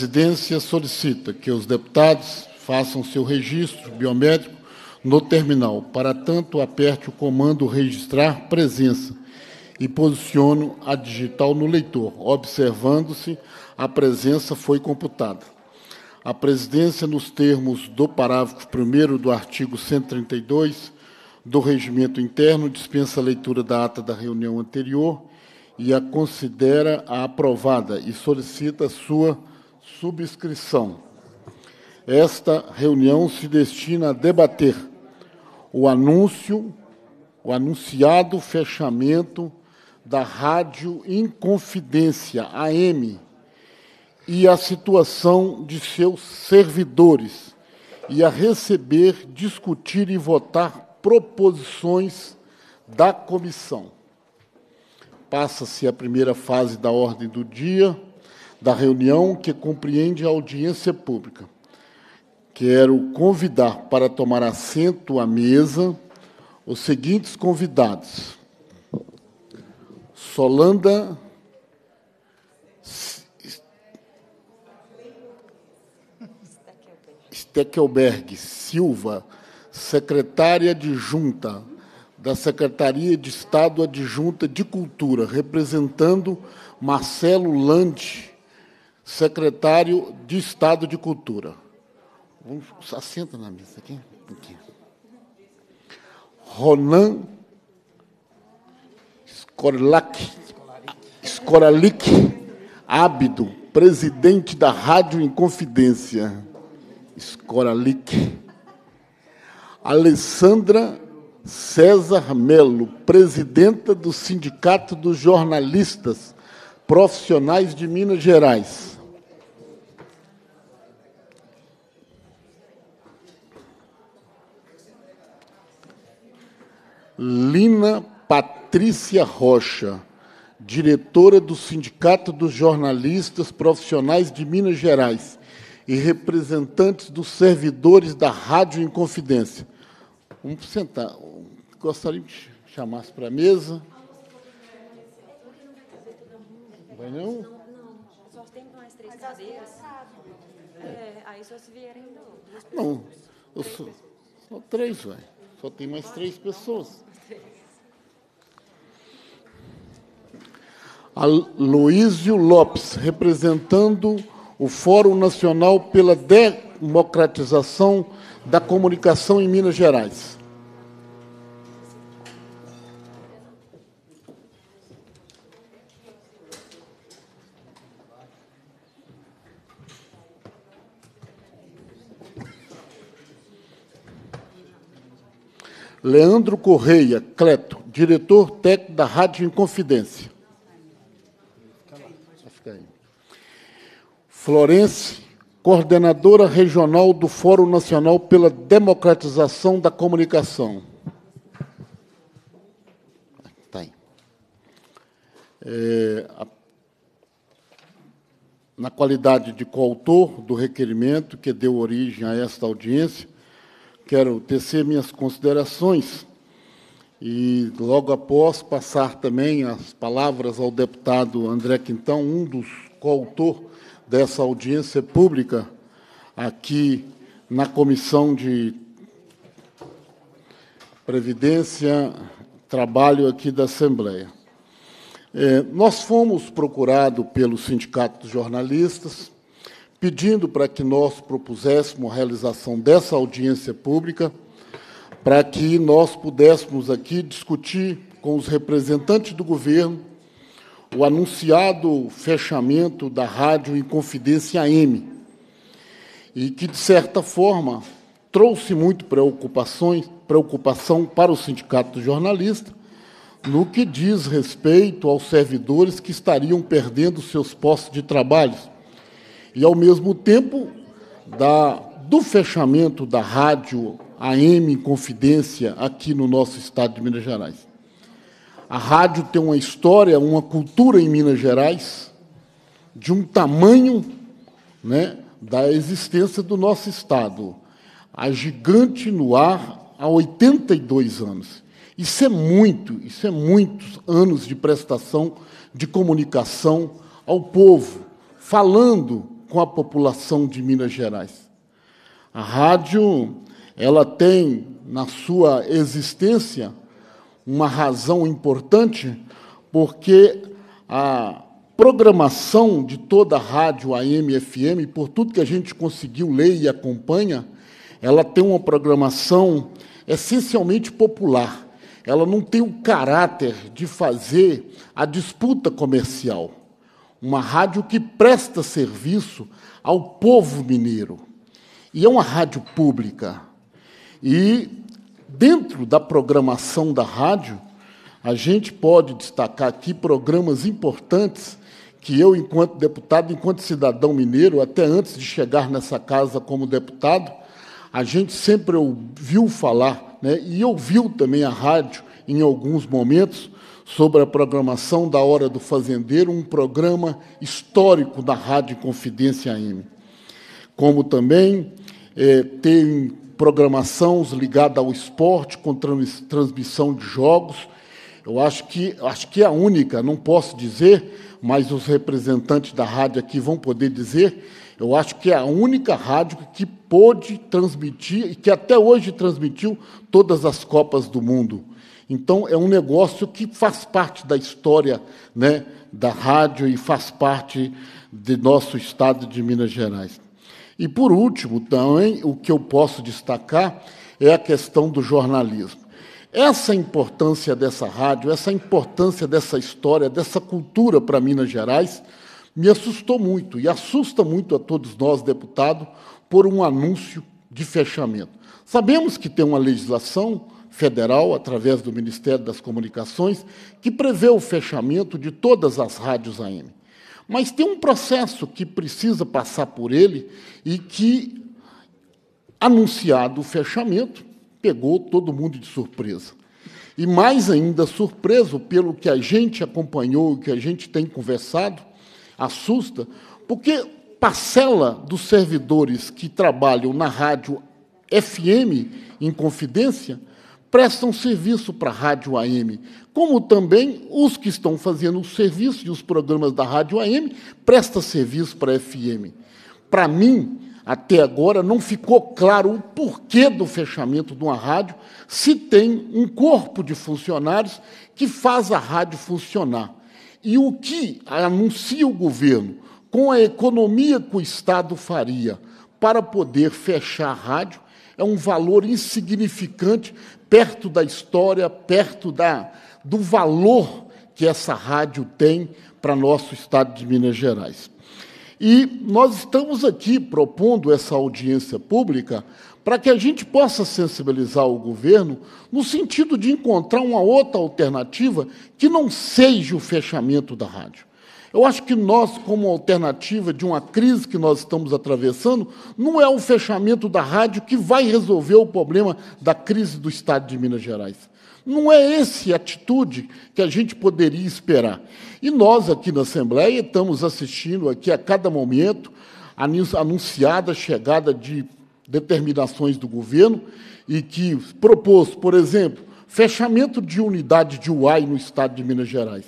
presidência solicita que os deputados façam seu registro biométrico no terminal. Para tanto, aperte o comando Registrar Presença e posicione a digital no leitor. Observando-se, a presença foi computada. A presidência, nos termos do parágrafo 1 do artigo 132 do Regimento Interno, dispensa a leitura da ata da reunião anterior e a considera aprovada e solicita sua subscrição. Esta reunião se destina a debater o anúncio, o anunciado fechamento da Rádio Inconfidência AM e a situação de seus servidores e a receber, discutir e votar proposições da comissão. Passa-se a primeira fase da ordem do dia da reunião que compreende a audiência pública. Quero convidar para tomar assento à mesa os seguintes convidados: Solanda Steckelberg Silva, secretária de Junta da Secretaria de Estado Adjunta de Cultura, representando Marcelo Lande secretário de Estado de Cultura. Vamos, assenta na mesa aqui. aqui. Ronan Skorlak, Skoralik, ábido, presidente da Rádio Inconfidência. Skoralik. Alessandra César Melo, presidenta do Sindicato dos Jornalistas Profissionais de Minas Gerais. Lina Patrícia Rocha, diretora do Sindicato dos Jornalistas Profissionais de Minas Gerais e representantes dos servidores da Rádio Inconfidência. Vamos sentar. Gostaria que chamasse para a mesa. Vai não? Só tem mais três cadeiras. Aí só se vierem Não, só, três, vai. Só tem mais três pessoas. Luísio Lopes, representando o Fórum Nacional pela Democratização da Comunicação em Minas Gerais. Leandro Correia Cleto, diretor técnico da Rádio Inconfidência. Florence, coordenadora regional do Fórum Nacional pela Democratização da Comunicação. Tá aí. É, a, na qualidade de coautor do requerimento que deu origem a esta audiência, quero tecer minhas considerações e, logo após, passar também as palavras ao deputado André Quintão, um dos coautores dessa audiência pública aqui na Comissão de Previdência, Trabalho aqui da Assembleia. É, nós fomos procurados pelo Sindicato dos Jornalistas, pedindo para que nós propuséssemos a realização dessa audiência pública, para que nós pudéssemos aqui discutir com os representantes do governo o anunciado fechamento da rádio Inconfidência AM, e que, de certa forma, trouxe muito preocupações, preocupação para o Sindicato dos jornalistas no que diz respeito aos servidores que estariam perdendo seus postos de trabalho. E, ao mesmo tempo, da, do fechamento da rádio AM Confidência aqui no nosso estado de Minas Gerais. A rádio tem uma história, uma cultura em Minas Gerais de um tamanho né, da existência do nosso Estado. A gigante no ar há 82 anos. Isso é muito, isso é muitos anos de prestação de comunicação ao povo, falando com a população de Minas Gerais. A rádio, ela tem na sua existência uma razão importante, porque a programação de toda a rádio AM e FM, por tudo que a gente conseguiu ler e acompanha, ela tem uma programação essencialmente popular. Ela não tem o caráter de fazer a disputa comercial. Uma rádio que presta serviço ao povo mineiro. E é uma rádio pública. E dentro da programação da rádio, a gente pode destacar aqui programas importantes que eu, enquanto deputado, enquanto cidadão mineiro, até antes de chegar nessa casa como deputado, a gente sempre ouviu falar, né, e ouviu também a rádio em alguns momentos, sobre a programação da Hora do Fazendeiro, um programa histórico da Rádio Confidência AM. Como também é, tem programação ligada ao esporte, com transmissão de jogos. Eu acho que, acho que é a única, não posso dizer, mas os representantes da rádio aqui vão poder dizer. Eu acho que é a única rádio que pôde transmitir, e que até hoje transmitiu todas as Copas do Mundo. Então, é um negócio que faz parte da história né, da rádio e faz parte do nosso estado de Minas Gerais. E, por último, também, o que eu posso destacar é a questão do jornalismo. Essa importância dessa rádio, essa importância dessa história, dessa cultura para Minas Gerais, me assustou muito e assusta muito a todos nós, deputados, por um anúncio de fechamento. Sabemos que tem uma legislação federal, através do Ministério das Comunicações, que prevê o fechamento de todas as rádios AM. Mas tem um processo que precisa passar por ele e que, anunciado o fechamento, pegou todo mundo de surpresa. E mais ainda surpreso pelo que a gente acompanhou, o que a gente tem conversado, assusta, porque parcela dos servidores que trabalham na rádio FM em confidência prestam serviço para a Rádio AM, como também os que estão fazendo o serviço e os programas da Rádio AM prestam serviço para a FM. Para mim, até agora, não ficou claro o porquê do fechamento de uma rádio se tem um corpo de funcionários que faz a rádio funcionar. E o que anuncia o governo com a economia que o Estado faria para poder fechar a rádio é um valor insignificante perto da história, perto da, do valor que essa rádio tem para nosso estado de Minas Gerais. E nós estamos aqui propondo essa audiência pública para que a gente possa sensibilizar o governo no sentido de encontrar uma outra alternativa que não seja o fechamento da rádio. Eu acho que nós, como alternativa de uma crise que nós estamos atravessando, não é o fechamento da rádio que vai resolver o problema da crise do Estado de Minas Gerais. Não é essa atitude que a gente poderia esperar. E nós, aqui na Assembleia, estamos assistindo aqui a cada momento a anunciada chegada de determinações do governo e que propôs, por exemplo, fechamento de unidade de UAI no estado de Minas Gerais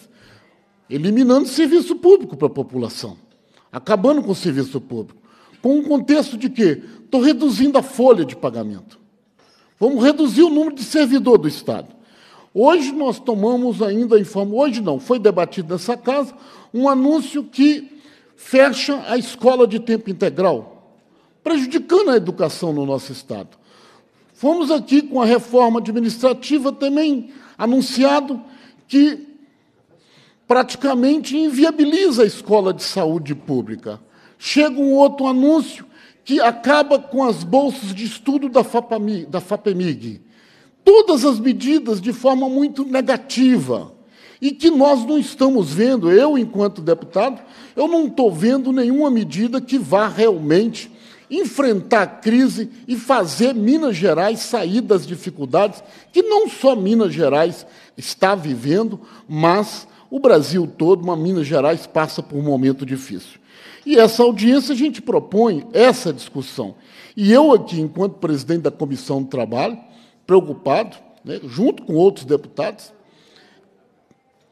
eliminando o serviço público para a população, acabando com o serviço público. Com o contexto de quê? estou reduzindo a folha de pagamento. Vamos reduzir o número de servidor do Estado. Hoje nós tomamos ainda forma, hoje não, foi debatido nessa casa um anúncio que fecha a escola de tempo integral, prejudicando a educação no nosso estado. Fomos aqui com a reforma administrativa também anunciado que praticamente inviabiliza a escola de saúde pública. Chega um outro anúncio que acaba com as bolsas de estudo da, FAPAMI, da FAPEMIG. Todas as medidas de forma muito negativa e que nós não estamos vendo, eu, enquanto deputado, eu não estou vendo nenhuma medida que vá realmente enfrentar a crise e fazer Minas Gerais sair das dificuldades que não só Minas Gerais está vivendo, mas o Brasil todo, uma Minas Gerais, passa por um momento difícil. E essa audiência a gente propõe essa discussão. E eu aqui, enquanto presidente da Comissão do Trabalho, preocupado, né, junto com outros deputados,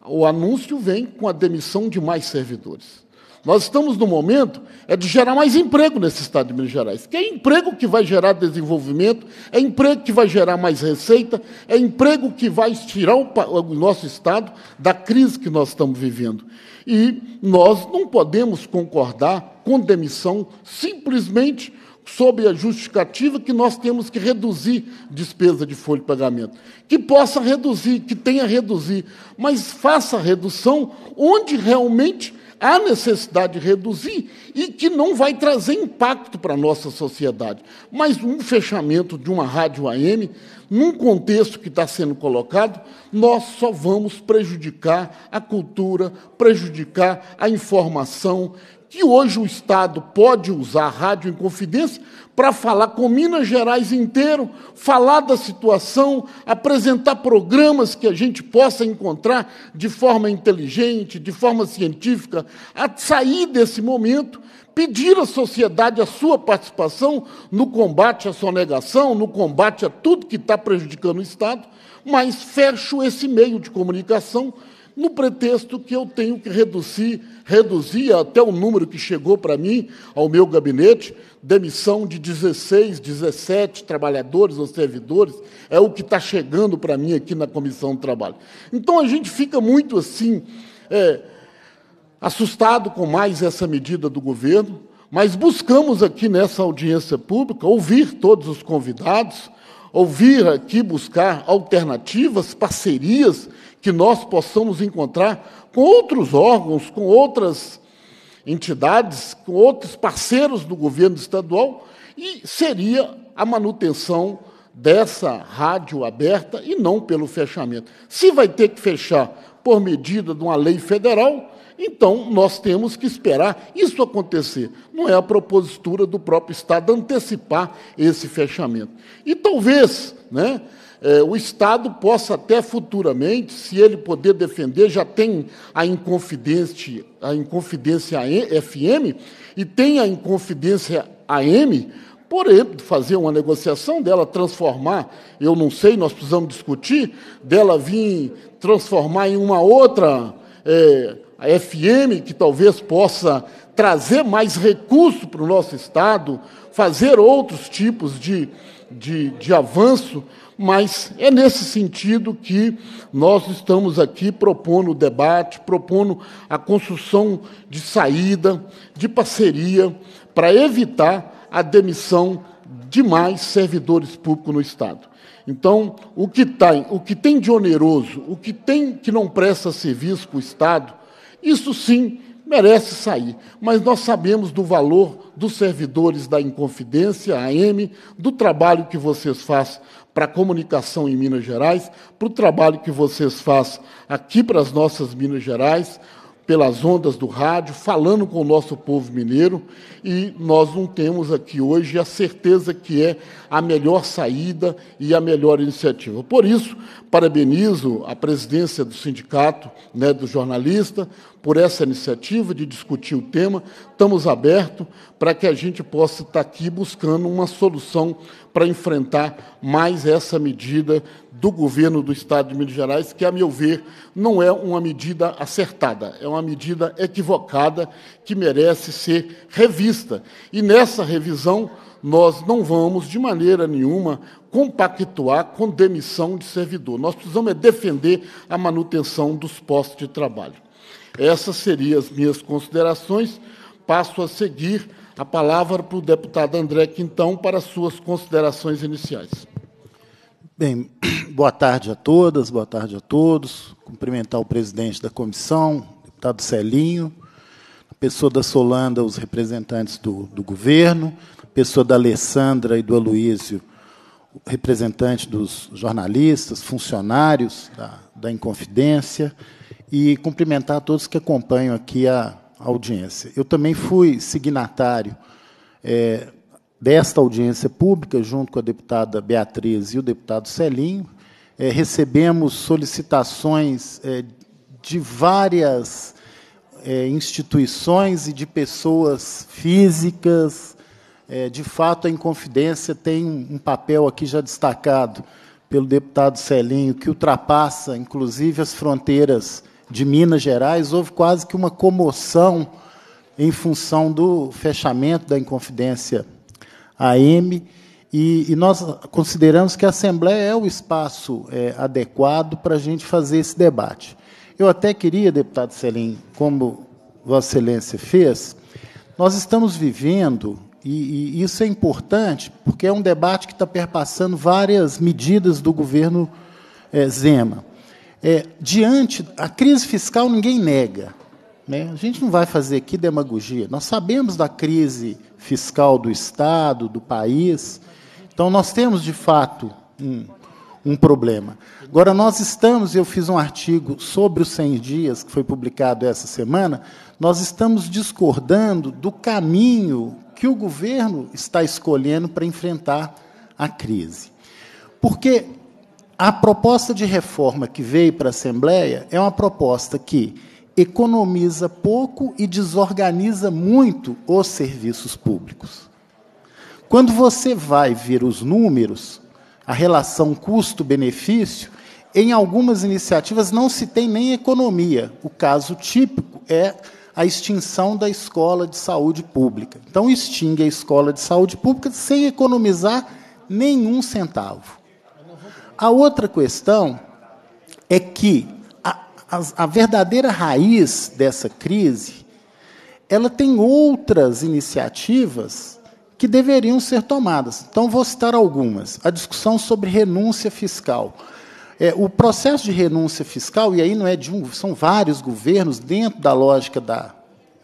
o anúncio vem com a demissão de mais servidores. Nós estamos no momento é de gerar mais emprego nesse estado de Minas Gerais. Que é emprego que vai gerar desenvolvimento, é emprego que vai gerar mais receita, é emprego que vai tirar o, nosso estado da crise que nós estamos vivendo. E nós não podemos concordar com demissão simplesmente sob a justificativa que nós temos que reduzir despesa de folha de pagamento. Que possa reduzir, que tenha reduzir, mas faça a redução onde realmente há necessidade de reduzir e que não vai trazer impacto para a nossa sociedade. Mas um fechamento de uma rádio AM, num contexto que está sendo colocado, nós só vamos prejudicar a cultura, prejudicar a informação, que hoje o Estado pode usar a rádio em confidência para falar com Minas Gerais inteiro, falar da situação, apresentar programas que a gente possa encontrar de forma inteligente, de forma científica, a sair desse momento, pedir à sociedade a sua participação no combate à sonegação, no combate a tudo que está prejudicando o Estado, mas fecho esse meio de comunicação no pretexto que eu tenho que reduzir, reduzir até o número que chegou para mim, ao meu gabinete, demissão de 16, 17 trabalhadores ou servidores, é o que está chegando para mim aqui na Comissão do Trabalho. Então a gente fica muito assim, é, assustado com mais essa medida do governo, mas buscamos aqui nessa audiência pública ouvir todos os convidados, ouvir aqui, buscar alternativas, parcerias que nós possamos encontrar com outros órgãos, com outras entidades, com outros parceiros do governo estadual, e seria a manutenção dessa rádio aberta e não pelo fechamento. Se vai ter que fechar por medida de uma lei federal, então nós temos que esperar isso acontecer. Não é a propositura do próprio Estado antecipar esse fechamento. E talvez, né, eh, o Estado possa até futuramente, se ele poder defender, já tem a Inconfidência, a Inconfidência FM e tem a Inconfidência AM, por exemplo, fazer uma negociação dela transformar, eu não sei, nós precisamos discutir, dela vir transformar em uma outra é, eh, FM que talvez possa trazer mais recurso para o nosso Estado, fazer outros tipos de de, de avanço, mas é nesse sentido que nós estamos aqui propondo o debate, propondo a construção de saída, de parceria, para evitar a demissão de mais servidores públicos no Estado. Então, o que, tá, o que tem de oneroso, o que tem que não presta serviço para o Estado, isso sim merece sair, mas nós sabemos do valor dos servidores da Inconfidência, AM, do trabalho que vocês fazem para a comunicação em Minas Gerais, para o trabalho que vocês fazem aqui para as nossas Minas Gerais, pelas ondas do rádio, falando com o nosso povo mineiro, e nós não temos aqui hoje a certeza que é a melhor saída e a melhor iniciativa. Por isso, parabenizo a presidência do sindicato né, do jornalista por essa iniciativa de discutir o tema. Estamos abertos para que a gente possa estar aqui buscando uma solução para enfrentar mais essa medida do governo do Estado de Minas Gerais, que, a meu ver, não é uma medida acertada, é uma medida equivocada que merece ser revista. E nessa revisão, nós não vamos, de maneira nenhuma, compactuar com demissão de servidor. Nós precisamos é defender a manutenção dos postos de trabalho. Essas seriam as minhas considerações. Passo a seguir a palavra para o deputado André Quintão para suas considerações iniciais. Bem, boa tarde a todas, boa tarde a todos. Cumprimentar o presidente da comissão, deputado Celinho, a pessoa da Solanda, os representantes do, do governo, a pessoa da Alessandra e do Aloísio, representante dos jornalistas, funcionários da, da Inconfidência, e cumprimentar a todos que acompanham aqui a, a audiência. Eu também fui signatário. É, desta audiência pública, junto com a deputada Beatriz e o deputado Celinho, é, recebemos solicitações é, de várias é, instituições e de pessoas físicas. de fato, a Inconfidência tem um papel aqui já destacado pelo deputado Celinho, que ultrapassa, inclusive, as fronteiras de Minas Gerais. Houve quase que uma comoção em função do fechamento da Inconfidência AM, e, e nós consideramos que a Assembleia é o espaço é, adequado para a gente fazer esse debate. Eu até queria, deputado Selim, como Vossa Excelência fez, nós estamos vivendo, e, e isso é importante, porque é um debate que está perpassando várias medidas do governo é, Zema. É, diante a crise fiscal ninguém nega, né? A gente não vai fazer aqui demagogia. Nós sabemos da crise fiscal do Estado, do país. Então, nós temos, de fato, um, um problema. Agora, nós estamos, eu fiz um artigo sobre os 100 dias, que foi publicado essa semana, nós estamos discordando do caminho que o governo está escolhendo para enfrentar a crise. Porque a proposta de reforma que veio para a Assembleia é uma proposta que economiza pouco e desorganiza muito os serviços públicos. Quando você vai ver os números, a relação custo-benefício, em algumas iniciativas não se tem nem economia. O caso típico é a extinção da escola de saúde pública. Então, extingue a escola de saúde pública sem economizar nenhum centavo. A outra questão é que a, a verdadeira raiz dessa crise, ela tem outras iniciativas que deveriam ser tomadas. Então, vou citar algumas. A discussão sobre renúncia fiscal. É, o processo de renúncia fiscal, e aí não é de um, são vários governos dentro da lógica da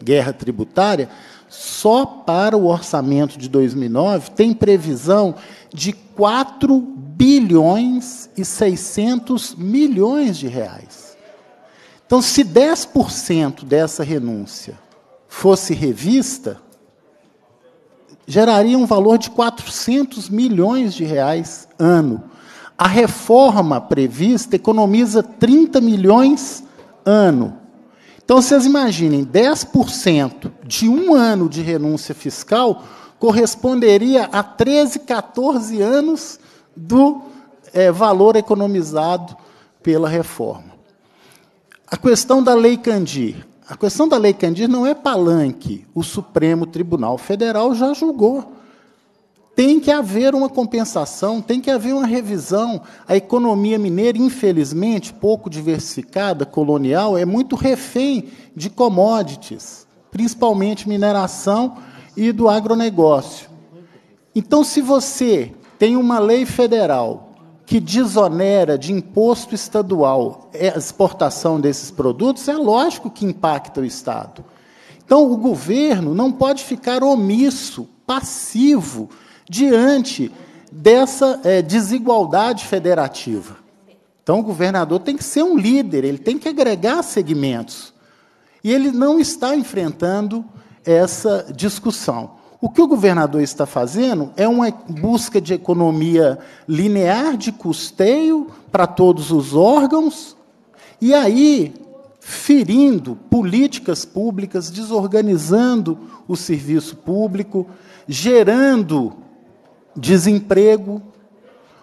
guerra tributária, só para o orçamento de 2009 tem previsão de 4 bilhões e 600 milhões de reais. Então, se 10% dessa renúncia fosse revista, geraria um valor de 400 milhões de reais ano. A reforma prevista economiza 30 milhões ano. Então, vocês imaginem, 10% de um ano de renúncia fiscal corresponderia a 13, 14 anos do é, valor economizado pela reforma. A questão da Lei Candir. A questão da Lei Candir não é palanque. O Supremo Tribunal Federal já julgou. Tem que haver uma compensação, tem que haver uma revisão. A economia mineira, infelizmente, pouco diversificada, colonial, é muito refém de commodities, principalmente mineração e do agronegócio. Então, se você tem uma lei federal que desonera de imposto estadual é a exportação desses produtos, é lógico que impacta o Estado. Então, o governo não pode ficar omisso, passivo, diante dessa é, desigualdade federativa. Então, o governador tem que ser um líder, ele tem que agregar segmentos. E ele não está enfrentando essa discussão. O que o governador está fazendo é uma busca de economia linear de custeio para todos os órgãos, e aí ferindo políticas públicas, desorganizando o serviço público, gerando desemprego.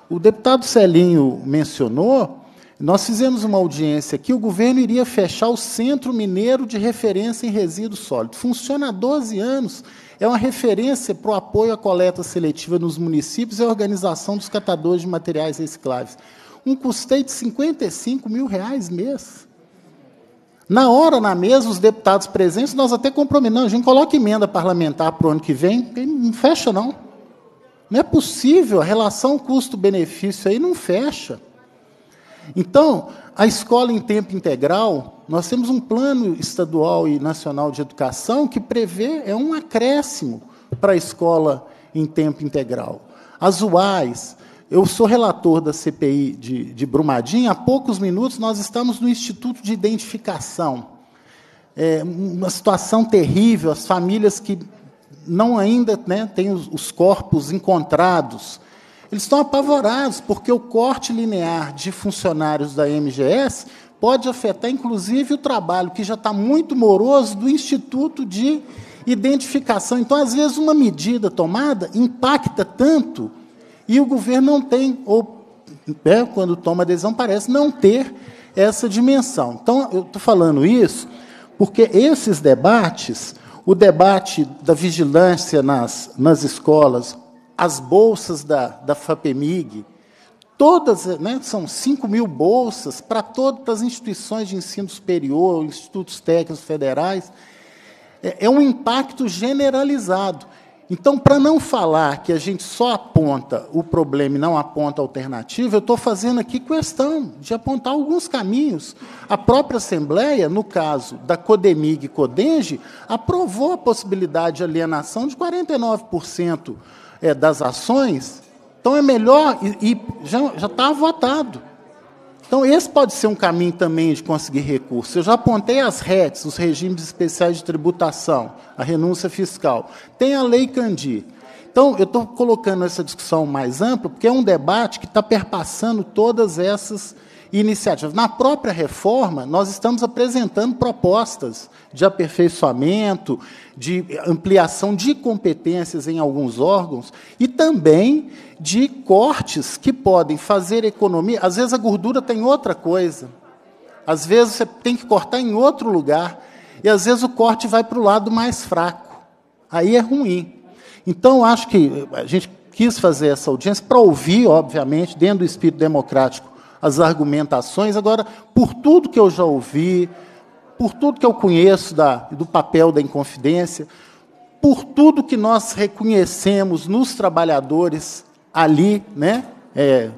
O deputado Celinho mencionou, nós fizemos uma audiência que o governo iria fechar o Centro Mineiro de Referência em Resíduos Sólidos. Funciona há 12 anos é uma referência para o apoio à coleta seletiva nos municípios e a organização dos catadores de materiais recicláveis. Um custeio de 55 mil reais mês. Na hora, na mesa, os deputados presentes, nós até comprometemos, a gente coloca emenda parlamentar para o ano que vem, não fecha, não. Não é possível, a relação custo-benefício aí não fecha. Então, a escola em tempo integral, nós temos um plano estadual e nacional de educação que prevê é um acréscimo para a escola em tempo integral. As UAIs, eu sou relator da CPI de, de Brumadinho, há poucos minutos nós estamos no Instituto de Identificação. É uma situação terrível, as famílias que não ainda né, têm os, os corpos encontrados, eles estão apavorados, porque o corte linear de funcionários da MGS pode afetar, inclusive, o trabalho que já está muito moroso do Instituto de Identificação. Então, às vezes, uma medida tomada impacta tanto e o governo não tem, ou né, quando toma adesão, decisão, parece não ter essa dimensão. Então, eu estou falando isso porque esses debates, o debate da vigilância nas, nas escolas, as bolsas da, da FAPEMIG, todas, né, são 5 mil bolsas para todas as instituições de ensino superior, institutos técnicos federais, é, é um impacto generalizado. Então, para não falar que a gente só aponta o problema e não aponta a alternativa, eu estou fazendo aqui questão de apontar alguns caminhos. A própria Assembleia, no caso da Codemig e Codenge, aprovou a possibilidade de alienação de 49% é, das ações, então é melhor e, e já está votado. Então, esse pode ser um caminho também de conseguir recursos. Eu já apontei as RETs, os regimes especiais de tributação, a renúncia fiscal. Tem a Lei Candir. Então, eu estou colocando essa discussão mais ampla, porque é um debate que está perpassando todas essas e iniciativas. Na própria reforma, nós estamos apresentando propostas de aperfeiçoamento, de ampliação de competências em alguns órgãos e também de cortes que podem fazer economia. Às vezes a gordura tem outra coisa. Às vezes você tem que cortar em outro lugar e às vezes o corte vai para o lado mais fraco. Aí é ruim. Então acho que a gente quis fazer essa audiência para ouvir, obviamente, dentro do espírito democrático as argumentações. Agora, por tudo que eu já ouvi, por tudo que eu conheço da, do papel da Inconfidência, por tudo que nós reconhecemos nos trabalhadores ali, né, é,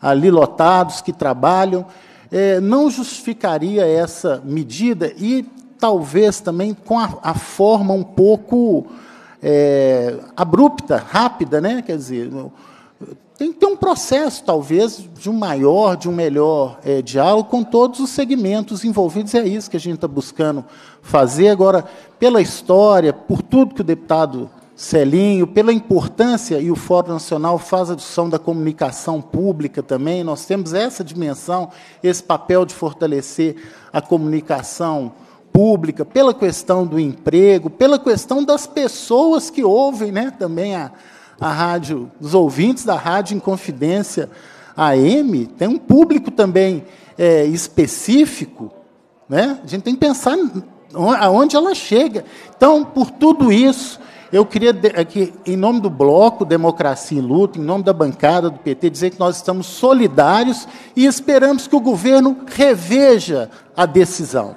ali lotados, que trabalham, é, não justificaria essa medida e talvez também com a, a forma um pouco é, abrupta, rápida, né? Quer dizer, tem que ter um processo, talvez, de um maior, de um melhor é, diálogo com todos os segmentos envolvidos. É isso que a gente está buscando fazer. Agora, pela história, por tudo que o deputado Celinho, pela importância, e o Fórum Nacional faz a discussão da comunicação pública também, nós temos essa dimensão, esse papel de fortalecer a comunicação pública, pela questão do emprego, pela questão das pessoas que ouvem né, também a a rádio, os ouvintes da Rádio em Confidência AM, tem um público também é, específico. Né? A gente tem que pensar aonde ela chega. Então, por tudo isso, eu queria, aqui, em nome do Bloco Democracia e Luta, em nome da bancada do PT, dizer que nós estamos solidários e esperamos que o governo reveja a decisão.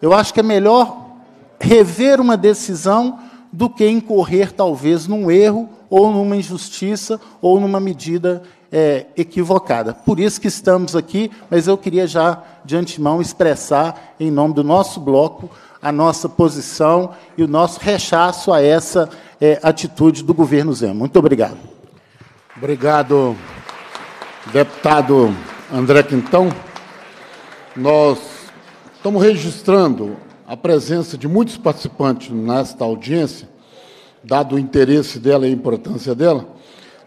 Eu acho que é melhor rever uma decisão do que incorrer, talvez, num erro ou numa injustiça ou numa medida é, equivocada. Por isso que estamos aqui, mas eu queria já, de antemão, expressar, em nome do nosso bloco, a nossa posição e o nosso rechaço a essa é, atitude do governo Zema. Muito obrigado. Obrigado, deputado André Quintão. Nós estamos registrando a presença de muitos participantes nesta audiência, dado o interesse dela e a importância dela,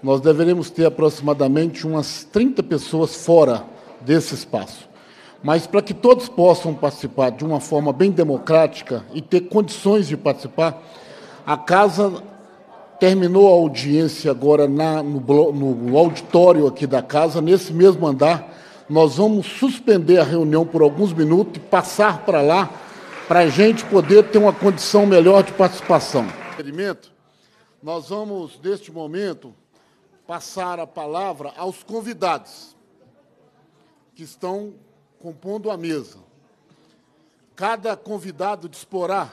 nós deveremos ter aproximadamente umas 30 pessoas fora desse espaço. Mas para que todos possam participar de uma forma bem democrática e ter condições de participar, a casa terminou a audiência agora na, no, no auditório aqui da casa, nesse mesmo andar. Nós vamos suspender a reunião por alguns minutos e passar para lá para a gente poder ter uma condição melhor de participação. Nós vamos, neste momento, passar a palavra aos convidados que estão compondo a mesa. Cada convidado disporá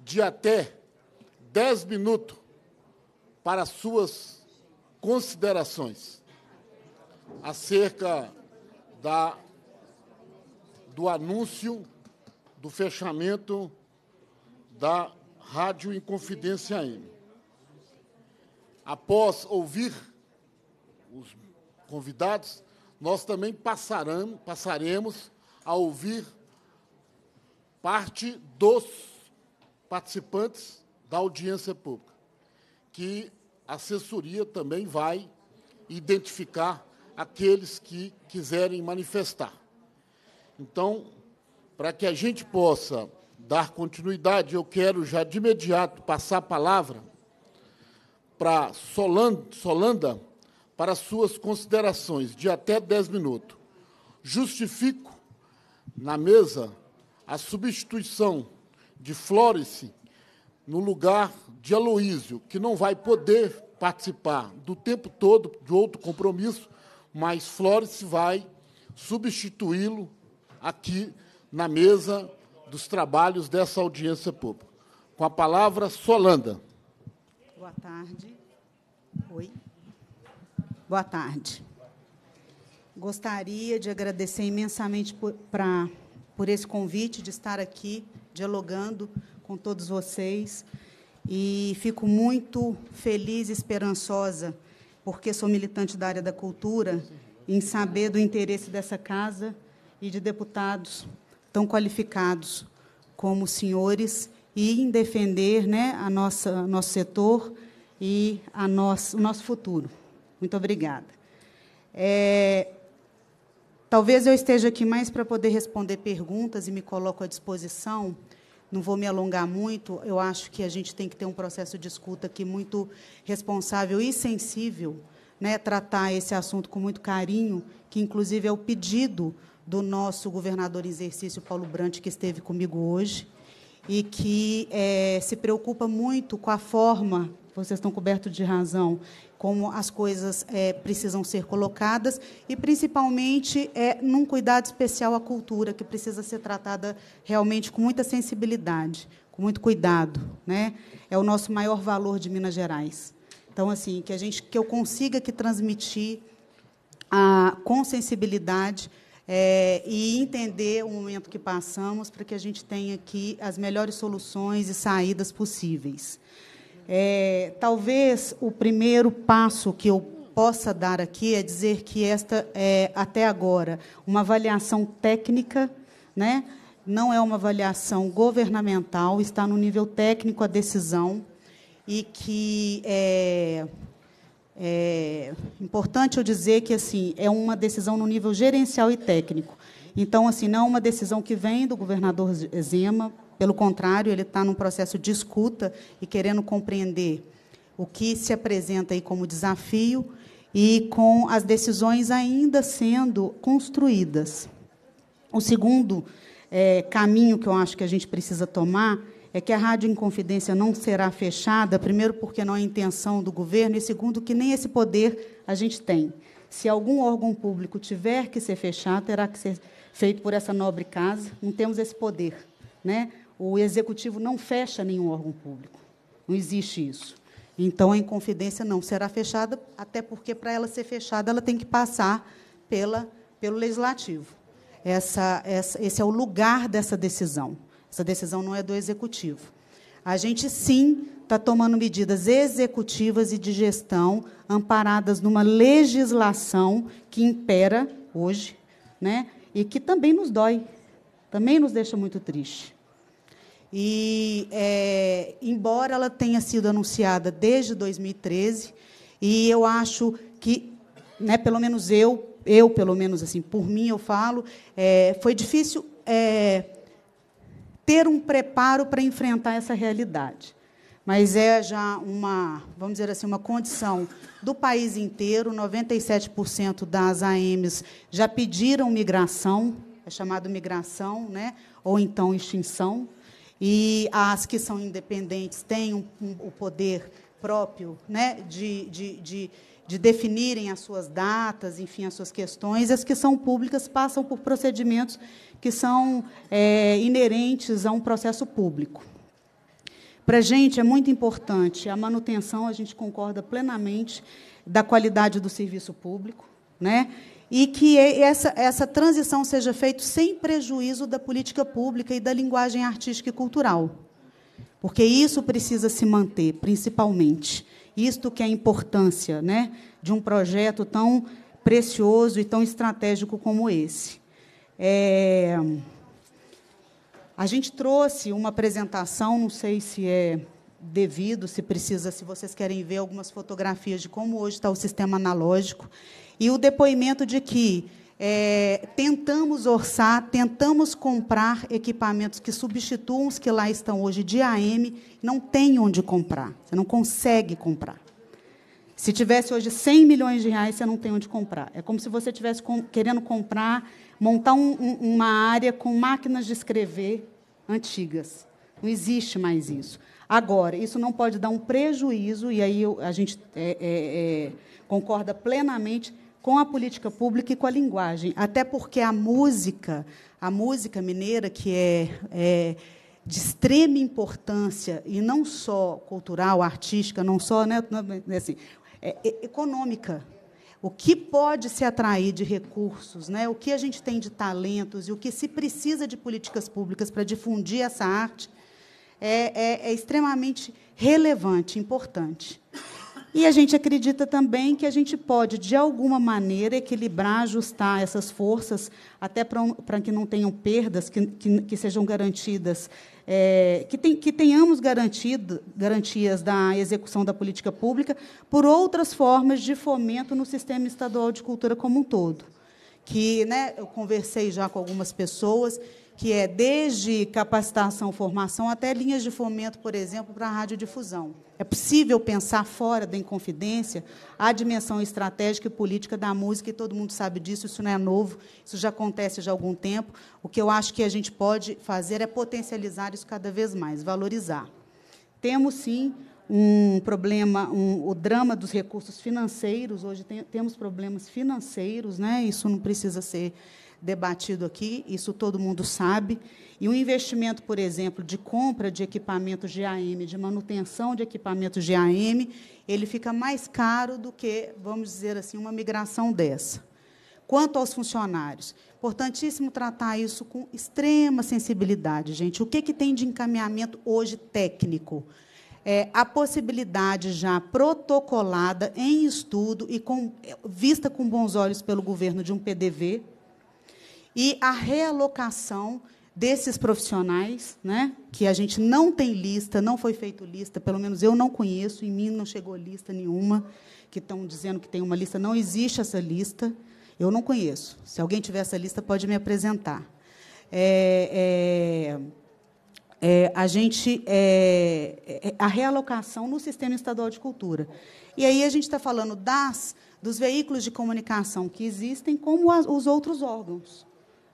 de até 10 minutos para suas considerações acerca da, do anúncio do fechamento da Rádio Inconfidência AM. Após ouvir os convidados, nós também passarão, passaremos a ouvir parte dos participantes da audiência pública, que a assessoria também vai identificar aqueles que quiserem manifestar. Então, para que a gente possa dar continuidade, eu quero já de imediato passar a palavra para Solanda, Solanda para suas considerações de até 10 minutos. Justifico na mesa a substituição de Flores no lugar de Aloísio, que não vai poder participar do tempo todo de outro compromisso, mas Flores vai substituí-lo aqui na mesa dos trabalhos dessa audiência pública. Com a palavra, Solanda. Boa tarde. Oi. Boa tarde. Gostaria de agradecer imensamente por, pra, por esse convite de estar aqui dialogando com todos vocês. E fico muito feliz e esperançosa, porque sou militante da área da cultura, em saber do interesse dessa casa e de deputados tão qualificados como os senhores e em defender né, a nossa nosso setor e a nosso, o nosso futuro. Muito obrigada. É, talvez eu esteja aqui mais para poder responder perguntas e me coloco à disposição. Não vou me alongar muito. Eu acho que a gente tem que ter um processo de escuta aqui muito responsável e sensível, né, tratar esse assunto com muito carinho, que inclusive é o pedido do nosso governador em exercício, Paulo Brant, que esteve comigo hoje, e que é, se preocupa muito com a forma, vocês estão cobertos de razão, como as coisas é, precisam ser colocadas, e principalmente é, num cuidado especial à cultura, que precisa ser tratada realmente com muita sensibilidade, com muito cuidado. Né? É o nosso maior valor de Minas Gerais. Então, assim, que, a gente, que eu consiga que transmitir a, com sensibilidade é, e entender o momento que passamos para que a gente tenha aqui as melhores soluções e saídas possíveis. É, talvez o primeiro passo que eu possa dar aqui é dizer que esta é, até agora, uma avaliação técnica, né? não é uma avaliação governamental, está no nível técnico a decisão, e que é, é importante eu dizer que assim é uma decisão no nível gerencial e técnico. Então, assim, não é uma decisão que vem do governador Zema, pelo contrário, ele está num processo de escuta e querendo compreender o que se apresenta aí como desafio e com as decisões ainda sendo construídas. O segundo é, caminho que eu acho que a gente precisa tomar é que a Rádio Inconfidência não será fechada, primeiro, porque não é intenção do governo, e segundo, que nem esse poder a gente tem. Se algum órgão público tiver que ser fechado, terá que ser feito por essa nobre casa, não temos esse poder. Né? O executivo não fecha nenhum órgão público, não existe isso. Então, a Inconfidência não será fechada, até porque, para ela ser fechada, ela tem que passar pela, pelo Legislativo. Essa, essa, esse é o lugar dessa decisão. Essa decisão não é do executivo. A gente sim está tomando medidas executivas e de gestão amparadas numa legislação que impera hoje, né? E que também nos dói, também nos deixa muito triste. E é, embora ela tenha sido anunciada desde 2013, e eu acho que, né, pelo menos eu, eu pelo menos assim, por mim eu falo, é, foi difícil. É, ter um preparo para enfrentar essa realidade. Mas é já uma, vamos dizer assim, uma condição do país inteiro. 97% das AMs já pediram migração, é chamado migração, né? ou então extinção. E as que são independentes têm um, um, o poder próprio né? de, de, de de definirem as suas datas, enfim, as suas questões, as que são públicas passam por procedimentos que são é, inerentes a um processo público. Para a gente é muito importante a manutenção, a gente concorda plenamente, da qualidade do serviço público, né? e que essa, essa transição seja feita sem prejuízo da política pública e da linguagem artística e cultural. Porque isso precisa se manter, principalmente. Isto que é a importância né, de um projeto tão precioso e tão estratégico como esse. É... A gente trouxe uma apresentação, não sei se é devido, se precisa, se vocês querem ver algumas fotografias de como hoje está o sistema analógico, e o depoimento de que é, tentamos orçar, tentamos comprar equipamentos que substituam os que lá estão hoje de AM, não tem onde comprar, você não consegue comprar. Se tivesse hoje 100 milhões de reais, você não tem onde comprar. É como se você estivesse querendo comprar, montar um, um, uma área com máquinas de escrever antigas. Não existe mais isso. Agora, isso não pode dar um prejuízo, e aí a gente é, é, é concorda plenamente com a política pública e com a linguagem. Até porque a música, a música mineira, que é, é de extrema importância, e não só cultural, artística, não só né, assim, é, é econômica, o que pode se atrair de recursos, né? o que a gente tem de talentos e o que se precisa de políticas públicas para difundir essa arte é, é, é extremamente relevante, importante. E a gente acredita também que a gente pode, de alguma maneira, equilibrar, ajustar essas forças, até para que não tenham perdas, que, que, que sejam garantidas, é, que, tem, que tenhamos garantido, garantias da execução da política pública por outras formas de fomento no sistema estadual de cultura como um todo. Que né, eu conversei já com algumas pessoas que é desde capacitação, formação, até linhas de fomento, por exemplo, para a radiodifusão. É possível pensar fora da Inconfidência a dimensão estratégica e política da música, e todo mundo sabe disso, isso não é novo, isso já acontece já há algum tempo. O que eu acho que a gente pode fazer é potencializar isso cada vez mais, valorizar. Temos, sim, um problema, um, o drama dos recursos financeiros. Hoje tem, temos problemas financeiros, né? isso não precisa ser debatido aqui, isso todo mundo sabe. E um investimento, por exemplo, de compra de equipamentos de AM, de manutenção de equipamentos de AM, ele fica mais caro do que, vamos dizer assim, uma migração dessa. Quanto aos funcionários, importantíssimo tratar isso com extrema sensibilidade, gente. O que, que tem de encaminhamento hoje técnico? É, a possibilidade já protocolada em estudo e com, vista com bons olhos pelo governo de um PDV, e a realocação desses profissionais, né, que a gente não tem lista, não foi feito lista, pelo menos eu não conheço, em mim não chegou lista nenhuma, que estão dizendo que tem uma lista, não existe essa lista, eu não conheço. Se alguém tiver essa lista, pode me apresentar. É, é, é, a gente é, é, a realocação no sistema estadual de cultura. E aí a gente está falando das dos veículos de comunicação que existem, como as, os outros órgãos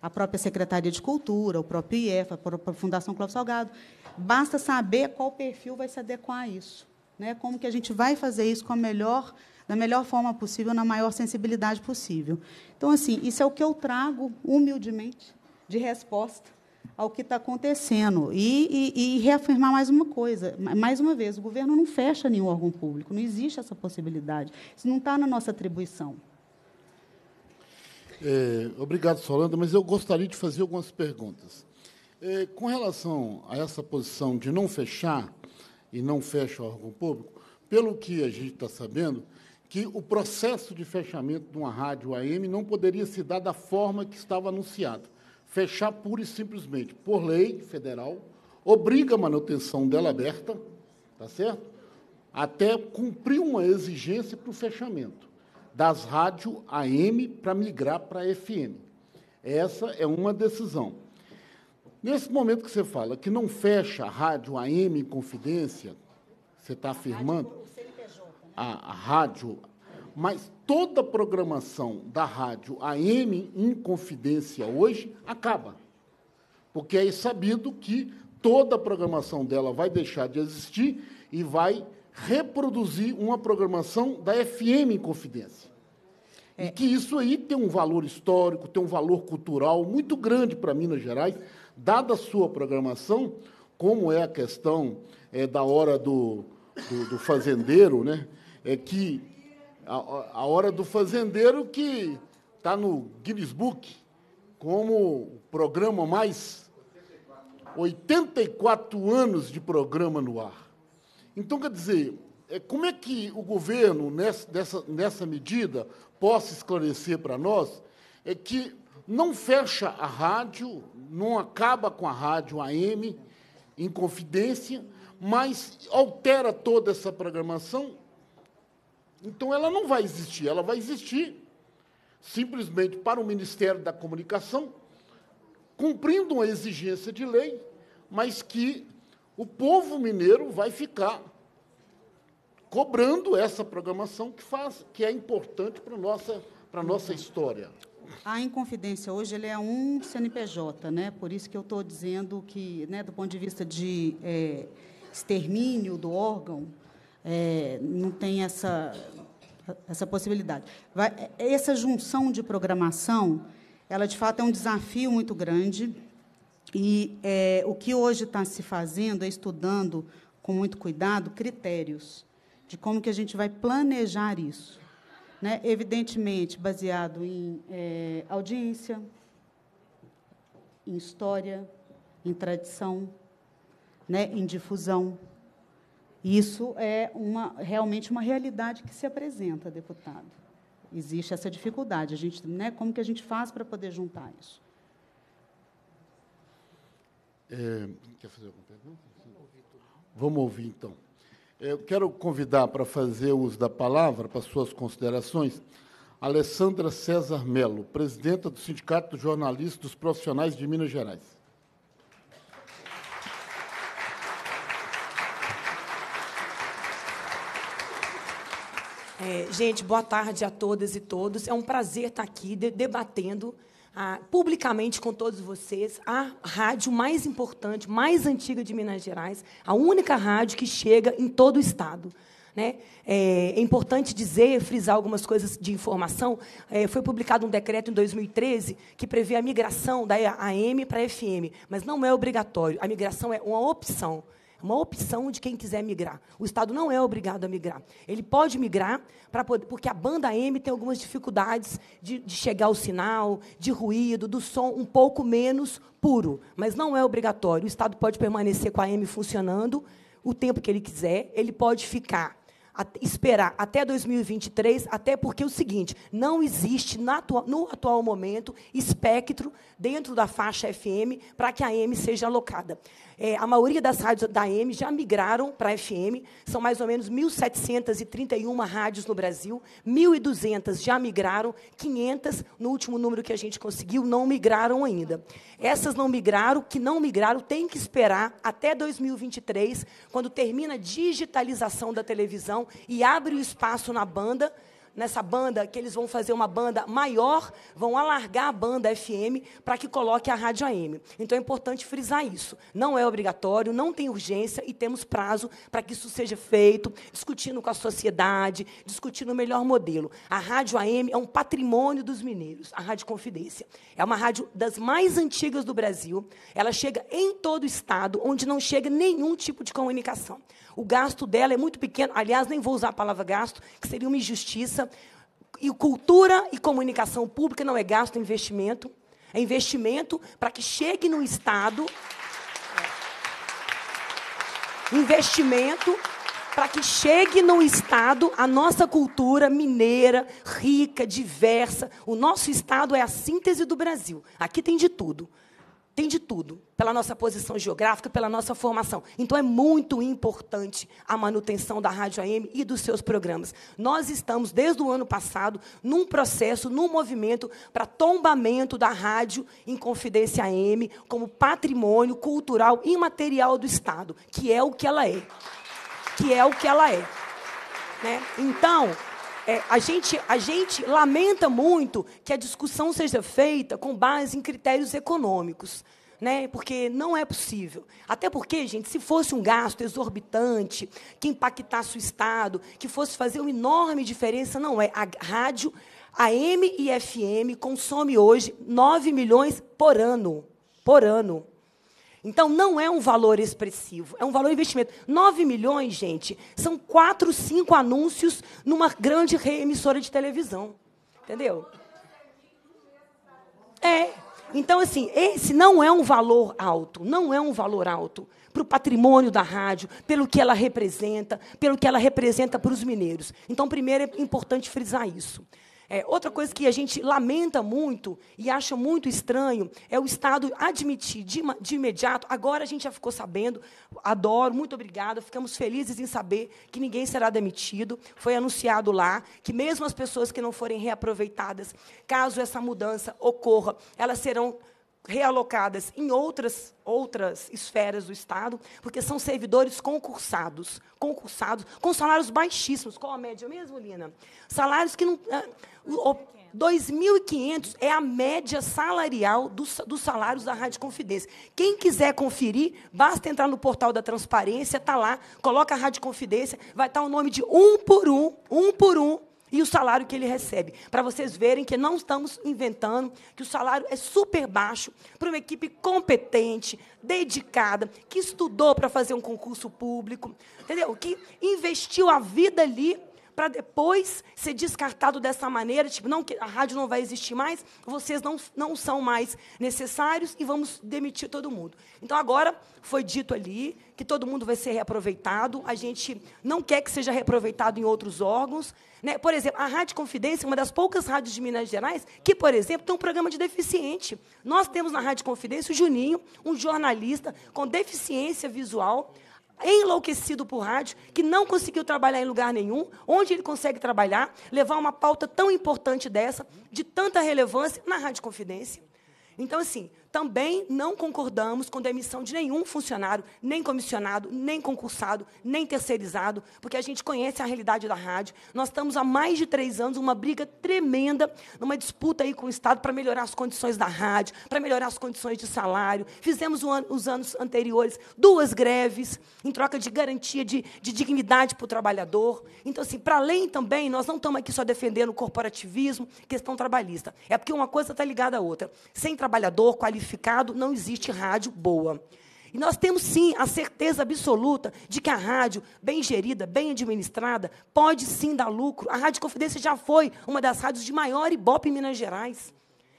a própria Secretaria de Cultura, o próprio IEF, a própria Fundação Cláudio Salgado. Basta saber qual perfil vai se adequar a isso. Né? Como que a gente vai fazer isso com a melhor, da melhor forma possível, na maior sensibilidade possível. Então, assim, isso é o que eu trago humildemente de resposta ao que está acontecendo. E, e, e, reafirmar mais uma coisa, mais uma vez, o governo não fecha nenhum órgão público, não existe essa possibilidade. Isso não está na nossa atribuição. É, obrigado, Solanda, mas eu gostaria de fazer algumas perguntas. É, com relação a essa posição de não fechar e não fecha o órgão público, pelo que a gente está sabendo, que o processo de fechamento de uma rádio AM não poderia se dar da forma que estava anunciado. Fechar pura e simplesmente, por lei federal, obriga a manutenção dela aberta, tá certo? Até cumprir uma exigência para o fechamento das rádio AM para migrar para FM. Essa é uma decisão. Nesse momento que você fala que não fecha a rádio AM em Confidência, você está afirmando né? a, a rádio, mas toda a programação da rádio AM em Confidência hoje acaba. Porque é sabido que toda a programação dela vai deixar de existir e vai reproduzir uma programação da FM Confidência. É. E que isso aí tem um valor histórico, tem um valor cultural muito grande para Minas Gerais, dada a sua programação, como é a questão é, da hora do, do, do, fazendeiro, né? É que a, a hora do fazendeiro que está no Guinness Book como o programa mais 84 anos de programa no ar. Então, quer dizer, é, como é que o governo, nessa, nessa medida, possa esclarecer para nós é que não fecha a rádio, não acaba com a rádio AM em confidência, mas altera toda essa programação. Então, ela não vai existir, ela vai existir simplesmente para o Ministério da Comunicação, cumprindo uma exigência de lei, mas que o povo mineiro vai ficar cobrando essa programação que faz, que é importante para nossa para nossa história. A Inconfidência hoje ele é um CNPJ, né? Por isso que eu estou dizendo que, né, do ponto de vista de é, extermínio do órgão, é, não tem essa essa possibilidade. Vai, essa junção de programação, ela de fato é um desafio muito grande. E é, o que hoje está se fazendo é estudando com muito cuidado critérios de como que a gente vai planejar isso. Né? Evidentemente, baseado em é, audiência, em história, em tradição, né? em difusão. Isso é uma, realmente uma realidade que se apresenta, deputado. Existe essa dificuldade. A gente, né, como que a gente faz para poder juntar isso? É, quer fazer alguma pergunta? Vamos ouvir, então. Eu quero convidar para fazer uso da palavra, para suas considerações, Alessandra César Melo, presidenta do Sindicato dos Jornalistas dos Profissionais de Minas Gerais. É, gente, boa tarde a todas e todos. É um prazer estar aqui debatendo ah, publicamente com todos vocês a rádio mais importante, mais antiga de Minas Gerais, a única rádio que chega em todo o Estado. Né? É, é importante dizer, frisar algumas coisas de informação. É, foi publicado um decreto em 2013 que prevê a migração da AM para a FM, mas não é obrigatório. A migração é uma opção uma opção de quem quiser migrar. O Estado não é obrigado a migrar. Ele pode migrar, para porque a banda M tem algumas dificuldades de, de chegar ao sinal, de ruído, do som um pouco menos puro, mas não é obrigatório. O Estado pode permanecer com a M funcionando o tempo que ele quiser, ele pode ficar esperar até 2023, até porque é o seguinte, não existe no atual momento espectro dentro da faixa FM para que a AM seja alocada. É, a maioria das rádios da AM já migraram para a FM, são mais ou menos 1.731 rádios no Brasil, 1.200 já migraram, 500 no último número que a gente conseguiu não migraram ainda. Essas não migraram, que não migraram, tem que esperar até 2023, quando termina a digitalização da televisão e abre o espaço na banda nessa banda que eles vão fazer uma banda maior, vão alargar a banda FM para que coloque a rádio AM. Então é importante frisar isso. Não é obrigatório, não tem urgência e temos prazo para que isso seja feito, discutindo com a sociedade, discutindo o melhor modelo. A rádio AM é um patrimônio dos mineiros, a Rádio Confidência. É uma rádio das mais antigas do Brasil. Ela chega em todo o estado, onde não chega nenhum tipo de comunicação. O gasto dela é muito pequeno. Aliás, nem vou usar a palavra gasto, que seria uma injustiça. E cultura e comunicação pública não é gasto, é investimento. É investimento para que chegue no Estado. Investimento para que chegue no Estado a nossa cultura mineira, rica, diversa. O nosso Estado é a síntese do Brasil. Aqui tem de tudo tem de tudo, pela nossa posição geográfica, pela nossa formação. Então é muito importante a manutenção da Rádio AM e dos seus programas. Nós estamos, desde o ano passado, num processo, num movimento para tombamento da Rádio em Confidência AM como patrimônio cultural imaterial do Estado, que é o que ela é. Que é o que ela é. Né? Então, é, a, gente, a gente lamenta muito que a discussão seja feita com base em critérios econômicos. Né? Porque não é possível. Até porque, gente, se fosse um gasto exorbitante, que impactasse o Estado, que fosse fazer uma enorme diferença, não é. A rádio, a M e FM consome hoje 9 milhões por ano. Por ano. Então, não é um valor expressivo, é um valor investimento. 9 milhões, gente, são quatro, cinco anúncios numa grande emissora de televisão. Entendeu? É. Então, assim, esse não é um valor alto, não é um valor alto para o patrimônio da rádio, pelo que ela representa, pelo que ela representa para os mineiros. Então, primeiro, é importante frisar isso. É, outra coisa que a gente lamenta muito e acha muito estranho é o Estado admitir de, de imediato. Agora a gente já ficou sabendo, adoro, muito obrigada, ficamos felizes em saber que ninguém será demitido. Foi anunciado lá que, mesmo as pessoas que não forem reaproveitadas, caso essa mudança ocorra, elas serão realocadas em outras, outras esferas do Estado, porque são servidores concursados, concursados, com salários baixíssimos. Qual a média mesmo, Lina? Salários que não... 2.500 ah, é a média salarial dos, dos salários da Rádio Confidência. Quem quiser conferir, basta entrar no portal da Transparência, está lá, coloca a Rádio Confidência, vai estar o nome de um por um, um por um, e o salário que ele recebe. Para vocês verem que não estamos inventando, que o salário é super baixo para uma equipe competente, dedicada, que estudou para fazer um concurso público, entendeu? Que investiu a vida ali para depois ser descartado dessa maneira, tipo, não, a rádio não vai existir mais, vocês não, não são mais necessários e vamos demitir todo mundo. Então, agora foi dito ali que todo mundo vai ser reaproveitado, a gente não quer que seja reaproveitado em outros órgãos. Né? Por exemplo, a Rádio Confidência, uma das poucas rádios de Minas Gerais, que, por exemplo, tem um programa de deficiente. Nós temos na Rádio Confidência o Juninho, um jornalista com deficiência visual, enlouquecido por rádio, que não conseguiu trabalhar em lugar nenhum, onde ele consegue trabalhar, levar uma pauta tão importante dessa, de tanta relevância, na Rádio Confidência. Então, assim, também não concordamos com demissão de nenhum funcionário, nem comissionado, nem concursado, nem terceirizado, porque a gente conhece a realidade da rádio. Nós estamos há mais de três anos numa briga tremenda, numa disputa aí com o Estado para melhorar as condições da rádio, para melhorar as condições de salário. Fizemos um os anos anteriores duas greves em troca de garantia de, de dignidade para o trabalhador. Então, assim, para além também, nós não estamos aqui só defendendo o corporativismo, questão trabalhista. É porque uma coisa está ligada à outra. Sem trabalhador, qualificado, qualificado, não existe rádio boa. E nós temos sim a certeza absoluta de que a rádio, bem gerida, bem administrada, pode sim dar lucro. A Rádio Confidência já foi uma das rádios de maior ibope em Minas Gerais.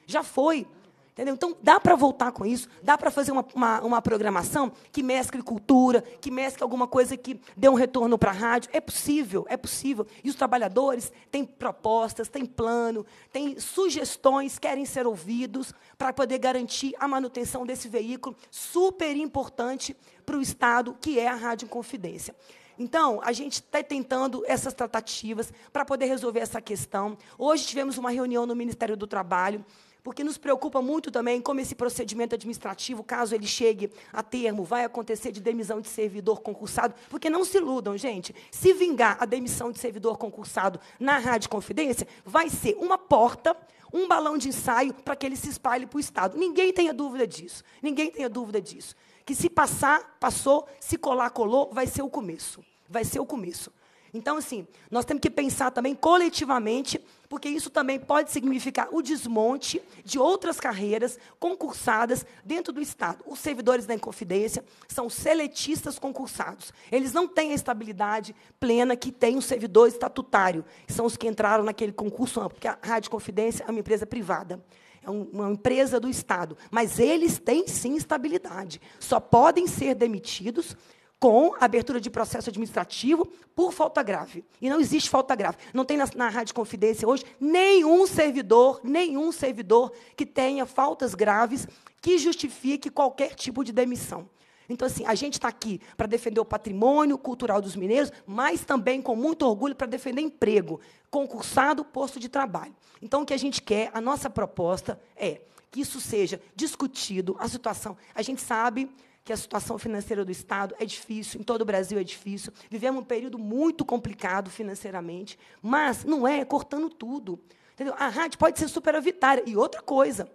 Já foi. Entendeu? Então, dá para voltar com isso, dá para fazer uma, uma, uma, programação que mescle cultura, que mescle alguma coisa que dê um retorno para a rádio. É possível, é possível. E os trabalhadores têm propostas, têm plano, têm sugestões, querem ser ouvidos para poder garantir a manutenção desse veículo super importante para o Estado, que é a Rádio Confidência. Então, a gente está tentando essas tratativas para poder resolver essa questão. Hoje tivemos uma reunião no Ministério do Trabalho porque nos preocupa muito também como esse procedimento administrativo, caso ele chegue a termo, vai acontecer de demissão de servidor concursado. Porque não se iludam, gente. Se vingar a demissão de servidor concursado na Rádio Confidência, vai ser uma porta, um balão de ensaio para que ele se espalhe para o Estado. Ninguém tenha dúvida disso. Ninguém tenha dúvida disso. Que se passar, passou, se colar, colou, vai ser o começo. Vai ser o começo. Então, assim, nós temos que pensar também coletivamente, porque isso também pode significar o desmonte de outras carreiras concursadas dentro do Estado. Os servidores da Inconfidência são seletistas concursados. Eles não têm a estabilidade plena que tem o servidor estatutário, que são os que entraram naquele concurso porque a Rádio Confidência é uma empresa privada é uma empresa do Estado, mas eles têm sim estabilidade. Só podem ser demitidos com abertura de processo administrativo por falta grave. E não existe falta grave. Não tem na, na Rádio Confidência hoje nenhum servidor, nenhum servidor que tenha faltas graves que justifique qualquer tipo de demissão. Então, assim, a gente está aqui para defender o patrimônio cultural dos mineiros, mas também com muito orgulho para defender emprego, concursado, posto de trabalho. Então, o que a gente quer, a nossa proposta é que isso seja discutido, a situação. A gente sabe que a situação financeira do Estado é difícil, em todo o Brasil é difícil. Vivemos um período muito complicado financeiramente, mas não é, é cortando tudo. Entendeu? A rádio pode ser superavitária. E outra coisa,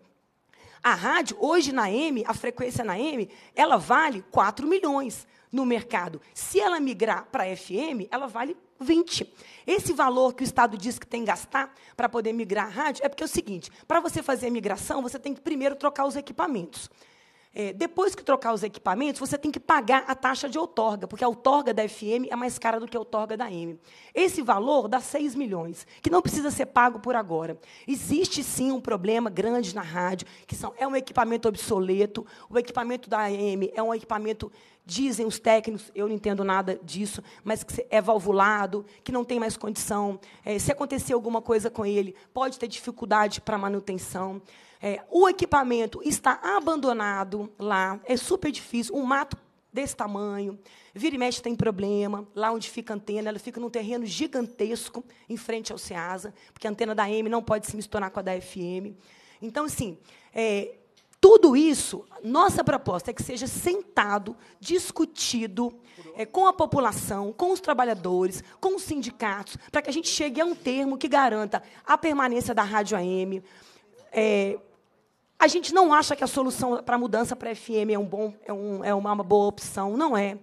a rádio, hoje na M, a frequência na M, ela vale 4 milhões no mercado. Se ela migrar para a FM, ela vale 20. Esse valor que o Estado diz que tem que gastar para poder migrar a rádio é porque é o seguinte: para você fazer a migração, você tem que primeiro trocar os equipamentos. É, depois que trocar os equipamentos, você tem que pagar a taxa de outorga, porque a outorga da FM é mais cara do que a outorga da M. Esse valor dá 6 milhões, que não precisa ser pago por agora. Existe sim um problema grande na rádio, que são, é um equipamento obsoleto, o equipamento da AM é um equipamento dizem os técnicos, eu não entendo nada disso, mas que é valvulado, que não tem mais condição. É, se acontecer alguma coisa com ele, pode ter dificuldade para manutenção. É, o equipamento está abandonado lá, é super difícil, um mato desse tamanho. Vira e mexe tem problema. Lá onde fica a antena, ela fica num terreno gigantesco em frente ao SEASA, porque a antena da M não pode se misturar com a da FM. Então, assim, é, tudo isso, nossa proposta é que seja sentado, discutido é, com a população, com os trabalhadores, com os sindicatos, para que a gente chegue a um termo que garanta a permanência da Rádio AM, é, a gente não acha que a solução para a mudança para a FM é, um bom, é, um, é uma boa opção, não é.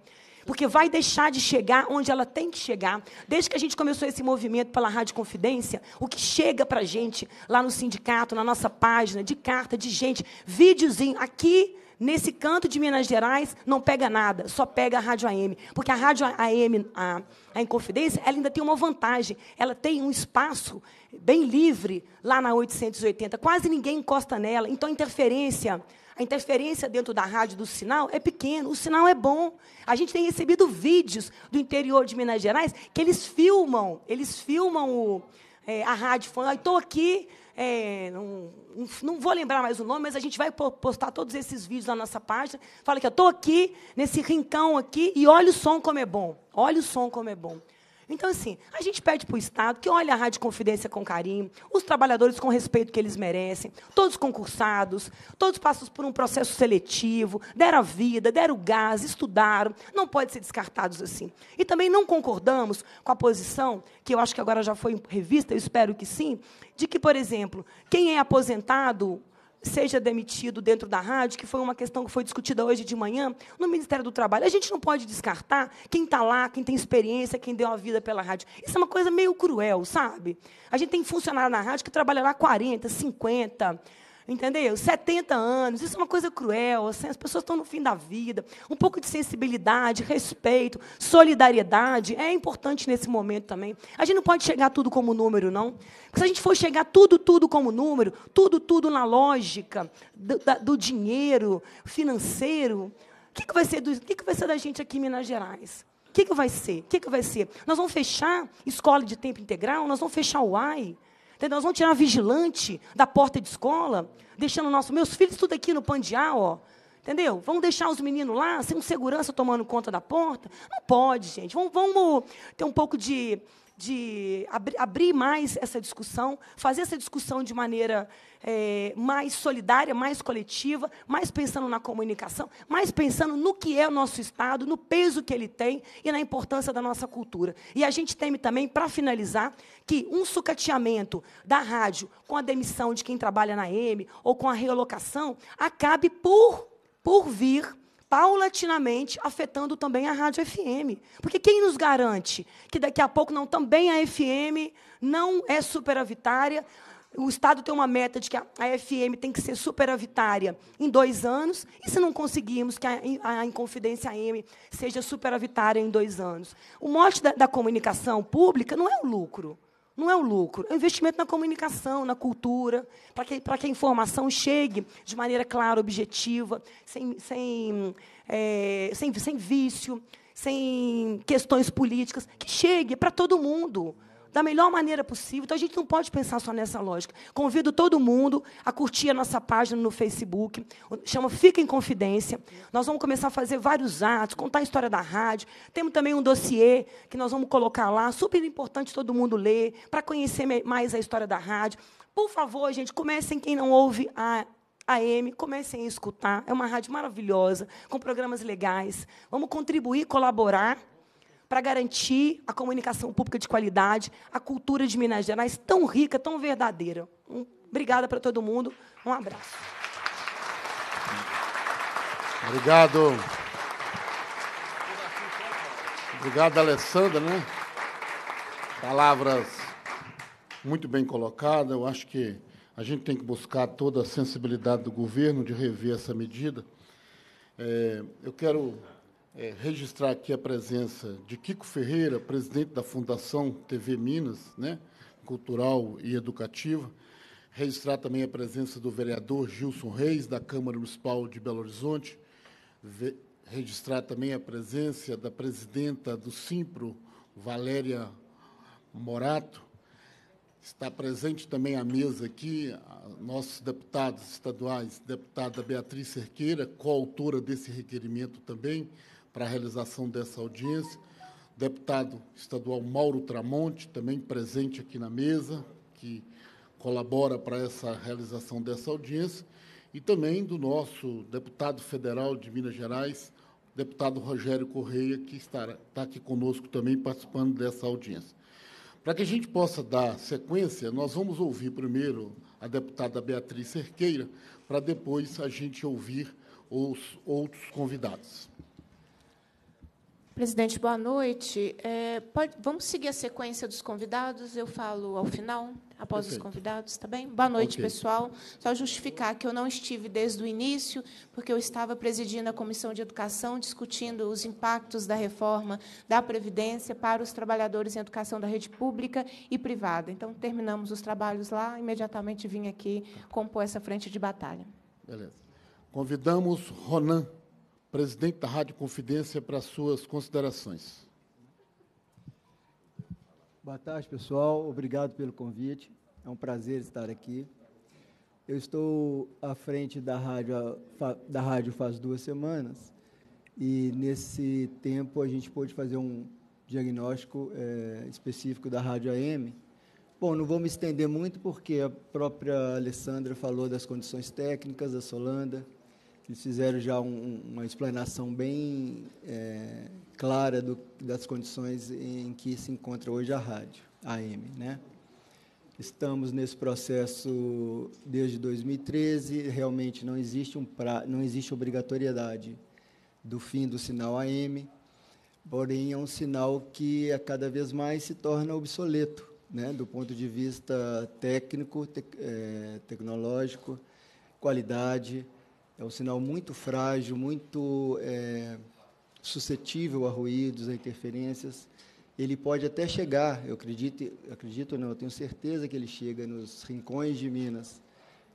Porque vai deixar de chegar onde ela tem que chegar. Desde que a gente começou esse movimento pela Rádio Confidência, o que chega para a gente lá no sindicato, na nossa página, de carta, de gente, videozinho, aqui Nesse canto de Minas Gerais não pega nada, só pega a rádio AM. Porque a rádio AM, a, a Inconfidência, ela ainda tem uma vantagem. Ela tem um espaço bem livre lá na 880. Quase ninguém encosta nela. Então, a interferência, a interferência dentro da rádio do sinal é pequena. O sinal é bom. A gente tem recebido vídeos do interior de Minas Gerais que eles filmam, eles filmam o, é, a rádio estou aqui é, não, não, vou lembrar mais o nome, mas a gente vai postar todos esses vídeos na nossa página. Fala que eu estou aqui, nesse rincão aqui, e olha o som como é bom. Olha o som como é bom. Então, assim, a gente pede para o Estado que olhe a Rádio Confidência com carinho, os trabalhadores com respeito que eles merecem, todos concursados, todos passos por um processo seletivo, deram a vida, deram o gás, estudaram, não pode ser descartados assim. E também não concordamos com a posição, que eu acho que agora já foi revista, eu espero que sim, de que, por exemplo, quem é aposentado seja demitido dentro da rádio, que foi uma questão que foi discutida hoje de manhã no Ministério do Trabalho. A gente não pode descartar quem está lá, quem tem experiência, quem deu a vida pela rádio. Isso é uma coisa meio cruel, sabe? A gente tem funcionário na rádio que trabalha lá 40, 50, Entendeu? 70 anos, isso é uma coisa cruel, assim, as pessoas estão no fim da vida. Um pouco de sensibilidade, respeito, solidariedade é importante nesse momento também. A gente não pode chegar tudo como número, não. Porque se a gente for chegar tudo, tudo como número, tudo, tudo na lógica do, da, do dinheiro financeiro, o que, que, vai ser do, que, que vai ser da gente aqui em Minas Gerais? O que, que vai ser? O que, que vai ser? Nós vamos fechar escola de tempo integral? Nós vamos fechar o AI? Entendeu? Nós vamos tirar uma vigilante da porta de escola, deixando nossos meus filhos tudo aqui no Pandiá, ó. Entendeu? Vamos deixar os meninos lá, sem um segurança tomando conta da porta? Não pode, gente. Vamos, vamos ter um pouco de de abri abrir mais essa discussão, fazer essa discussão de maneira é, mais solidária, mais coletiva, mais pensando na comunicação, mais pensando no que é o nosso Estado, no peso que ele tem e na importância da nossa cultura. E a gente teme também, para finalizar, que um sucateamento da rádio com a demissão de quem trabalha na M ou com a realocação acabe por, por vir paulatinamente afetando também a rádio FM. Porque quem nos garante que daqui a pouco não também a FM não é superavitária? O Estado tem uma meta de que a FM tem que ser superavitária em dois anos, e se não conseguirmos que a Inconfidência AM seja superavitária em dois anos? O mote da, da comunicação pública não é o lucro. Não é o lucro, é o investimento na comunicação, na cultura, para que, que a informação chegue de maneira clara, objetiva, sem, sem, é, sem, sem vício, sem questões políticas, que chegue para todo mundo da melhor maneira possível. Então a gente não pode pensar só nessa lógica. Convido todo mundo a curtir a nossa página no Facebook, chama Fica em Confidência. Nós vamos começar a fazer vários atos, contar a história da rádio. Temos também um dossiê que nós vamos colocar lá, super importante todo mundo ler, para conhecer mais a história da rádio. Por favor, gente, comecem quem não ouve a AM, comecem a escutar. É uma rádio maravilhosa, com programas legais. Vamos contribuir, colaborar para garantir a comunicação pública de qualidade, a cultura de Minas Gerais tão rica, tão verdadeira. Um, obrigada para todo mundo. Um abraço. Obrigado. Obrigado, Alessandra, né? Palavras muito bem colocadas. Eu acho que a gente tem que buscar toda a sensibilidade do governo de rever essa medida. É, eu quero é, registrar aqui a presença de Kiko Ferreira, presidente da Fundação TV Minas, né, cultural e educativa. Registrar também a presença do vereador Gilson Reis, da Câmara Municipal de Belo Horizonte. Ve registrar também a presença da presidenta do Simpro, Valéria Morato. Está presente também à mesa aqui nossos deputados estaduais, deputada Beatriz Cerqueira, coautora desse requerimento também, para a realização dessa audiência. Deputado estadual Mauro Tramonte, também presente aqui na mesa, que colabora para essa realização dessa audiência. E também do nosso deputado federal de Minas Gerais, deputado Rogério Correia, que está, está aqui conosco também participando dessa audiência. Para que a gente possa dar sequência, nós vamos ouvir primeiro a deputada Beatriz Cerqueira, para depois a gente ouvir os outros convidados. Presidente, boa noite. É, pode, vamos seguir a sequência dos convidados? Eu falo ao final, após Perfeito. os convidados, está bem? Boa noite, okay. pessoal. Só justificar que eu não estive desde o início, porque eu estava presidindo a Comissão de Educação, discutindo os impactos da reforma da Previdência para os trabalhadores em educação da rede pública e privada. Então, terminamos os trabalhos lá, imediatamente vim aqui compor essa frente de batalha. Beleza. Convidamos Ronan presidente da Rádio Confidência, para suas considerações. Boa tarde, pessoal. Obrigado pelo convite. É um prazer estar aqui. Eu estou à frente da rádio, da rádio faz duas semanas e, nesse tempo, a gente pôde fazer um diagnóstico é, específico da rádio AM. Bom, não vou me estender muito, porque a própria Alessandra falou das condições técnicas da Solanda, eles fizeram já um, uma explanação bem é, clara do, das condições em que se encontra hoje a rádio, AM. Né? Estamos nesse processo desde 2013, realmente não existe, um pra, não existe obrigatoriedade do fim do sinal AM, porém é um sinal que a é cada vez mais se torna obsoleto, né, do ponto de vista técnico, te, é, tecnológico, qualidade. É um sinal muito frágil, muito é, suscetível a ruídos, a interferências. Ele pode até chegar, eu acredito, acredito não, eu tenho certeza que ele chega nos rincões de Minas,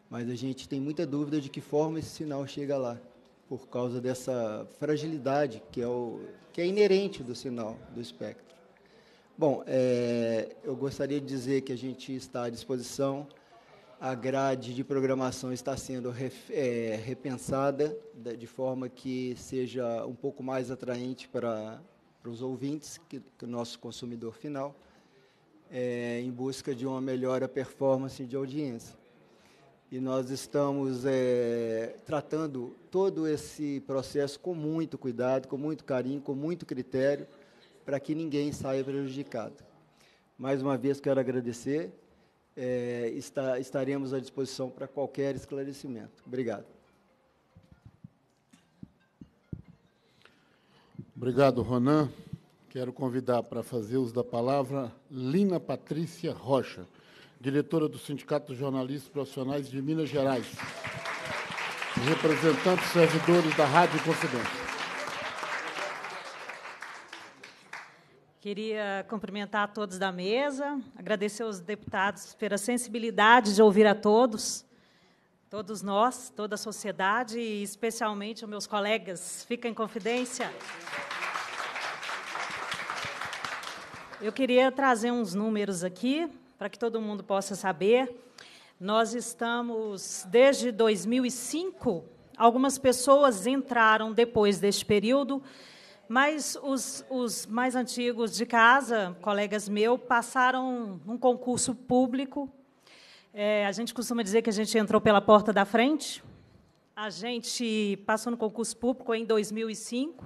mas a gente tem muita dúvida de que forma esse sinal chega lá, por causa dessa fragilidade que é, o, que é inerente do sinal, do espectro. Bom, é, eu gostaria de dizer que a gente está à disposição a grade de programação está sendo é, repensada de forma que seja um pouco mais atraente para, para os ouvintes, que, que o nosso consumidor final, é, em busca de uma melhora performance de audiência. E nós estamos é, tratando todo esse processo com muito cuidado, com muito carinho, com muito critério, para que ninguém saia prejudicado. Mais uma vez, quero agradecer é, está, estaremos à disposição para qualquer esclarecimento. Obrigado. Obrigado, Ronan. Quero convidar para fazer uso da palavra Lina Patrícia Rocha, diretora do Sindicato dos Jornalistas Profissionais de Minas Gerais, representante servidores da Rádio Confidência. Queria cumprimentar a todos da mesa, agradecer aos deputados pela sensibilidade de ouvir a todos, todos nós, toda a sociedade e especialmente os meus colegas. Fica em confidência. Eu queria trazer uns números aqui para que todo mundo possa saber. Nós estamos desde 2005, algumas pessoas entraram depois deste período, mas os, os mais antigos de casa, colegas meus, passaram num concurso público. É, a gente costuma dizer que a gente entrou pela porta da frente. A gente passou no concurso público em 2005.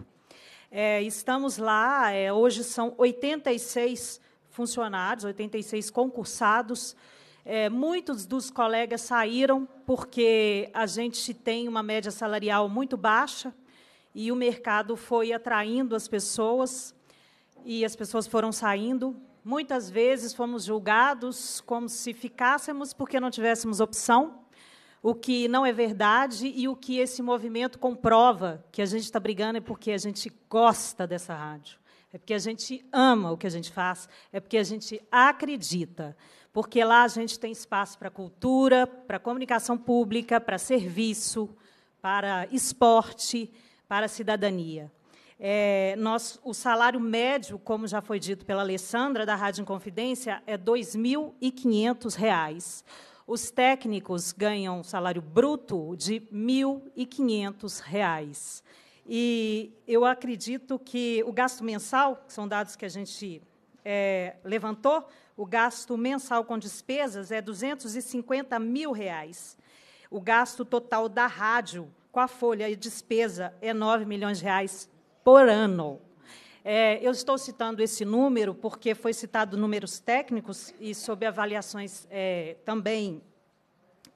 É, estamos lá, é, hoje são 86 funcionários, 86 concursados. É, muitos dos colegas saíram porque a gente tem uma média salarial muito baixa e o mercado foi atraindo as pessoas e as pessoas foram saindo. Muitas vezes fomos julgados como se ficássemos porque não tivéssemos opção, o que não é verdade e o que esse movimento comprova que a gente está brigando é porque a gente gosta dessa rádio, é porque a gente ama o que a gente faz, é porque a gente acredita porque lá a gente tem espaço para cultura, para comunicação pública, para serviço, para esporte para a cidadania. É, nós, o salário médio, como já foi dito pela Alessandra, da Rádio Inconfidência, é R$ 2.500. Os técnicos ganham um salário bruto de R$ 1.500. E eu acredito que o gasto mensal, que são dados que a gente é, levantou, o gasto mensal com despesas é R$ 250 mil. Reais. O gasto total da rádio com a folha e despesa é 9 milhões de reais por ano. É, eu estou citando esse número porque foi citado números técnicos e sob avaliações é, também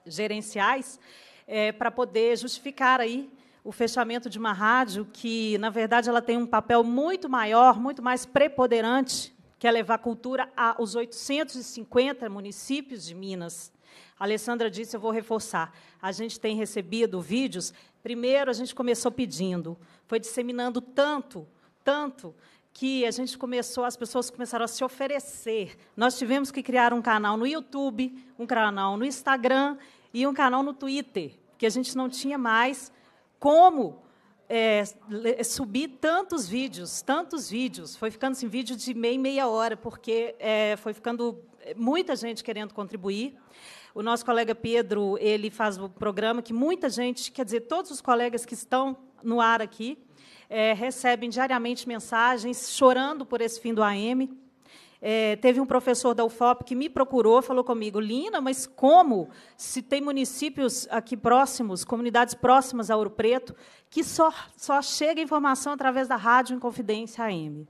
gerenciais é, para poder justificar aí o fechamento de uma rádio que, na verdade, ela tem um papel muito maior, muito mais preponderante, que é levar cultura aos 850 municípios de Minas. A Alessandra disse, eu vou reforçar. A gente tem recebido vídeos Primeiro, a gente começou pedindo, foi disseminando tanto, tanto, que a gente começou, as pessoas começaram a se oferecer. Nós tivemos que criar um canal no YouTube, um canal no Instagram e um canal no Twitter, que a gente não tinha mais como é, subir tantos vídeos, tantos vídeos. Foi ficando assim, vídeo de meia e meia hora, porque é, foi ficando é, muita gente querendo contribuir. O nosso colega Pedro, ele faz um programa que muita gente, quer dizer, todos os colegas que estão no ar aqui, é, recebem diariamente mensagens chorando por esse fim do AM. É, teve um professor da UFOP que me procurou, falou comigo, Lina, mas como se tem municípios aqui próximos, comunidades próximas a Ouro Preto, que só, só chega informação através da rádio em confidência AM?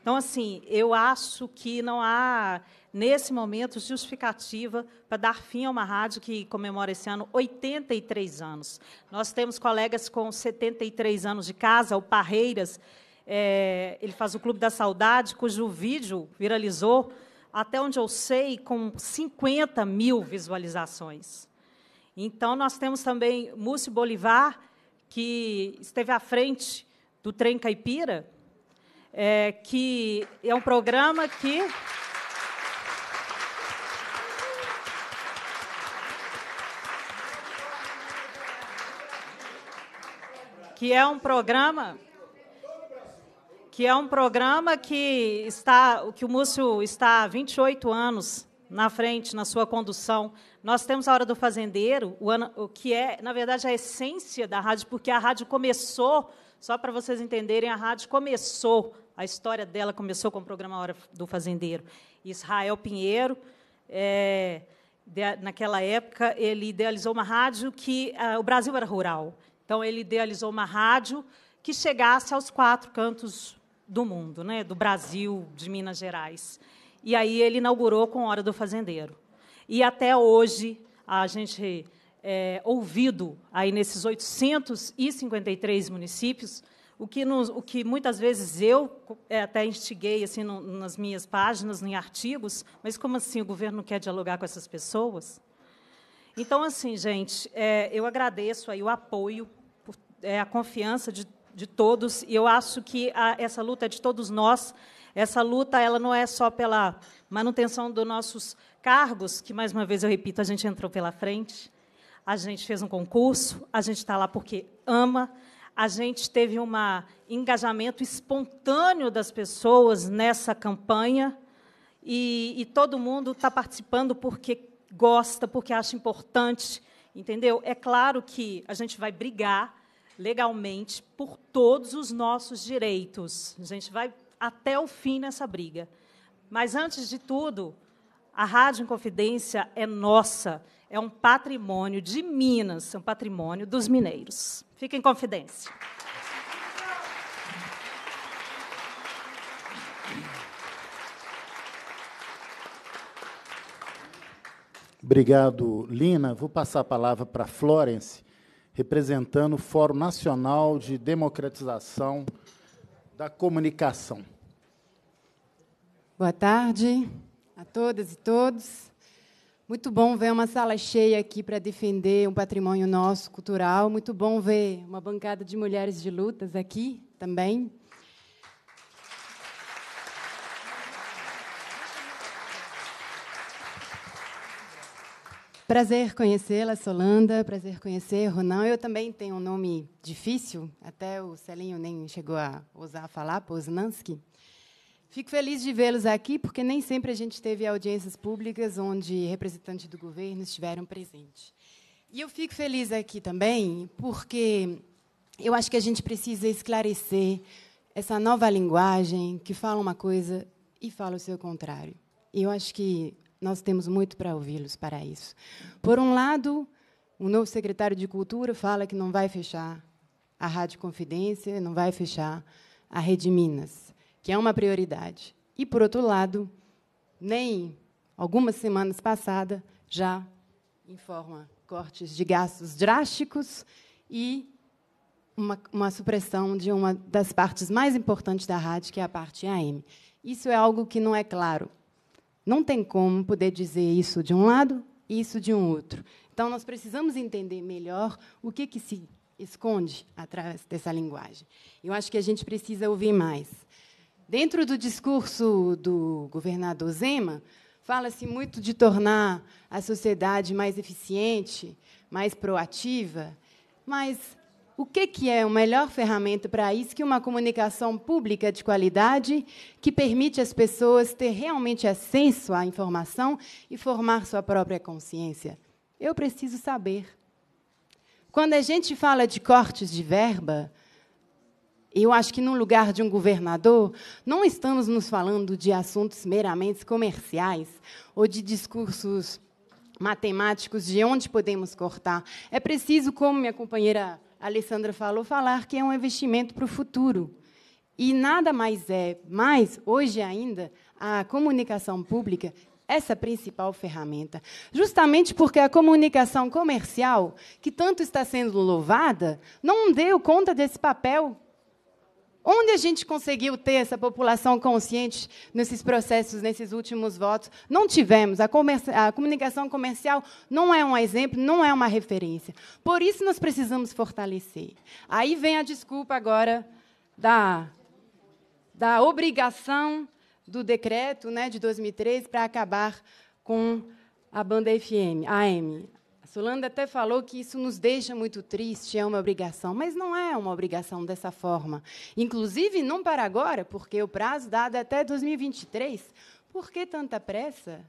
Então, assim, eu acho que não há, nesse momento, justificativa para dar fim a uma rádio que comemora esse ano 83 anos. Nós temos colegas com 73 anos de casa, o Parreiras, é, ele faz o Clube da Saudade, cujo vídeo viralizou, até onde eu sei, com 50 mil visualizações. Então, nós temos também Múcio Bolivar, que esteve à frente do trem caipira, é, que é um programa que. que é um programa que é um programa que está que o Múcio está há 28 anos na frente na sua condução. Nós temos a hora do fazendeiro, o, ano, o que é, na verdade, a essência da rádio, porque a rádio começou só para vocês entenderem, a rádio começou, a história dela começou com o programa Hora do Fazendeiro. Israel Pinheiro, é, de, naquela época, ele idealizou uma rádio que. Ah, o Brasil era rural. Então, ele idealizou uma rádio que chegasse aos quatro cantos do mundo, né, do Brasil, de Minas Gerais. E aí ele inaugurou com Hora do Fazendeiro. E até hoje, a gente é, ouvido aí nesses 853 municípios, o que, nos, o que muitas vezes eu é, até instiguei assim, no, nas minhas páginas, em artigos, mas como assim o governo não quer dialogar com essas pessoas? Então, assim, gente, é, eu agradeço aí o apoio, por, é, a confiança de, de todos, e eu acho que a, essa luta é de todos nós, essa luta ela não é só pela manutenção dos nossos cargos, que, mais uma vez, eu repito, a gente entrou pela frente, a gente fez um concurso, a gente está lá porque ama, a gente teve um engajamento espontâneo das pessoas nessa campanha e, e todo mundo está participando porque gosta, porque acha importante, entendeu? É claro que a gente vai brigar legalmente por todos os nossos direitos. A gente vai até o fim nessa briga. Mas, antes de tudo, a Rádio Inconfidência é nossa é um patrimônio de Minas, é um patrimônio dos mineiros. Fica em confidência. Obrigado, Lina. Vou passar a palavra para Florence, representando o Fórum Nacional de Democratização da Comunicação. Boa tarde a todas e todos. Muito bom ver uma sala cheia aqui para defender um patrimônio nosso cultural. Muito bom ver uma bancada de mulheres de lutas aqui também. Prazer conhecê-la, Solanda. Prazer conhecer Ronan. Eu também tenho um nome difícil, até o Celinho nem chegou a ousar falar, Poznansky. Fico feliz de vê-los aqui, porque nem sempre a gente teve audiências públicas onde representantes do governo estiveram presentes. E eu fico feliz aqui também, porque eu acho que a gente precisa esclarecer essa nova linguagem que fala uma coisa e fala o seu contrário. E eu acho que nós temos muito para ouvi-los para isso. Por um lado, o novo secretário de Cultura fala que não vai fechar a Rádio Confidência, não vai fechar a Rede Minas que é uma prioridade. E, por outro lado, nem algumas semanas passadas já informa cortes de gastos drásticos e uma, uma, supressão de uma das partes mais importantes da rádio, que é a parte AM. Isso é algo que não é claro. Não tem como poder dizer isso de um lado e isso de um outro. Então, nós precisamos entender melhor o que, que se esconde atrás dessa linguagem. Eu acho que a gente precisa ouvir mais. Dentro do discurso do governador Zema, fala-se muito de tornar a sociedade mais eficiente, mais proativa, mas o que, que é a melhor ferramenta para isso que uma comunicação pública de qualidade que permite às pessoas ter realmente acesso à informação e formar sua própria consciência? Eu preciso saber. Quando a gente fala de cortes de verba, eu acho que, no lugar de um governador, não estamos nos falando de assuntos meramente comerciais ou de discursos matemáticos de onde podemos cortar. É preciso, como minha companheira Alessandra falou, falar que é um investimento para o futuro. E nada mais é, Mas hoje ainda, a comunicação pública essa principal ferramenta. Justamente porque a comunicação comercial, que tanto está sendo louvada, não deu conta desse papel Onde a gente conseguiu ter essa população consciente nesses processos, nesses últimos votos? Não tivemos. A, a, comunicação comercial não é um exemplo, não é uma referência. Por isso, nós precisamos fortalecer. Aí vem a desculpa agora da, da obrigação do decreto né, de 2003 para acabar com a banda FM, AM. Solanda até falou que isso nos deixa muito triste, é uma obrigação, mas não é uma obrigação dessa forma. Inclusive, não para agora, porque o prazo dado é até 2023. Por que tanta pressa?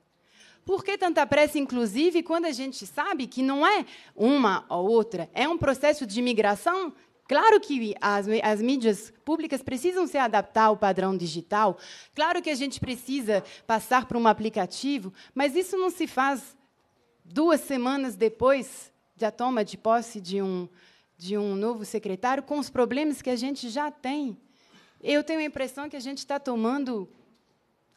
Por que tanta pressa, inclusive, quando a gente sabe que não é uma ou outra, é um processo de imigração Claro que as, as, mídias públicas precisam se adaptar ao padrão digital, claro que a gente precisa passar por um aplicativo, mas isso não se faz duas semanas depois da toma de posse de um, de um novo secretário, com os problemas que a gente já tem. Eu tenho a impressão que a gente está tomando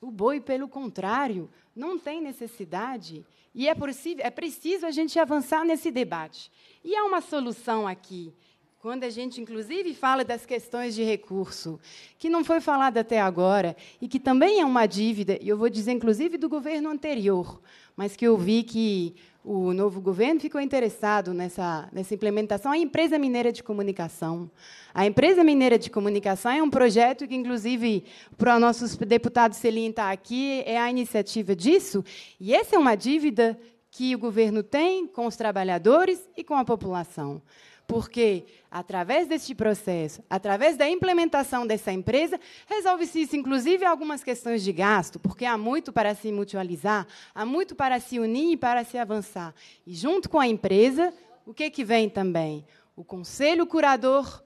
o boi pelo contrário. Não tem necessidade. E é, possível, é preciso a gente avançar nesse debate. E há uma solução aqui, quando a gente, inclusive, fala das questões de recurso, que não foi falada até agora, e que também é uma dívida, e eu vou dizer, inclusive, do governo anterior mas que eu vi que o novo governo ficou interessado nessa, nessa implementação, a Empresa Mineira de Comunicação. A Empresa Mineira de Comunicação é um projeto que, inclusive, para o nosso deputado Selim está aqui, é a iniciativa disso, e essa é uma dívida que o governo tem com os trabalhadores e com a população. Porque, através deste processo, através da implementação dessa empresa, resolve-se isso, inclusive, algumas questões de gasto, porque há muito para se mutualizar, há muito para se unir e para se avançar. E, junto com a empresa, o que, que vem também? O conselho curador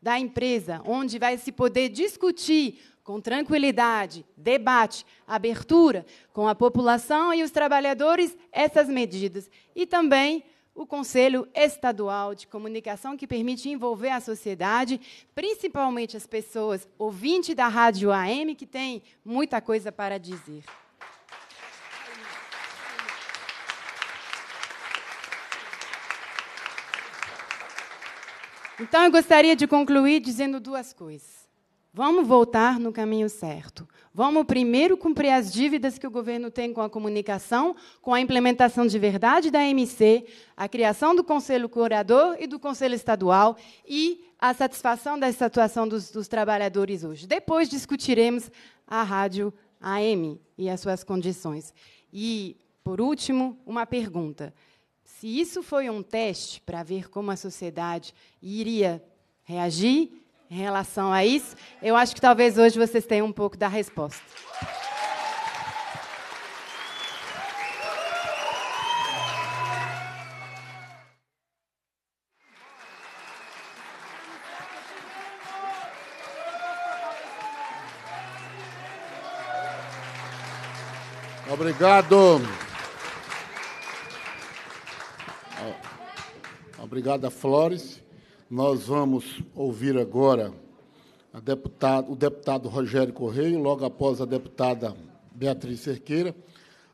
da empresa, onde vai se poder discutir com tranquilidade, debate, abertura com a população e os trabalhadores essas medidas. E também o Conselho Estadual de Comunicação, que permite envolver a sociedade, principalmente as pessoas ouvintes da Rádio AM, que tem muita coisa para dizer. Então, eu gostaria de concluir dizendo duas coisas. Vamos voltar no caminho certo. Vamos primeiro cumprir as dívidas que o governo tem com a comunicação, com a implementação de verdade da MC, a criação do Conselho Curador e do Conselho Estadual e a satisfação da situação dos, dos trabalhadores hoje. Depois discutiremos a rádio AM e as suas condições. E, por último, uma pergunta. Se isso foi um teste para ver como a sociedade iria reagir, em relação a isso. Eu acho que talvez hoje vocês tenham um pouco da resposta. Obrigado. Ah, Obrigada, Flores. Nós vamos ouvir agora o deputado Rogério Correia, logo após a deputada Beatriz Cerqueira.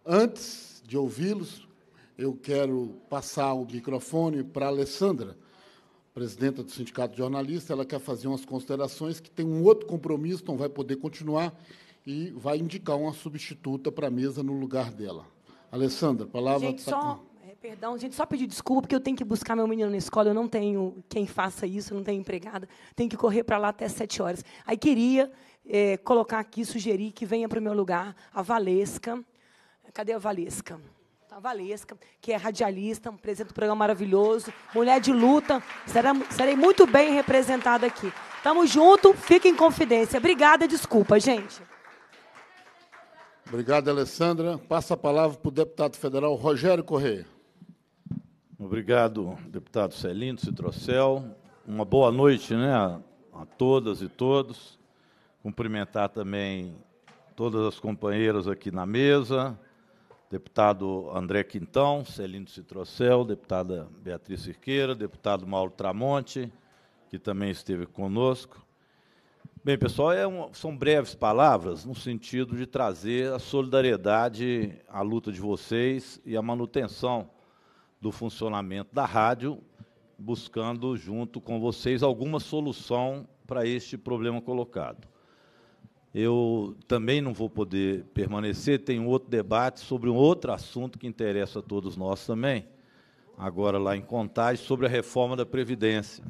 Antes de ouvi-los, eu quero passar o microfone para a Alessandra, presidenta do Sindicato de Jornalistas. Ela quer fazer umas considerações, que tem um outro compromisso, não vai poder continuar, e vai indicar uma substituta para a mesa no lugar dela. Alessandra, palavra... Gente, tá só, Perdão, gente, só pedir desculpa, porque eu tenho que buscar meu menino na escola, eu não tenho quem faça isso, eu não tenho empregada, tenho que correr para lá até sete horas. Aí queria é, colocar aqui, sugerir que venha para o meu lugar a Valesca. Cadê a Valesca? A tá, Valesca, que é radialista, apresenta um programa maravilhoso, mulher de luta, será, serei muito bem representada aqui. Tamo junto, fique em confidência. Obrigada, desculpa, gente. Obrigado, Alessandra. Passa a palavra para o deputado federal Rogério Correia. Obrigado, deputado Celino Citrocel. Uma boa noite né, a, a todas e todos. Cumprimentar também todas as companheiras aqui na mesa, deputado André Quintão, Celino Citrocel, deputada Beatriz Cirqueira, deputado Mauro Tramonte, que também esteve conosco. Bem, pessoal, é um, são breves palavras no sentido de trazer a solidariedade à luta de vocês e à manutenção do funcionamento da rádio, buscando junto com vocês alguma solução para este problema colocado. Eu também não vou poder permanecer, tem um outro debate sobre um outro assunto que interessa a todos nós também, agora lá em Contagem, sobre a reforma da Previdência.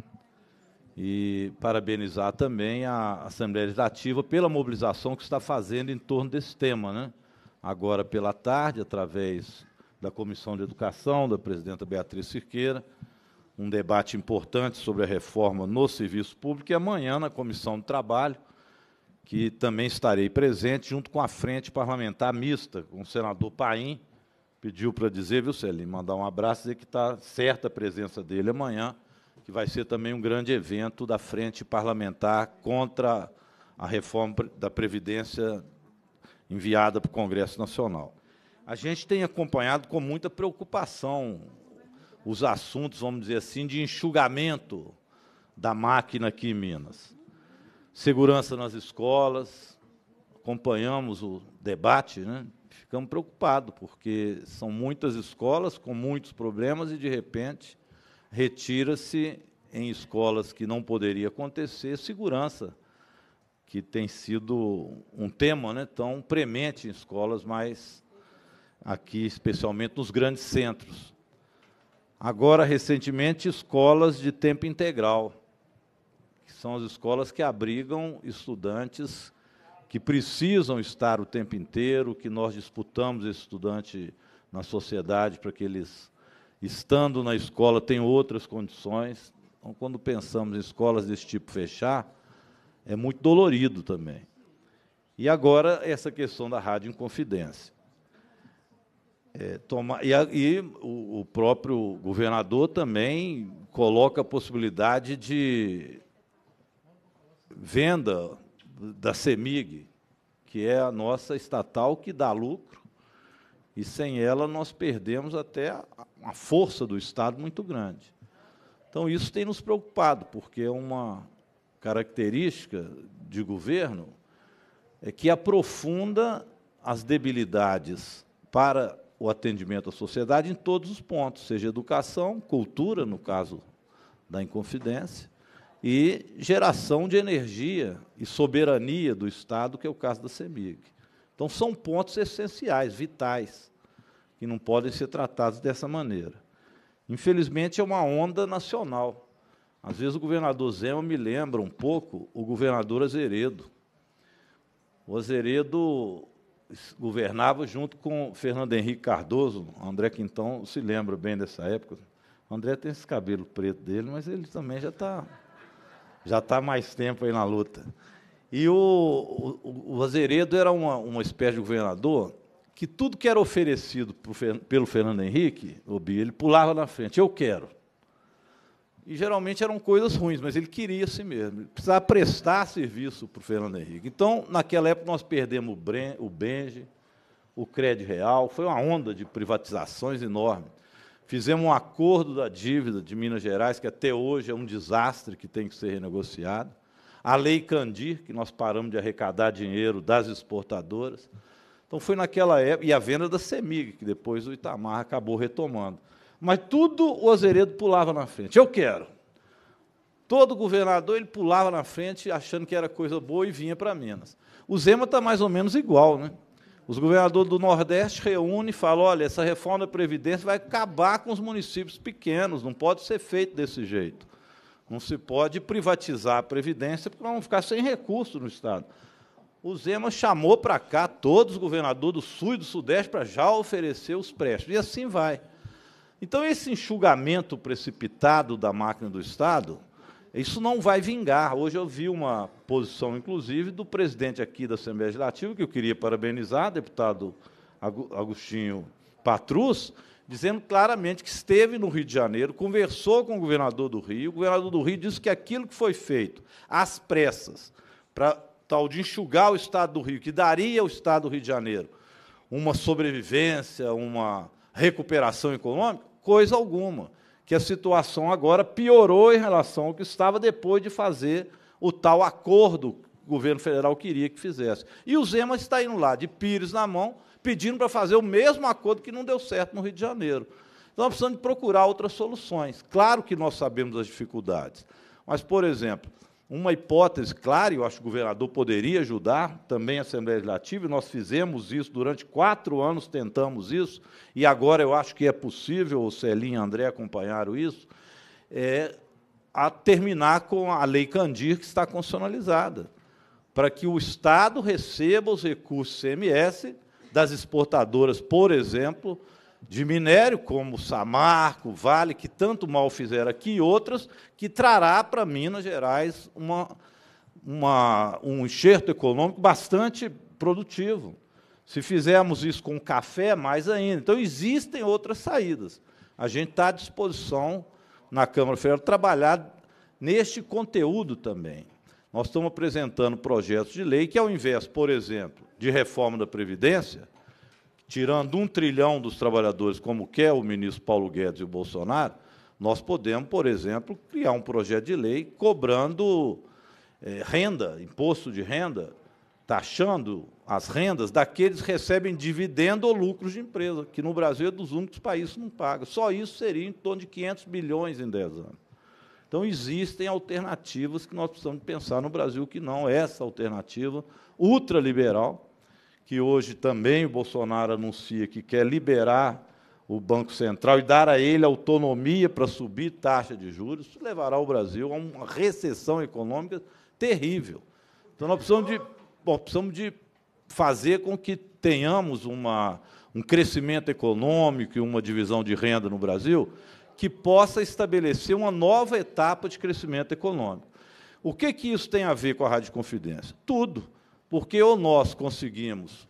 E parabenizar também a Assembleia Legislativa pela mobilização que está fazendo em torno desse tema. Né? Agora pela tarde, através da Comissão de Educação, da presidenta Beatriz Cirqueira, um debate importante sobre a reforma no serviço público, e amanhã na Comissão do Trabalho, que também estarei presente, junto com a Frente Parlamentar Mista, com o senador Paim, pediu para dizer, viu, Celim, mandar um abraço, dizer que está certa a presença dele amanhã, que vai ser também um grande evento da Frente Parlamentar contra a reforma da Previdência enviada para o Congresso Nacional. A gente tem acompanhado com muita preocupação os assuntos, vamos dizer assim, de enxugamento da máquina aqui em Minas. Segurança nas escolas, acompanhamos o debate, né? ficamos preocupados, porque são muitas escolas com muitos problemas e, de repente, retira-se em escolas que não poderia acontecer segurança, que tem sido um tema né, tão premente em escolas mais aqui especialmente nos grandes centros. Agora, recentemente, escolas de tempo integral, que são as escolas que abrigam estudantes que precisam estar o tempo inteiro, que nós disputamos esse estudante na sociedade para que eles, estando na escola, tenham outras condições. Então, quando pensamos em escolas desse tipo fechar, é muito dolorido também. E agora, essa questão da rádio em confidência é, tomar, e, a, e o, o, próprio governador também coloca a possibilidade de venda da CEMIG, que é a nossa estatal que dá lucro, e sem ela nós perdemos até uma força do Estado muito grande. Então, isso tem nos preocupado, porque é uma característica de governo é que aprofunda as debilidades para o atendimento à sociedade em todos os pontos, seja educação, cultura, no caso da Inconfidência, e geração de energia e soberania do Estado, que é o caso da CEMIG. Então, são pontos essenciais, vitais, que não podem ser tratados dessa maneira. Infelizmente, é uma onda nacional. Às vezes, o governador Zema me lembra um pouco o governador Azeredo. O Azeredo governava junto com Fernando Henrique Cardoso, André Quintão se lembra bem dessa época. O André tem esse cabelo preto dele, mas ele também já está já tá mais tempo aí na luta. E o, o, o Azeredo era uma, uma espécie de governador que tudo que era oferecido pelo Fernando Henrique, Obi, ele pulava na frente. Eu quero e geralmente eram coisas ruins, mas ele queria a si mesmo, ele precisava prestar serviço para o Fernando Henrique. Então, naquela época, nós perdemos o, Bren, o Benji, o Crédito Real, foi uma onda de privatizações enorme. Fizemos um acordo da dívida de Minas Gerais, que até hoje é um desastre que tem que ser renegociado. A Lei Candir, que nós paramos de arrecadar dinheiro das exportadoras. Então, foi naquela época, e a venda da CEMIG, que depois o Itamar acabou retomando. Mas tudo o Azeredo pulava na frente. Eu quero. Todo governador ele pulava na frente achando que era coisa boa e vinha para Minas. O Zema está mais ou menos igual, né? Os governadores do Nordeste reúnem e falam: olha, essa reforma da Previdência vai acabar com os municípios pequenos, não pode ser feito desse jeito. Não se pode privatizar a Previdência porque vamos ficar sem recurso no Estado. O Zema chamou para cá todos os governadores do Sul e do Sudeste para já oferecer os préstimos. E assim vai. Então, esse enxugamento precipitado da máquina do Estado, isso não vai vingar. Hoje eu vi uma posição, inclusive, do presidente aqui da Assembleia Legislativa, que eu queria parabenizar, deputado Agostinho Patrus, dizendo claramente que esteve no Rio de Janeiro, conversou com o governador do Rio, o governador do Rio disse que aquilo que foi feito às pressas para tal de enxugar o Estado do Rio, que daria ao Estado do Rio de Janeiro uma sobrevivência, uma recuperação econômica? Coisa alguma. Que a situação agora piorou em relação ao que estava depois de fazer o tal acordo que o governo federal queria que fizesse. E o Zema está indo lá, de Pires na mão, pedindo para fazer o mesmo acordo que não deu certo no Rio de Janeiro. Então, nós precisamos procurar outras soluções. Claro que nós sabemos as dificuldades. Mas, por exemplo, uma hipótese, claro, eu acho que o governador poderia ajudar, também a Assembleia Legislativa, e nós fizemos isso durante quatro anos, tentamos isso, e agora eu acho que é possível, o Celinho e o André acompanharam isso, é, a terminar com a Lei Candir, que está constitucionalizada, para que o Estado receba os recursos CMS das exportadoras, por exemplo, de minério, como Samarco, Vale, que tanto mal fizeram aqui, e outras, que trará para Minas Gerais uma, uma, um enxerto econômico bastante produtivo. Se fizermos isso com café, mais ainda. Então, existem outras saídas. A gente está à disposição na Câmara Federal trabalhar neste conteúdo também. Nós estamos apresentando projetos de lei que, ao invés, por exemplo, de reforma da Previdência, tirando um trilhão dos trabalhadores, como quer é o ministro Paulo Guedes e o Bolsonaro, nós podemos, por exemplo, criar um projeto de lei cobrando é, renda, imposto de renda, taxando as rendas daqueles que recebem dividendo ou lucros de empresa, que no Brasil é dos únicos países que não paga. Só isso seria em torno de 500 bilhões em 10 anos. Então, existem alternativas que nós precisamos pensar no Brasil, que não é essa alternativa ultraliberal, que hoje também o Bolsonaro anuncia que quer liberar o Banco Central e dar a ele autonomia para subir taxa de juros, isso levará o Brasil a uma recessão econômica terrível. Então, nós precisamos de, nós precisamos de fazer com que tenhamos uma, um crescimento econômico e uma divisão de renda no Brasil que possa estabelecer uma nova etapa de crescimento econômico. O que, que isso tem a ver com a Rádio Confidência? Tudo. Porque ou nós conseguimos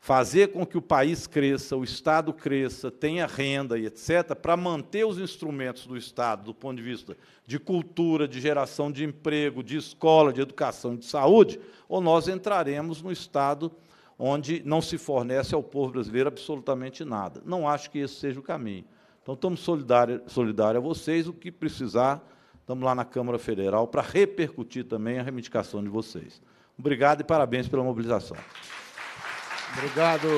fazer com que o país cresça, o Estado cresça, tenha renda e etc., para manter os instrumentos do Estado do ponto de vista de cultura, de geração de emprego, de escola, de educação e de saúde, ou nós entraremos no Estado onde não se fornece ao povo brasileiro absolutamente nada. Não acho que esse seja o caminho. Então, estamos solidários solidário a vocês, o que precisar, estamos lá na Câmara Federal para repercutir também a reivindicação de vocês. Obrigado e parabéns pela mobilização. Obrigado.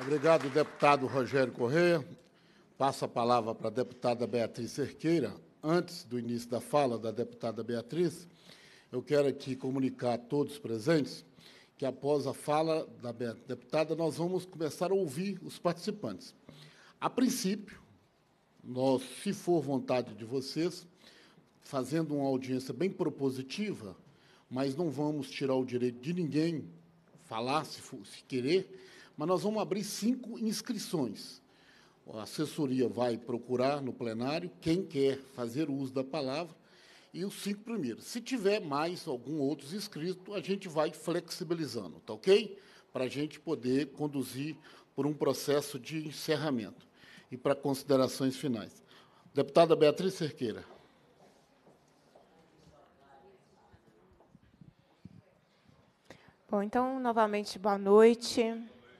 Obrigado, deputado Rogério Correia. Passa a palavra para a deputada Beatriz Cerqueira. Antes do início da fala da deputada Beatriz, eu quero aqui comunicar a todos presentes que, após a fala da deputada, nós vamos começar a ouvir os participantes. A princípio, nós, se for vontade de vocês, fazendo uma audiência bem propositiva, mas não vamos tirar o direito de ninguém falar, se, for, se querer, mas nós vamos abrir cinco inscrições. A assessoria vai procurar no plenário quem quer fazer uso da palavra e os cinco primeiros. Se tiver mais algum outro inscrito, a gente vai flexibilizando, tá ok? Para a gente poder conduzir por um processo de encerramento e para considerações finais. Deputada Beatriz Cerqueira. Bom, então, novamente, boa noite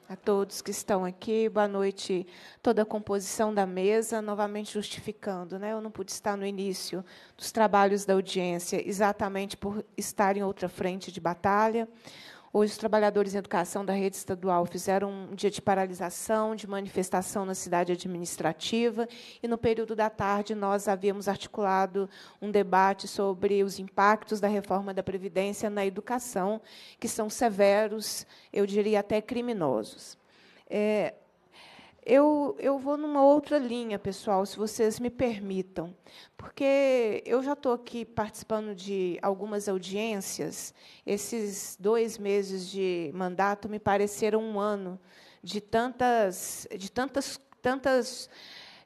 a todos que estão aqui, boa noite toda a composição da mesa, novamente justificando, né? Eu não pude estar no início dos trabalhos da audiência, exatamente por estar em outra frente de batalha. Hoje, os trabalhadores em educação da rede estadual fizeram um dia de paralisação, de manifestação na cidade administrativa, e no período da tarde nós havíamos articulado um debate sobre os impactos da reforma da Previdência na educação, que são severos, eu diria até criminosos. É, eu, eu vou numa outra linha, pessoal, se vocês me permitam, porque eu já estou aqui participando de algumas audiências. Esses dois meses de mandato me pareceram um ano de tantas, de tantas, tantas,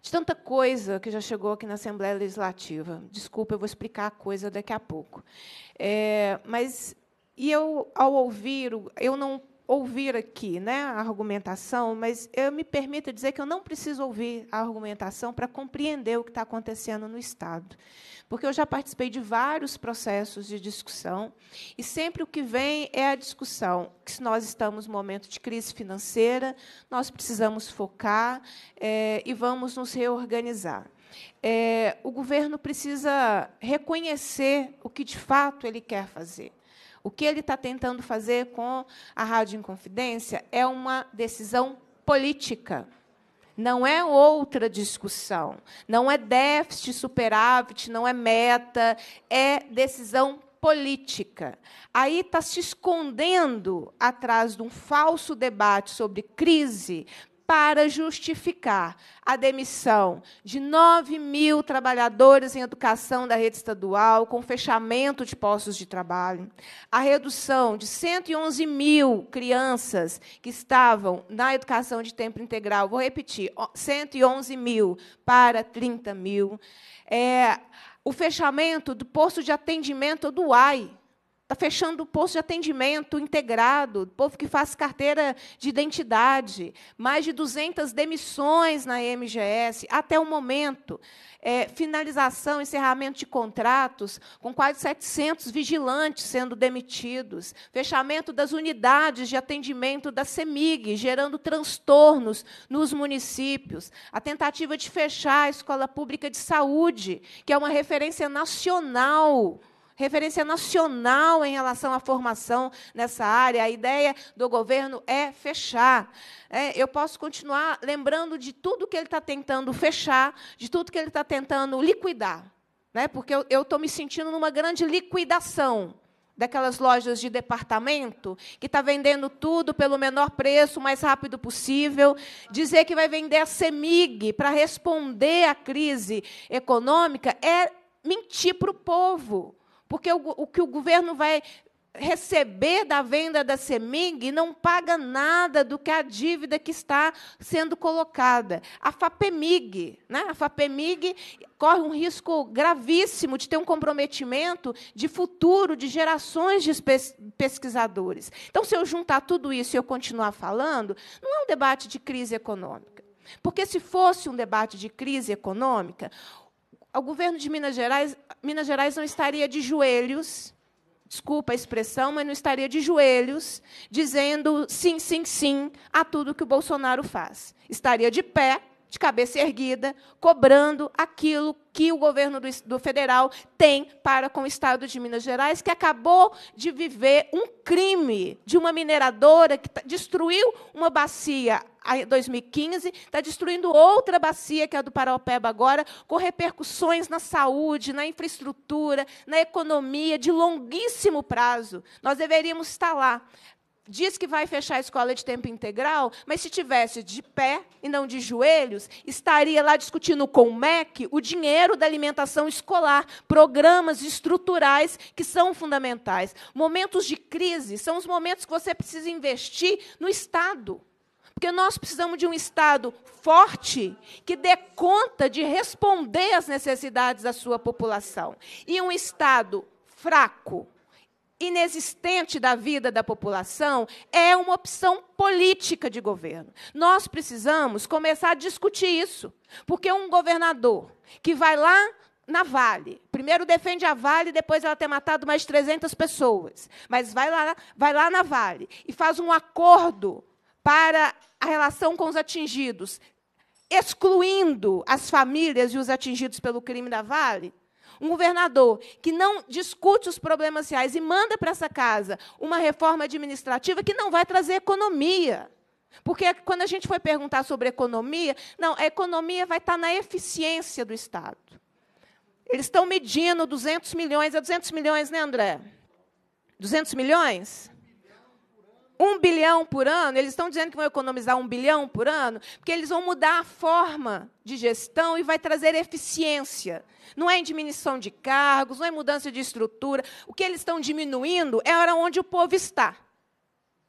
de tanta coisa que já chegou aqui na Assembleia Legislativa. Desculpa, eu vou explicar a coisa daqui a pouco. É, mas e eu, ao ouvir, eu não ouvir aqui né, a argumentação, mas eu me permito dizer que eu não preciso ouvir a argumentação para compreender o que está acontecendo no Estado. Porque eu já participei de vários processos de discussão e sempre o que vem é a discussão que se nós estamos no momento de crise financeira, nós precisamos focar é, e vamos nos reorganizar. É, o governo precisa reconhecer o que de fato ele quer fazer. O que ele está tentando fazer com a Rádio Inconfidência é uma decisão política. Não é outra discussão. Não é déficit, superávit, não é meta. É decisão política. Aí está se escondendo atrás de um falso debate sobre crise, para justificar a demissão de 9 mil trabalhadores em educação da rede estadual, com fechamento de postos de trabalho, a redução de 111 mil crianças que estavam na educação de tempo integral, vou repetir, 111 mil para 30 mil, é, o fechamento do posto de atendimento do AI, Está fechando o posto de atendimento integrado, povo que faz carteira de identidade, mais de 200 demissões na MGS, até o momento. É, finalização, encerramento de contratos, com quase 700 vigilantes sendo demitidos. Fechamento das unidades de atendimento da CEMIG, gerando transtornos nos municípios. A tentativa de fechar a escola pública de saúde, que é uma referência nacional referência nacional em relação à formação nessa área. A ideia do governo é fechar. É, eu posso continuar lembrando de tudo que ele está tentando fechar, de tudo que ele está tentando liquidar, né? porque eu estou me sentindo numa grande liquidação daquelas lojas de departamento que está vendendo tudo pelo menor preço, o mais rápido possível, dizer que vai vender a Semig para responder à crise econômica é mentir para o povo porque o, o que o governo vai receber da venda da Semig não paga nada do que a dívida que está sendo colocada. A Fapemig, né? A Fapemig corre um risco gravíssimo de ter um comprometimento de futuro de gerações de pesquisadores. Então, se eu juntar tudo isso e eu continuar falando, não é um debate de crise econômica. Porque se fosse um debate de crise econômica, o governo de Minas Gerais, Minas Gerais não estaria de joelhos, desculpa a expressão, mas não estaria de joelhos dizendo sim, sim, sim a tudo que o Bolsonaro faz. Estaria de pé, de cabeça erguida, cobrando aquilo que o governo do, do federal tem para com o Estado de Minas Gerais, que acabou de viver um crime de uma mineradora que destruiu uma bacia 2015, está destruindo outra bacia, que é a do Paraopeba agora, com repercussões na saúde, na infraestrutura, na economia, de longuíssimo prazo. Nós deveríamos estar tá lá. Diz que vai fechar a escola de tempo integral, mas se tivesse de pé e não de joelhos, estaria lá discutindo com o MEC o dinheiro da alimentação escolar, programas estruturais que são fundamentais. Momentos de crise são os momentos que você precisa investir no Estado. Porque nós precisamos de um Estado forte que dê conta de responder às necessidades da sua população. E um Estado fraco, inexistente da vida da população é uma opção política de governo. Nós precisamos começar a discutir isso, porque um governador que vai lá na Vale, primeiro defende a Vale, depois ela ter matado mais 300 pessoas, mas vai lá, vai lá na Vale e faz um acordo para a relação com os atingidos, excluindo as famílias e os atingidos pelo crime da Vale? Um governador que não discute os problemas reais e manda para essa casa uma reforma administrativa que não vai trazer economia. Porque quando a gente foi perguntar sobre economia, não, a economia vai estar na eficiência do Estado. Eles estão medindo 200 milhões, é 200 milhões, né, André? 200 milhões? um bilhão por ano, eles estão dizendo que vão economizar um bilhão por ano, porque eles vão mudar a forma de gestão e vai trazer eficiência. Não é em diminuição de cargos, não é mudança de estrutura. O que eles estão diminuindo é onde o povo está.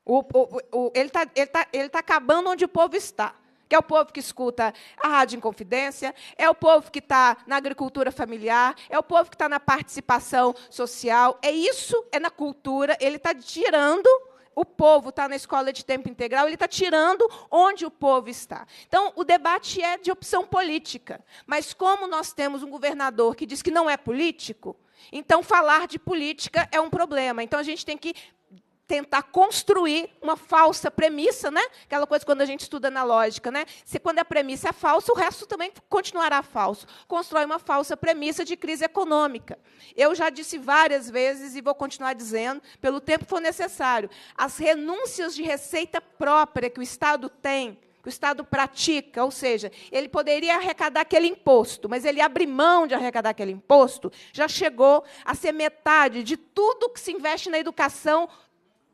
O, o, o, ele está tá, tá, tá acabando onde o povo está. Que é o povo que escuta a rádio em confidência, é o povo que está na agricultura familiar, é o povo que está na participação social. É isso, é na cultura. Ele está tirando o povo está na escola de tempo integral, ele está tirando onde o povo está. Então, o debate é de opção política. Mas como nós temos um governador que diz que não é político, então falar de política é um problema. Então, a gente tem que tentar construir uma falsa premissa, né? Aquela coisa quando a gente estuda na lógica, né? Se quando a premissa é falsa, o resto também continuará falso. Constrói uma falsa premissa de crise econômica. Eu já disse várias vezes e vou continuar dizendo, pelo tempo que for necessário, as renúncias de receita própria que o Estado tem que o Estado pratica, ou seja, ele poderia arrecadar aquele imposto, mas ele abre mão de arrecadar aquele imposto, já chegou a ser metade de tudo que se investe na educação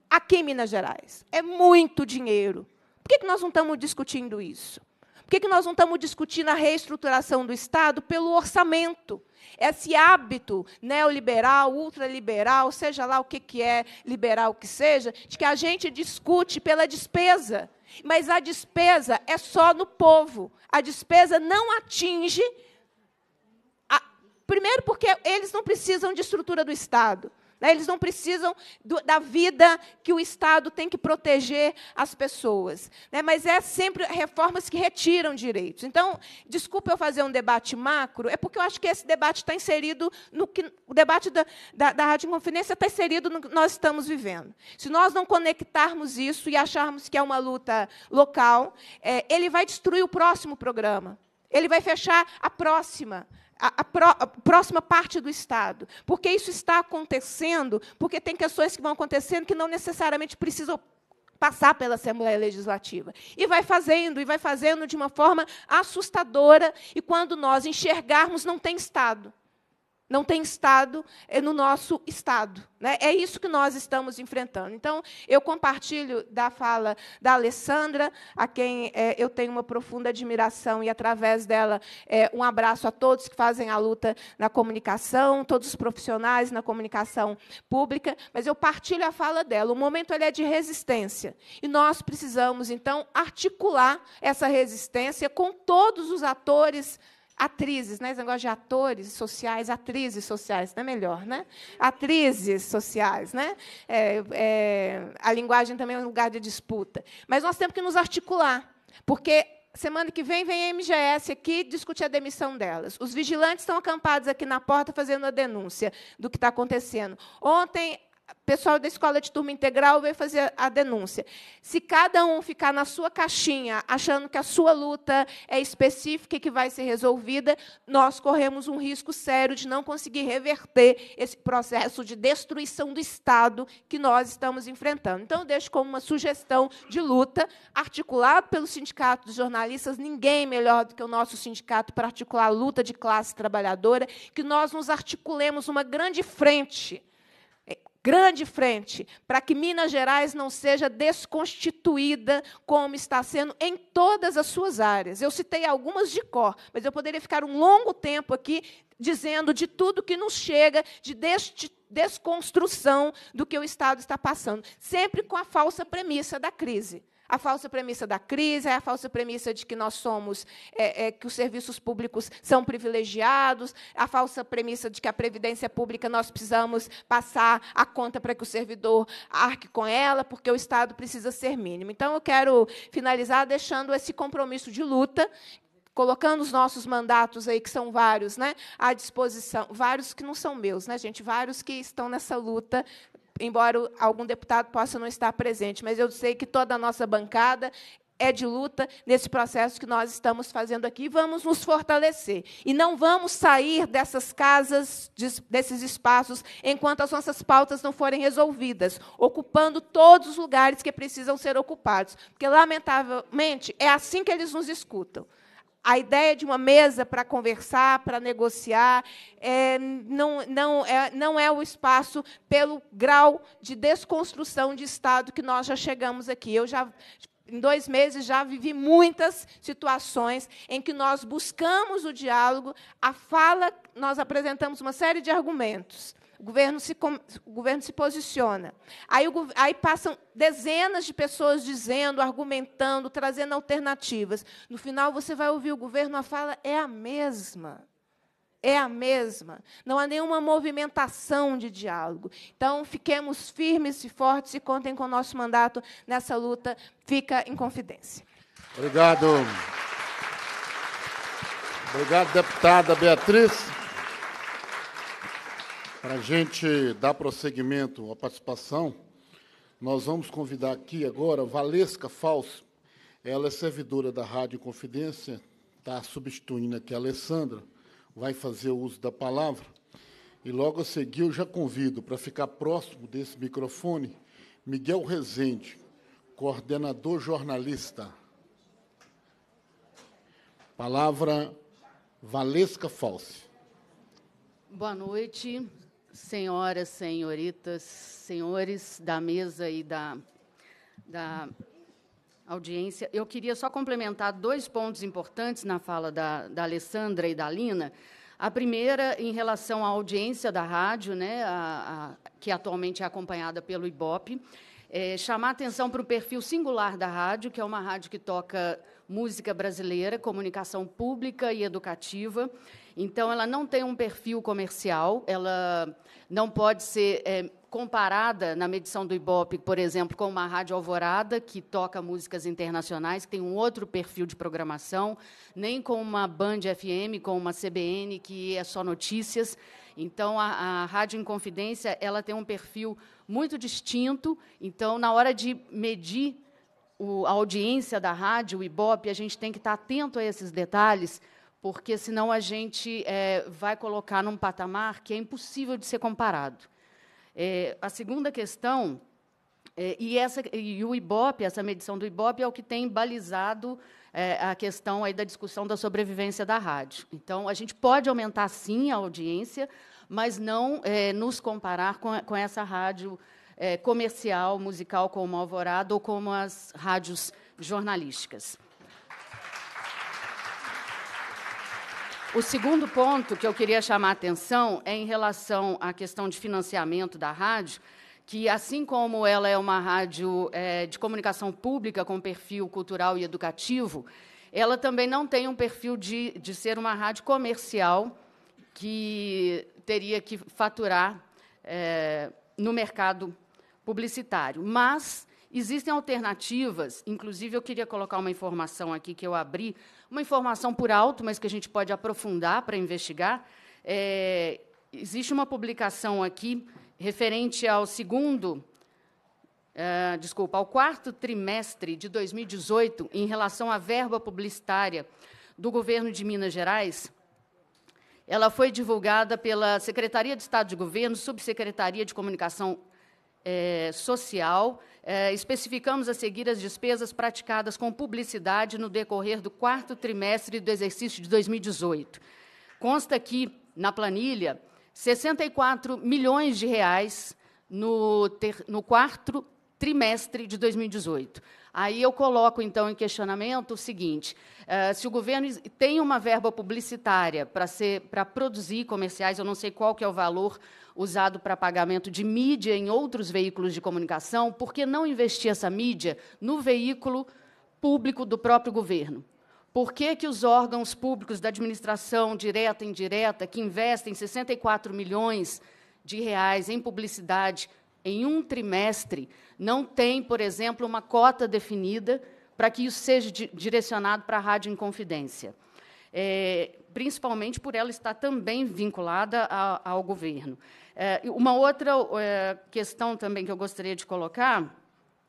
aqui em Minas Gerais. É muito dinheiro. Por que, que nós não estamos discutindo isso? Por que, que nós não estamos discutindo a reestruturação do Estado pelo orçamento? Esse hábito neoliberal, ultraliberal, seja lá o que, que é liberal que seja, de que a gente discute pela despesa. Mas a despesa é só no povo. A despesa não atinge. A... Primeiro, porque eles não precisam de estrutura do Estado. Né? Eles não precisam do, da vida que o Estado tem que proteger as pessoas. Né? Mas é sempre reformas que retiram direitos. Então, desculpa eu fazer um debate macro, é porque eu acho que esse debate está inserido no que. O debate da, da, da Rádio Inconfidência está inserido no que nós estamos vivendo. Se nós não conectarmos isso e acharmos que é uma luta local, é, ele vai destruir o próximo programa. Ele vai fechar a próxima a, a, próxima parte do Estado. Porque isso está acontecendo, porque tem questões que vão acontecendo que não necessariamente precisam passar pela Assembleia Legislativa. E vai fazendo, e vai fazendo de uma forma assustadora, e quando nós enxergarmos, não tem Estado não tem Estado é no nosso Estado. Né? É isso que nós estamos enfrentando. Então, eu compartilho da fala da Alessandra, a quem é, eu tenho uma profunda admiração, e através dela, é, um abraço a todos que fazem a luta na comunicação, todos os profissionais na comunicação pública, mas eu partilho a fala dela. O momento ele é de resistência, e nós precisamos, então, articular essa resistência com todos os atores Atrizes, né? Esse negócio de atores sociais, atrizes sociais, não é melhor, né? Atrizes sociais, né? É, é, a linguagem também é um lugar de disputa. Mas nós temos que nos articular, porque semana que vem vem a MGS aqui discutir a demissão delas. Os vigilantes estão acampados aqui na porta fazendo a denúncia do que está acontecendo. Ontem pessoal da escola de turma integral veio fazer a denúncia. Se cada um ficar na sua caixinha, achando que a sua luta é específica e que vai ser resolvida, nós corremos um risco sério de não conseguir reverter esse processo de destruição do Estado que nós estamos enfrentando. Então, eu deixo como uma sugestão de luta, articulado pelo Sindicato dos Jornalistas, ninguém melhor do que o nosso sindicato para articular a luta de classe trabalhadora, que nós nos articulemos uma grande frente grande frente para que Minas Gerais não seja desconstituída como está sendo em todas as suas áreas. Eu citei algumas de cor, mas eu poderia ficar um longo tempo aqui dizendo de tudo que nos chega de desconstrução do que o Estado está passando, sempre com a falsa premissa da crise. A falsa premissa da crise, é a falsa premissa de que nós somos, é, é, que os serviços públicos são privilegiados, a falsa premissa de que a previdência pública nós precisamos passar a conta para que o servidor arque com ela, porque o Estado precisa ser mínimo. Então, eu quero finalizar deixando esse compromisso de luta colocando os nossos mandatos aí que são vários, né, à disposição, vários que não são meus, né, gente, vários que estão nessa luta embora algum deputado possa não estar presente, mas eu sei que toda a nossa bancada é de luta nesse processo que nós estamos fazendo aqui. Vamos nos fortalecer. E não vamos sair dessas casas, desses espaços, enquanto as nossas pautas não forem resolvidas, ocupando todos os lugares que precisam ser ocupados. Porque, lamentavelmente, é assim que eles nos escutam. A ideia de uma mesa para conversar, para negociar, é, não, não, é, não é o espaço pelo grau de desconstrução de Estado que nós já chegamos aqui. Eu já em dois meses já vivi muitas situações em que nós buscamos o diálogo, a fala, nós apresentamos uma série de argumentos. O governo se, o governo se posiciona. Aí, o, aí passam dezenas de pessoas dizendo, argumentando, trazendo alternativas. No final, você vai ouvir o governo, a fala é a mesma é a mesma. Não há nenhuma movimentação de diálogo. Então, fiquemos firmes e fortes e contem com o nosso mandato nessa luta. Fica em confidência. Obrigado. Obrigado, deputada Beatriz. Para a gente dar prosseguimento à participação, nós vamos convidar aqui agora Valesca Falso. Ela é servidora da Rádio Confidência, está substituindo aqui a Alessandra, vai fazer o uso da palavra. E logo a seguir eu já convido para ficar próximo desse microfone Miguel Rezende, coordenador jornalista. Palavra Valesca Falso. Boa noite senhoras, senhoritas, senhores da mesa e da, da audiência, eu queria só complementar dois pontos importantes na fala da, da Alessandra e da Lina. A primeira, em relação à audiência da rádio, né, a, a, que atualmente é acompanhada pelo IBOP, é, chamar atenção para o perfil singular da rádio, que é uma rádio que toca música brasileira, comunicação pública e educativa, então, ela não tem um perfil comercial, ela não pode ser é, comparada na medição do Ibope, por exemplo, com uma rádio Alvorada, que toca músicas internacionais, que tem um outro perfil de programação, nem com uma Band FM, com uma CBN, que é só notícias. Então, a, a Rádio Inconfidência ela tem um perfil muito distinto. Então, na hora de medir o, a audiência da rádio, o Ibope, a gente tem que estar atento a esses detalhes, porque senão a gente é, vai colocar num patamar que é impossível de ser comparado. É, a segunda questão, é, e, essa, e o IBOP, essa medição do IBOP é o que tem balizado a questão aí da discussão da sobrevivência da rádio. Então, a gente pode aumentar, sim, a audiência, mas não nos comparar com, com essa rádio comercial, musical, como Alvorada ou como as rádios jornalísticas. O segundo ponto que eu queria chamar a atenção é em relação à questão de financiamento da rádio, que, assim como ela é uma rádio é, de comunicação pública com perfil cultural e educativo, ela também não tem um perfil de, de ser uma rádio comercial que teria que faturar é, no mercado publicitário. Mas Existem alternativas, inclusive eu queria colocar uma informação aqui que eu abri, uma informação por alto, mas que a gente pode aprofundar para investigar. É, existe uma publicação aqui referente ao segundo é, desculpa, ao quarto trimestre de 2018, em relação à verba publicitária do governo de Minas Gerais, ela foi divulgada pela Secretaria de Estado de Governo, Subsecretaria de Comunicação é, Social eh, especificamos a seguir as despesas praticadas com publicidade no decorrer do quarto trimestre do exercício de 2018. Consta aqui, na planilha, 64 milhões de reais no, ter, no quarto trimestre de 2018. Aí eu coloco, então, em questionamento o seguinte: uh, se o governo tem uma verba publicitária para produzir comerciais, eu não sei qual que é o valor usado para pagamento de mídia em outros veículos de comunicação, por que não investir essa mídia no veículo público do próprio governo? Por que, que os órgãos públicos da administração direta e indireta, que investem 64 milhões de reais em publicidade em um trimestre, não têm, por exemplo, uma cota definida para que isso seja direcionado para a Rádio Inconfidência? É, principalmente por ela estar também vinculada a, ao governo. É, uma outra é, questão também que eu gostaria de colocar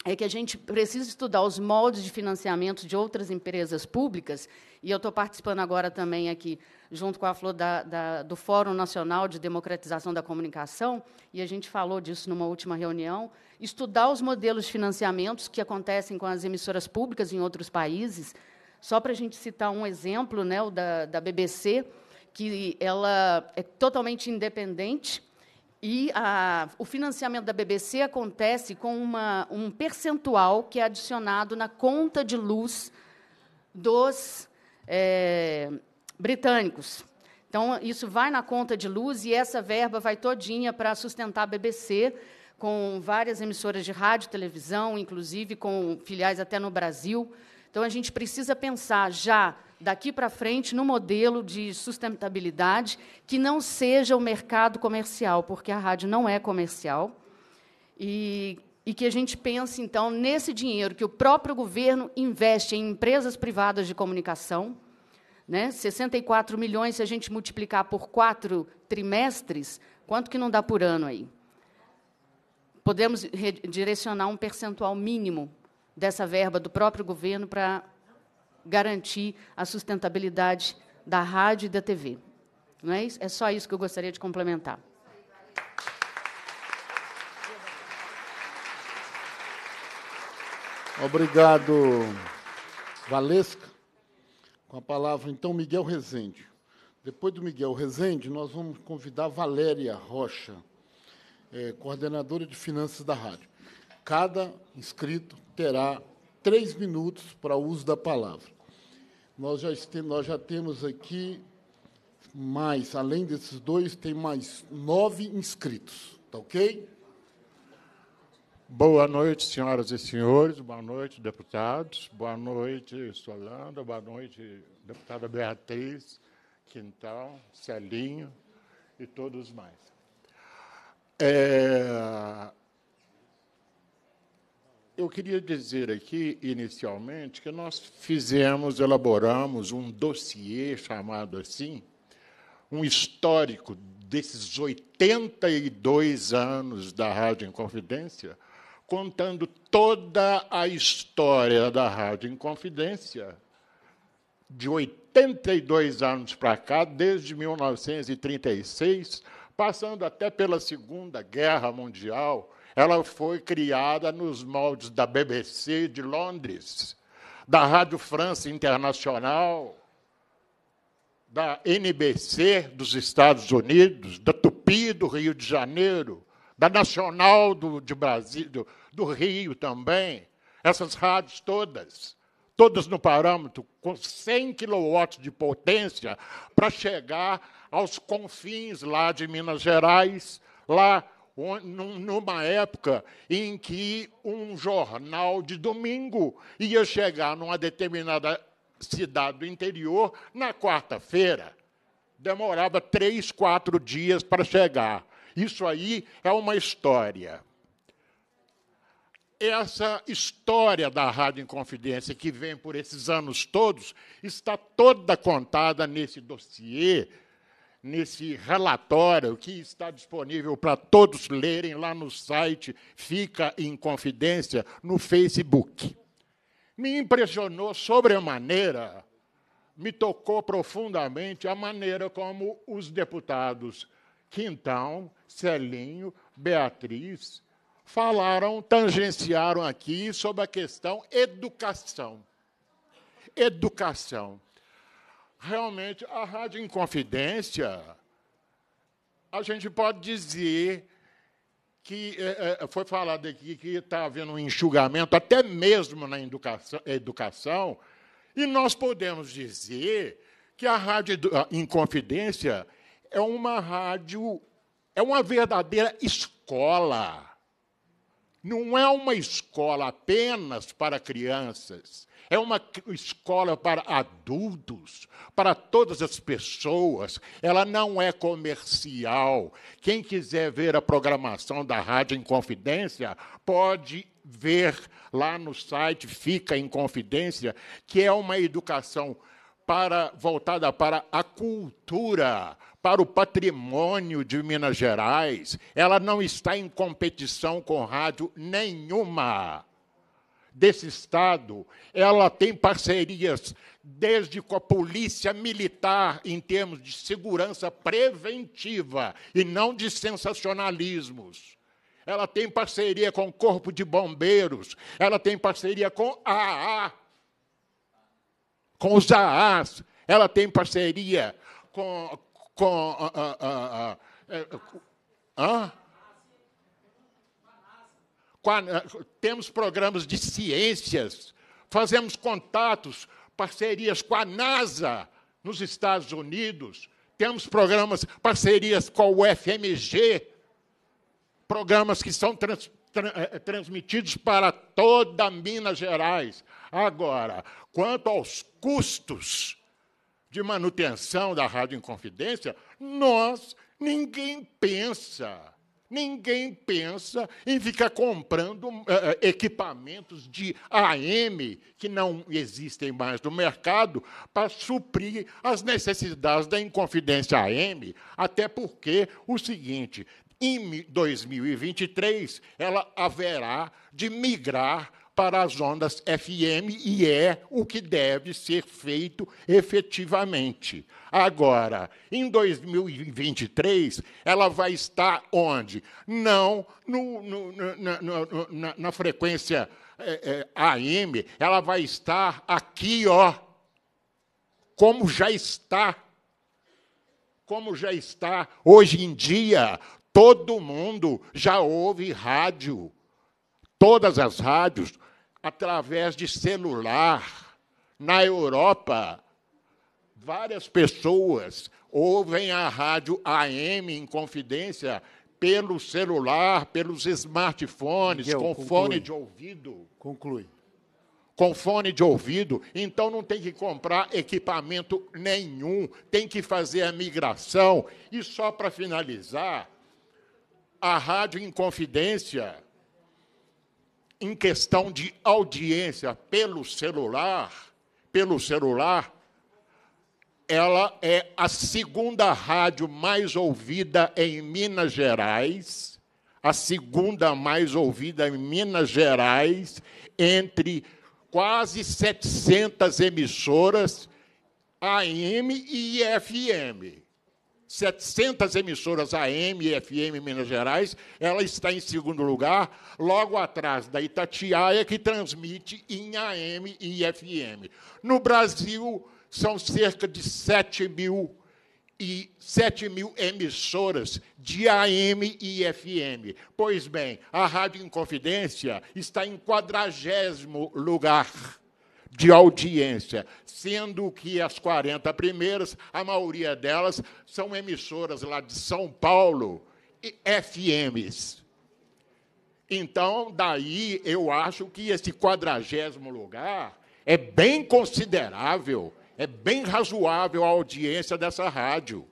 é que a gente precisa estudar os moldes de financiamento de outras empresas públicas, e eu estou participando agora também aqui, junto com a Flor, da, da, do Fórum Nacional de Democratização da Comunicação, e a gente falou disso numa última reunião, estudar os modelos de financiamentos que acontecem com as emissoras públicas em outros países. Só para a gente citar um exemplo, né, o da, da BBC, que ela é totalmente independente, e a, o financiamento da BBC acontece com uma, um percentual que é adicionado na conta de luz dos é, britânicos. Então, isso vai na conta de luz e essa verba vai todinha para sustentar a BBC, com várias emissoras de rádio, televisão, inclusive com filiais até no Brasil. Então, a gente precisa pensar já daqui para frente no modelo de sustentabilidade que não seja o mercado comercial, porque a rádio não é comercial, e, e que a gente pense, então, nesse dinheiro que o próprio governo investe em empresas privadas de comunicação, né? 64 milhões, se a gente multiplicar por quatro trimestres, quanto que não dá por ano aí? Podemos direcionar um percentual mínimo dessa verba do próprio governo para garantir a sustentabilidade da rádio e da TV. Não é, isso? é só isso que eu gostaria de complementar. Obrigado, Valesca. Com a palavra, então, Miguel Rezende. Depois do Miguel Rezende, nós vamos convidar Valéria Rocha, eh, coordenadora de finanças da rádio. Cada inscrito terá três minutos para o uso da palavra. Nós já, nós já temos aqui mais, além desses dois, tem mais nove inscritos, tá ok? Boa noite, senhoras e senhores, boa noite, deputados, boa noite, Solanda, boa noite, deputada Beatriz, Quintal, Celinho e todos mais. É, eu queria dizer aqui, inicialmente, que nós fizemos, elaboramos um dossiê chamado assim, um histórico desses 82 anos da Rádio Inconfidência, contando toda a história da Rádio Inconfidência, de 82 anos para cá, desde 1936, passando até pela Segunda Guerra Mundial ela foi criada nos moldes da BBC de Londres, da Rádio França Internacional, da NBC dos Estados Unidos, da Tupi do Rio de Janeiro, da Nacional do, de Brasil, do, do Rio também, essas rádios todas, todas no parâmetro, com 100 kW de potência, para chegar aos confins lá de Minas Gerais, lá numa época em que um jornal de domingo ia chegar numa determinada cidade do interior na quarta-feira. Demorava três, quatro dias para chegar. Isso aí é uma história. Essa história da Rádio Inconfidência, que vem por esses anos todos, está toda contada nesse dossiê nesse relatório que está disponível para todos lerem lá no site Fica em Confidência, no Facebook. Me impressionou sobremaneira, me tocou profundamente a maneira como os deputados Quintão, Celinho, Beatriz falaram, tangenciaram aqui sobre a questão educação. Educação realmente a Rádio Inconfidência, a gente pode dizer que é, é foi falado aqui que está havendo um enxugamento até mesmo na educação, educação, e nós podemos dizer que a Rádio Inconfidência é uma rádio, é uma verdadeira escola não é uma escola apenas para crianças, é uma escola para adultos, para todas as pessoas. Ela não é comercial. Quem quiser ver a programação da Rádio em Confidência, pode ver lá no site Fica em Confidência, que é uma educação para voltada para a cultura, para o patrimônio de Minas Gerais, ela não está em competição com rádio nenhuma desse estado. Ela tem parcerias desde com a polícia militar em termos de segurança preventiva e não de sensacionalismos. Ela tem parceria com o Corpo de Bombeiros, ela tem parceria com a AA, com os AAs, ela tem parceria com ah, ah, ah, é, com a, a, temos programas de ciências, fazemos contatos, parcerias com a NASA nos Estados Unidos, temos programas, parcerias com o FMG programas que são trans, eh, eh, transmitidos para toda Minas Gerais. Agora, quanto aos custos de manutenção da Rádio Inconfidência, nós, ninguém pensa, ninguém pensa em ficar comprando uh, equipamentos de AM que não existem mais no mercado para suprir as necessidades da Inconfidência AM, até porque o seguinte, em 2023 ela haverá de migrar para as ondas FM e é o que deve ser feito efetivamente. Agora, em 2023, ela vai estar onde? Não no, no, na, na, na, frequência é, é, AM, ela vai estar aqui, ó, como já está. Como já está hoje em dia, todo mundo já ouve rádio. Todas as rádios, através de celular, na Europa, várias pessoas ouvem a rádio AM em confidência pelo celular, pelos smartphones, Miguel, com conclui. fone de ouvido. Conclui. Com fone de ouvido, então não tem que comprar equipamento nenhum, tem que fazer a migração. E só para finalizar, a rádio em confidência em questão de audiência pelo celular, pelo celular, ela é a segunda rádio mais ouvida em Minas Gerais, a segunda mais ouvida em Minas Gerais, entre quase 700 emissoras AM e FM. 700 emissoras AM e FM Minas Gerais, ela está em segundo lugar, logo atrás da Itatiaia, que transmite em AM e FM. No Brasil, são cerca de 7 mil e 7 mil emissoras de AM e FM. Pois bem, a Rádio Inconfidência está em quadragésimo lugar de audiência, sendo que as 40 primeiras, a maioria delas são emissoras lá de São Paulo e FMs. Então, daí eu acho que esse quadragésimo lugar é bem considerável, é bem razoável a audiência dessa rádio.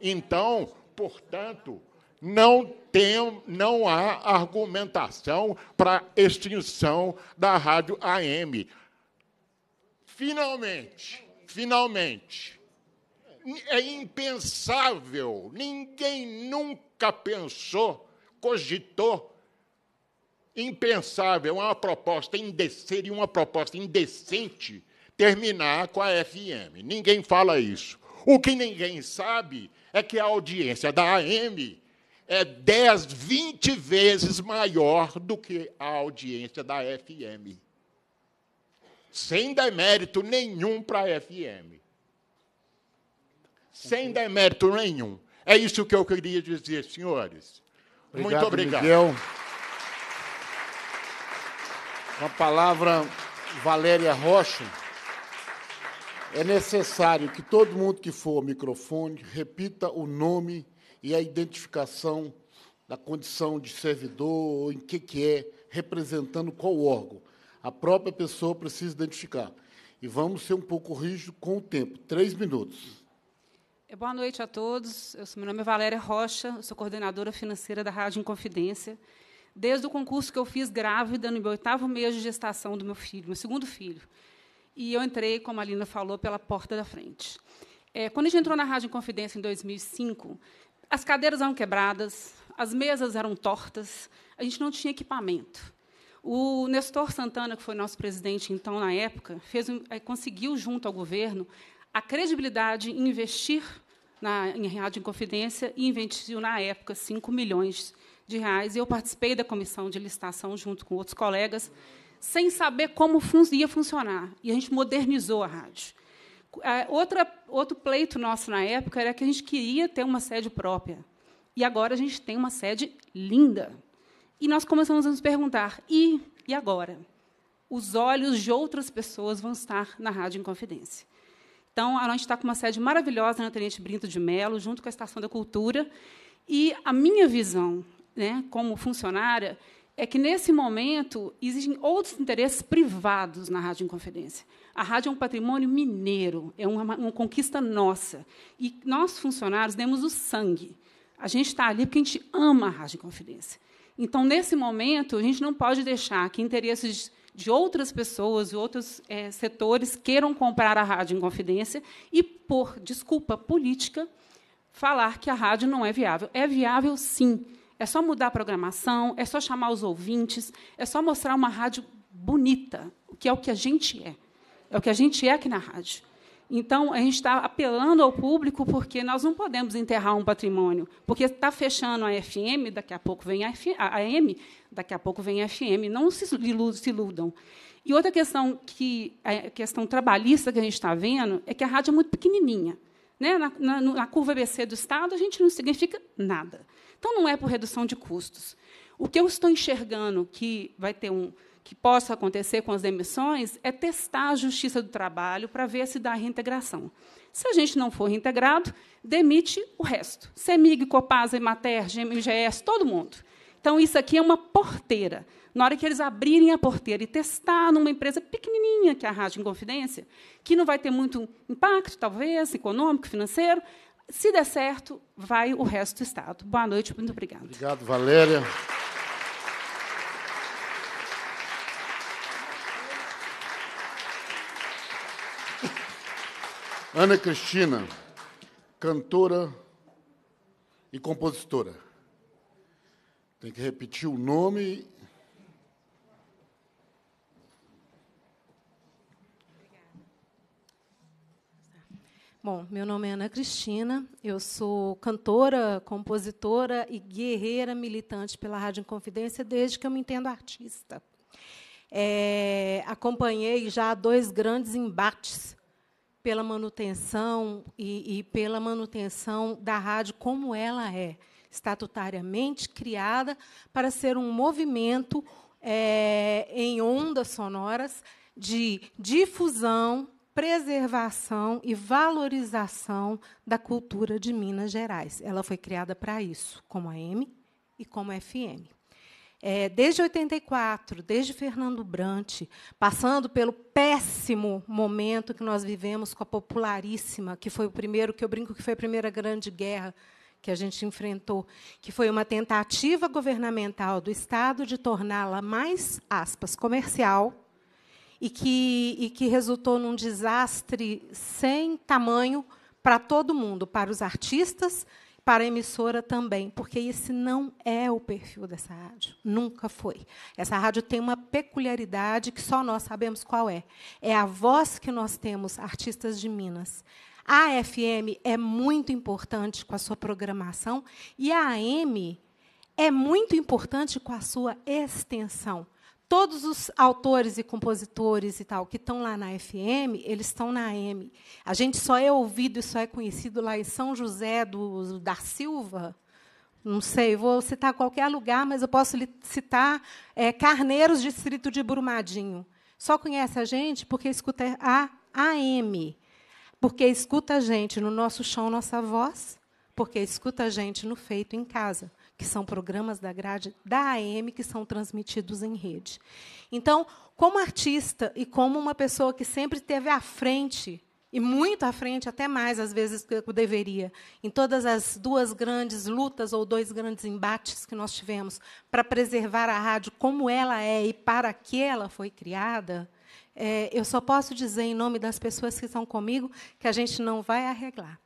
Então, portanto, não, tem, não há argumentação para extinção da rádio AM. Finalmente, finalmente. É impensável, ninguém nunca pensou, cogitou. Impensável, é uma proposta indecente, uma proposta indecente terminar com a FM. Ninguém fala isso. O que ninguém sabe é que a audiência da AM é 10, 20 vezes maior do que a audiência da FM sem demérito nenhum para a FM. Sem demérito nenhum. É isso que eu queria dizer, senhores. Obrigado, Muito obrigado. Miguel. Com a palavra, Valéria Rocha. É necessário que todo mundo que for ao microfone repita o nome e a identificação da condição de servidor, ou em que, que é, representando qual órgão a própria pessoa precisa identificar. E vamos ser um pouco rígidos com o tempo. Três minutos. É, boa noite a todos. Eu sou, meu nome é Valéria Rocha, sou coordenadora financeira da Rádio Inconfidência. Desde o concurso que eu fiz grávida, no meu oitavo mês de gestação do meu filho, meu segundo filho. E eu entrei, como a Lina falou, pela porta da frente. É, quando a gente entrou na Rádio Inconfidência em 2005, as cadeiras eram quebradas, as mesas eram tortas, a gente não tinha equipamento. O Nestor Santana, que foi nosso presidente então na época, fez, eh, conseguiu junto ao governo a credibilidade em investir na, em Rádio Inconfidência e investiu na época 5 milhões de reais. E eu participei da comissão de licitação junto com outros colegas, sem saber como fun ia funcionar. E a gente modernizou a rádio. Eh, outra, outro pleito nosso na época era que a gente queria ter uma sede própria. E agora a gente tem uma sede linda. E nós começamos a nos perguntar: e, e agora? Os olhos de outras pessoas vão estar na Rádio Inconfidência. Então, a gente está com uma sede maravilhosa na Tenente Brinto de Melo, junto com a Estação da Cultura. E a minha visão, né, como funcionária, é que, nesse momento, existem outros interesses privados na Rádio Inconfidência. A rádio é um patrimônio mineiro, é uma, uma conquista nossa. E nós, funcionários, demos o sangue. A gente está ali porque a gente ama a Rádio Inconfidência. Então, nesse momento, a gente não pode deixar que interesses de outras pessoas e outros é, setores queiram comprar a rádio em confidência e, por desculpa política, falar que a rádio não é viável. É viável, sim. É só mudar a programação, é só chamar os ouvintes, é só mostrar uma rádio bonita, que é o que a gente é. É o que a gente é aqui na rádio. Então, a gente está apelando ao público porque nós não podemos enterrar um patrimônio, porque está fechando a FM, daqui a pouco vem a AM, daqui a pouco vem a FM. Não se iludam. E outra questão que a é, questão trabalhista que a gente está vendo é que a rádio é muito pequenininha. Né? Na, na, na curva ABC do Estado, a gente não significa nada. Então, não é por redução de custos. O que eu estou enxergando que vai ter um, que possa acontecer com as demissões é testar a justiça do trabalho para ver se dá reintegração. Se a gente não for reintegrado, demite o resto. CEMIG, Copasa, Imater, MGS, todo mundo. Então, isso aqui é uma porteira. Na hora que eles abrirem a porteira e testar numa empresa pequenininha, que é a Rádio Inconfidência, que não vai ter muito impacto, talvez, econômico, financeiro, se der certo, vai o resto do Estado. Boa noite, muito obrigada. Obrigado, Valéria. Ana Cristina, cantora e compositora. Tem que repetir o nome. Bom, meu nome é Ana Cristina, eu sou cantora, compositora e guerreira militante pela Rádio Inconfidência desde que eu me entendo artista. É, acompanhei já dois grandes embates pela manutenção e, e pela manutenção da rádio como ela é, estatutariamente criada para ser um movimento é, em ondas sonoras de difusão, preservação e valorização da cultura de Minas Gerais. Ela foi criada para isso, como a M e como a FM é, desde 84, desde Fernando Brant, passando pelo péssimo momento que nós vivemos com a popularíssima, que foi o primeiro, que eu brinco que foi a primeira grande guerra que a gente enfrentou, que foi uma tentativa governamental do Estado de torná-la mais, aspas, comercial, e que, e que resultou num desastre sem tamanho para todo mundo, para os artistas, para a emissora também, porque esse não é o perfil dessa rádio, nunca foi. Essa rádio tem uma peculiaridade que só nós sabemos qual é. É a voz que nós temos, artistas de Minas. A FM é muito importante com a sua programação e a AM é muito importante com a sua extensão todos os autores e compositores e tal que estão lá na FM, eles estão na AM. A gente só é ouvido e só é conhecido lá em São José do, da Silva. Não sei, vou citar qualquer lugar, mas eu posso citar é, Carneiros, distrito de Brumadinho. Só conhece a gente porque escuta a AM, porque escuta a gente no nosso chão, nossa voz, porque escuta a gente no feito em casa que são programas da grade da AM que são transmitidos em rede. Então, como artista e como uma pessoa que sempre esteve à frente e muito à frente, até mais às vezes que eu deveria, em todas as duas grandes lutas ou dois grandes embates que nós tivemos para preservar a rádio como ela é e para que ela foi criada, é, eu só posso dizer, em nome das pessoas que estão comigo, que a gente não vai arreglar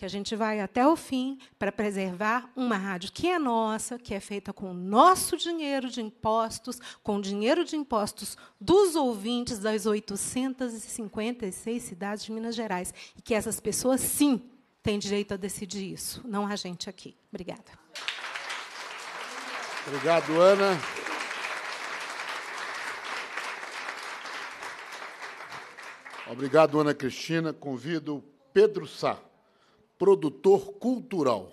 que a gente vai até o fim para preservar uma rádio que é nossa, que é feita com o nosso dinheiro de impostos, com o dinheiro de impostos dos ouvintes das 856 cidades de Minas Gerais. E que essas pessoas, sim, têm direito a decidir isso, não a gente aqui. Obrigada. Obrigado, Ana. Obrigado, Ana Cristina. Convido Pedro Sá produtor cultural.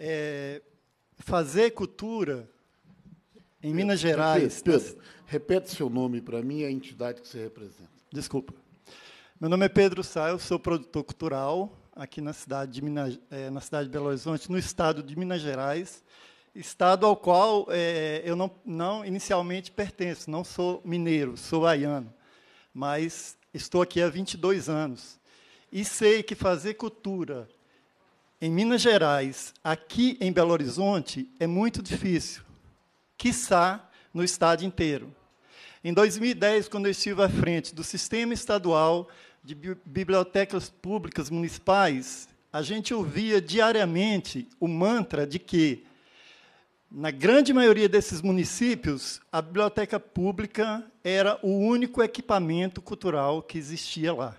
É, fazer cultura em Minas Gerais. Pedro, tá? Pedro, repete seu nome para mim e a entidade que você representa. Desculpa. Meu nome é Pedro Sá, eu sou produtor cultural aqui na cidade de, Minas, é, na cidade de Belo Horizonte, no estado de Minas Gerais, estado ao qual é, eu não, não inicialmente pertenço, não sou mineiro, sou baiano, mas estou aqui há 22 anos. E sei que fazer cultura em Minas Gerais, aqui em Belo Horizonte, é muito difícil, quiçá no estado inteiro. Em 2010, quando eu estive à frente do Sistema Estadual de bibliotecas públicas municipais, a gente ouvia diariamente o mantra de que, na grande maioria desses municípios, a biblioteca pública era o único equipamento cultural que existia lá.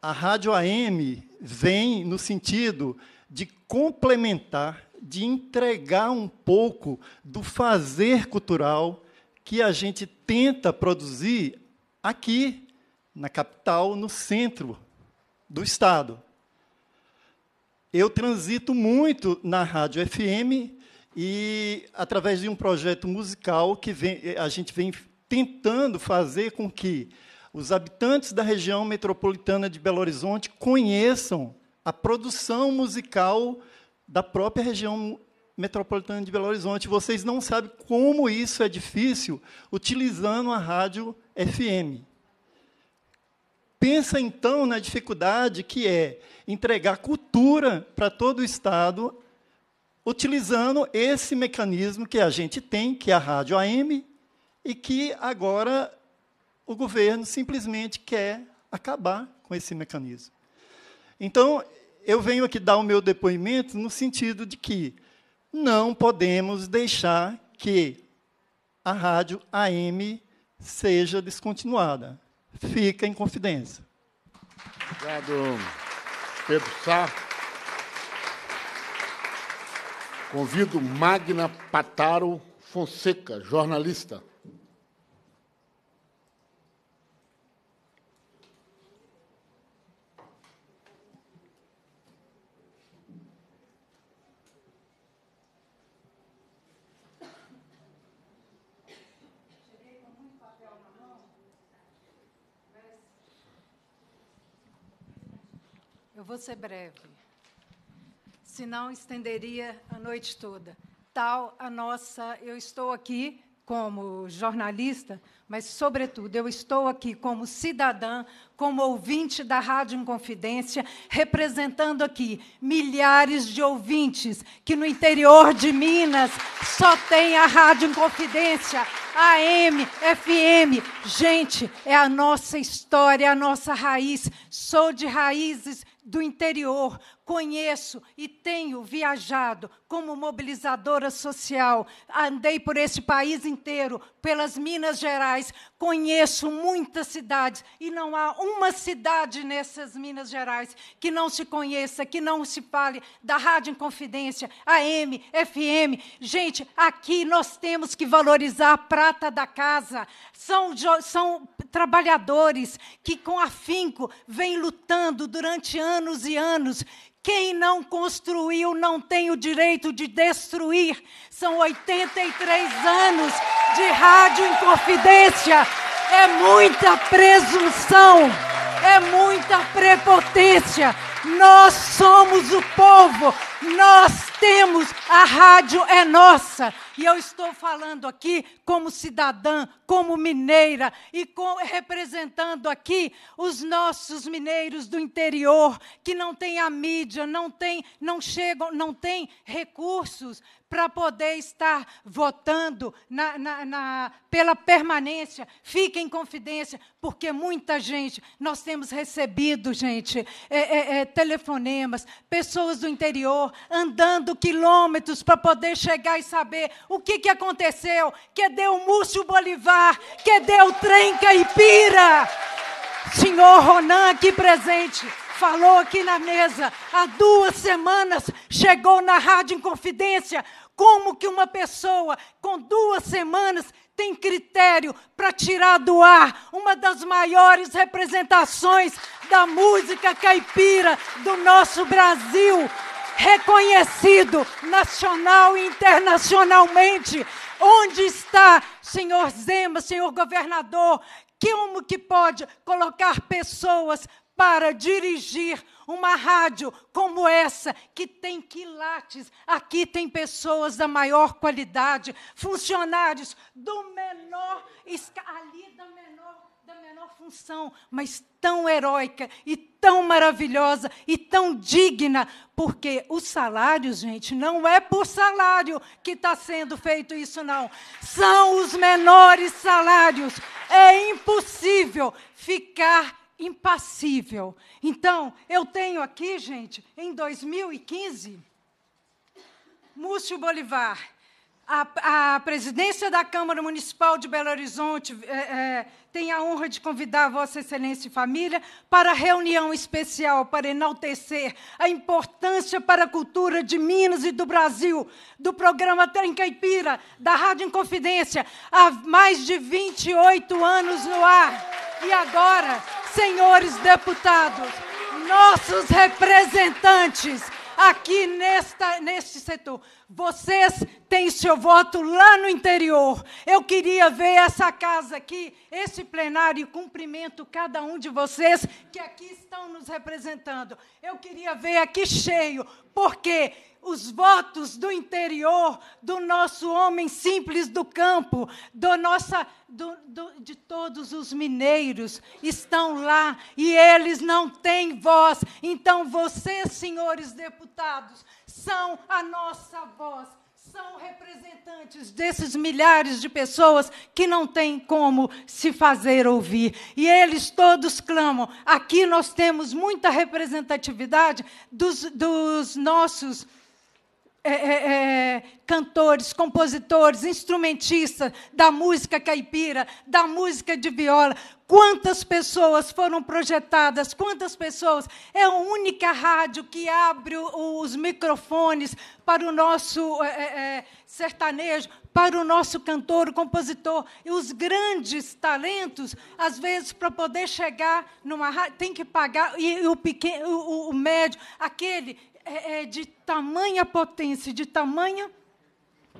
A rádio AM vem no sentido de complementar, de entregar um pouco do fazer cultural que a gente tenta produzir aqui na capital, no centro do estado. Eu transito muito na rádio FM e através de um projeto musical que vem, a gente vem tentando fazer com que os habitantes da região metropolitana de Belo Horizonte conheçam a produção musical da própria região metropolitana de Belo Horizonte. Vocês não sabem como isso é difícil utilizando a rádio FM. Pensa então na dificuldade que é entregar cultura para todo o Estado, utilizando esse mecanismo que a gente tem, que é a rádio AM, e que agora o governo simplesmente quer acabar com esse mecanismo. Então, eu venho aqui dar o meu depoimento no sentido de que não podemos deixar que a rádio AM seja descontinuada fica em confidência. Obrigado, Pedro Sá. Convido Magna Pataro Fonseca, jornalista. Eu vou ser breve, senão estenderia a noite toda. Tal a nossa. Eu estou aqui como jornalista, mas, sobretudo, eu estou aqui como cidadã, como ouvinte da Rádio Inconfidência, representando aqui milhares de ouvintes que no interior de Minas só tem a Rádio Inconfidência, AM, FM. Gente, é a nossa história, a nossa raiz. Sou de raízes do interior conheço e tenho viajado como mobilizadora social. Andei por esse país inteiro, pelas Minas Gerais, conheço muitas cidades e não há uma cidade nessas Minas Gerais que não se conheça, que não se fale da Rádio Inconfidência, AM, FM. Gente, aqui nós temos que valorizar a prata da casa. São, são trabalhadores que, com afinco, vêm lutando durante anos e anos quem não construiu não tem o direito de destruir. São 83 anos de rádio em confidência. É muita presunção, é muita prepotência. Nós somos o povo, nós temos, a rádio é nossa. E eu estou falando aqui como cidadã, como mineira e com, representando aqui os nossos mineiros do interior que não têm a mídia, não tem, não chegam, não têm recursos para poder estar votando na, na, na, pela permanência. fiquem em confidência, porque muita gente, nós temos recebido, gente, é, é, é, telefonemas, pessoas do interior andando quilômetros para poder chegar e saber o que, que aconteceu. Que deu Múcio Bolivar, que deu e pira, Senhor Ronan aqui presente falou aqui na mesa há duas semanas, chegou na Rádio Inconfidência como que uma pessoa com duas semanas tem critério para tirar do ar uma das maiores representações da música caipira do nosso Brasil, reconhecido nacional e internacionalmente? Onde está, senhor Zema, senhor governador? Como que pode colocar pessoas para dirigir uma rádio como essa, que tem quilates, aqui tem pessoas da maior qualidade, funcionários do menor, ali da menor da menor função, mas tão heróica e tão maravilhosa e tão digna, porque os salários, gente, não é por salário que está sendo feito isso, não. São os menores salários. É impossível ficar impassível. Então, eu tenho aqui, gente, em 2015, Múcio Bolivar, a, a, presidência da Câmara Municipal de Belo Horizonte é, é, tem a honra de convidar Vossa Excelência e família para reunião especial para enaltecer a importância para a cultura de Minas e do Brasil do programa Pira da Rádio Inconfidência, há mais de 28 anos no ar. E agora, senhores deputados, nossos representantes, aqui nesta, neste setor. Vocês têm seu voto lá no interior. Eu queria ver essa casa aqui, esse plenário, cumprimento cada um de vocês que aqui estão nos representando. Eu queria ver aqui cheio, porque os votos do interior, do nosso homem simples do campo, do nossa, do, do, de todos os mineiros, estão lá e eles não têm voz. Então, vocês, senhores deputados, são a nossa voz, são representantes desses milhares de pessoas que não têm como se fazer ouvir. E eles todos clamam. Aqui nós temos muita representatividade dos, dos nossos é, é, é, cantores, compositores, instrumentistas da música caipira, da música de viola. Quantas pessoas foram projetadas, quantas pessoas. É a única rádio que abre os microfones para o nosso é, é, sertanejo, para o nosso cantor, o compositor. E os grandes talentos, às vezes, para poder chegar numa rádio, tem que pagar, e, o, pequeno, o, o médio, aquele é, é de tamanha potência, de tamanha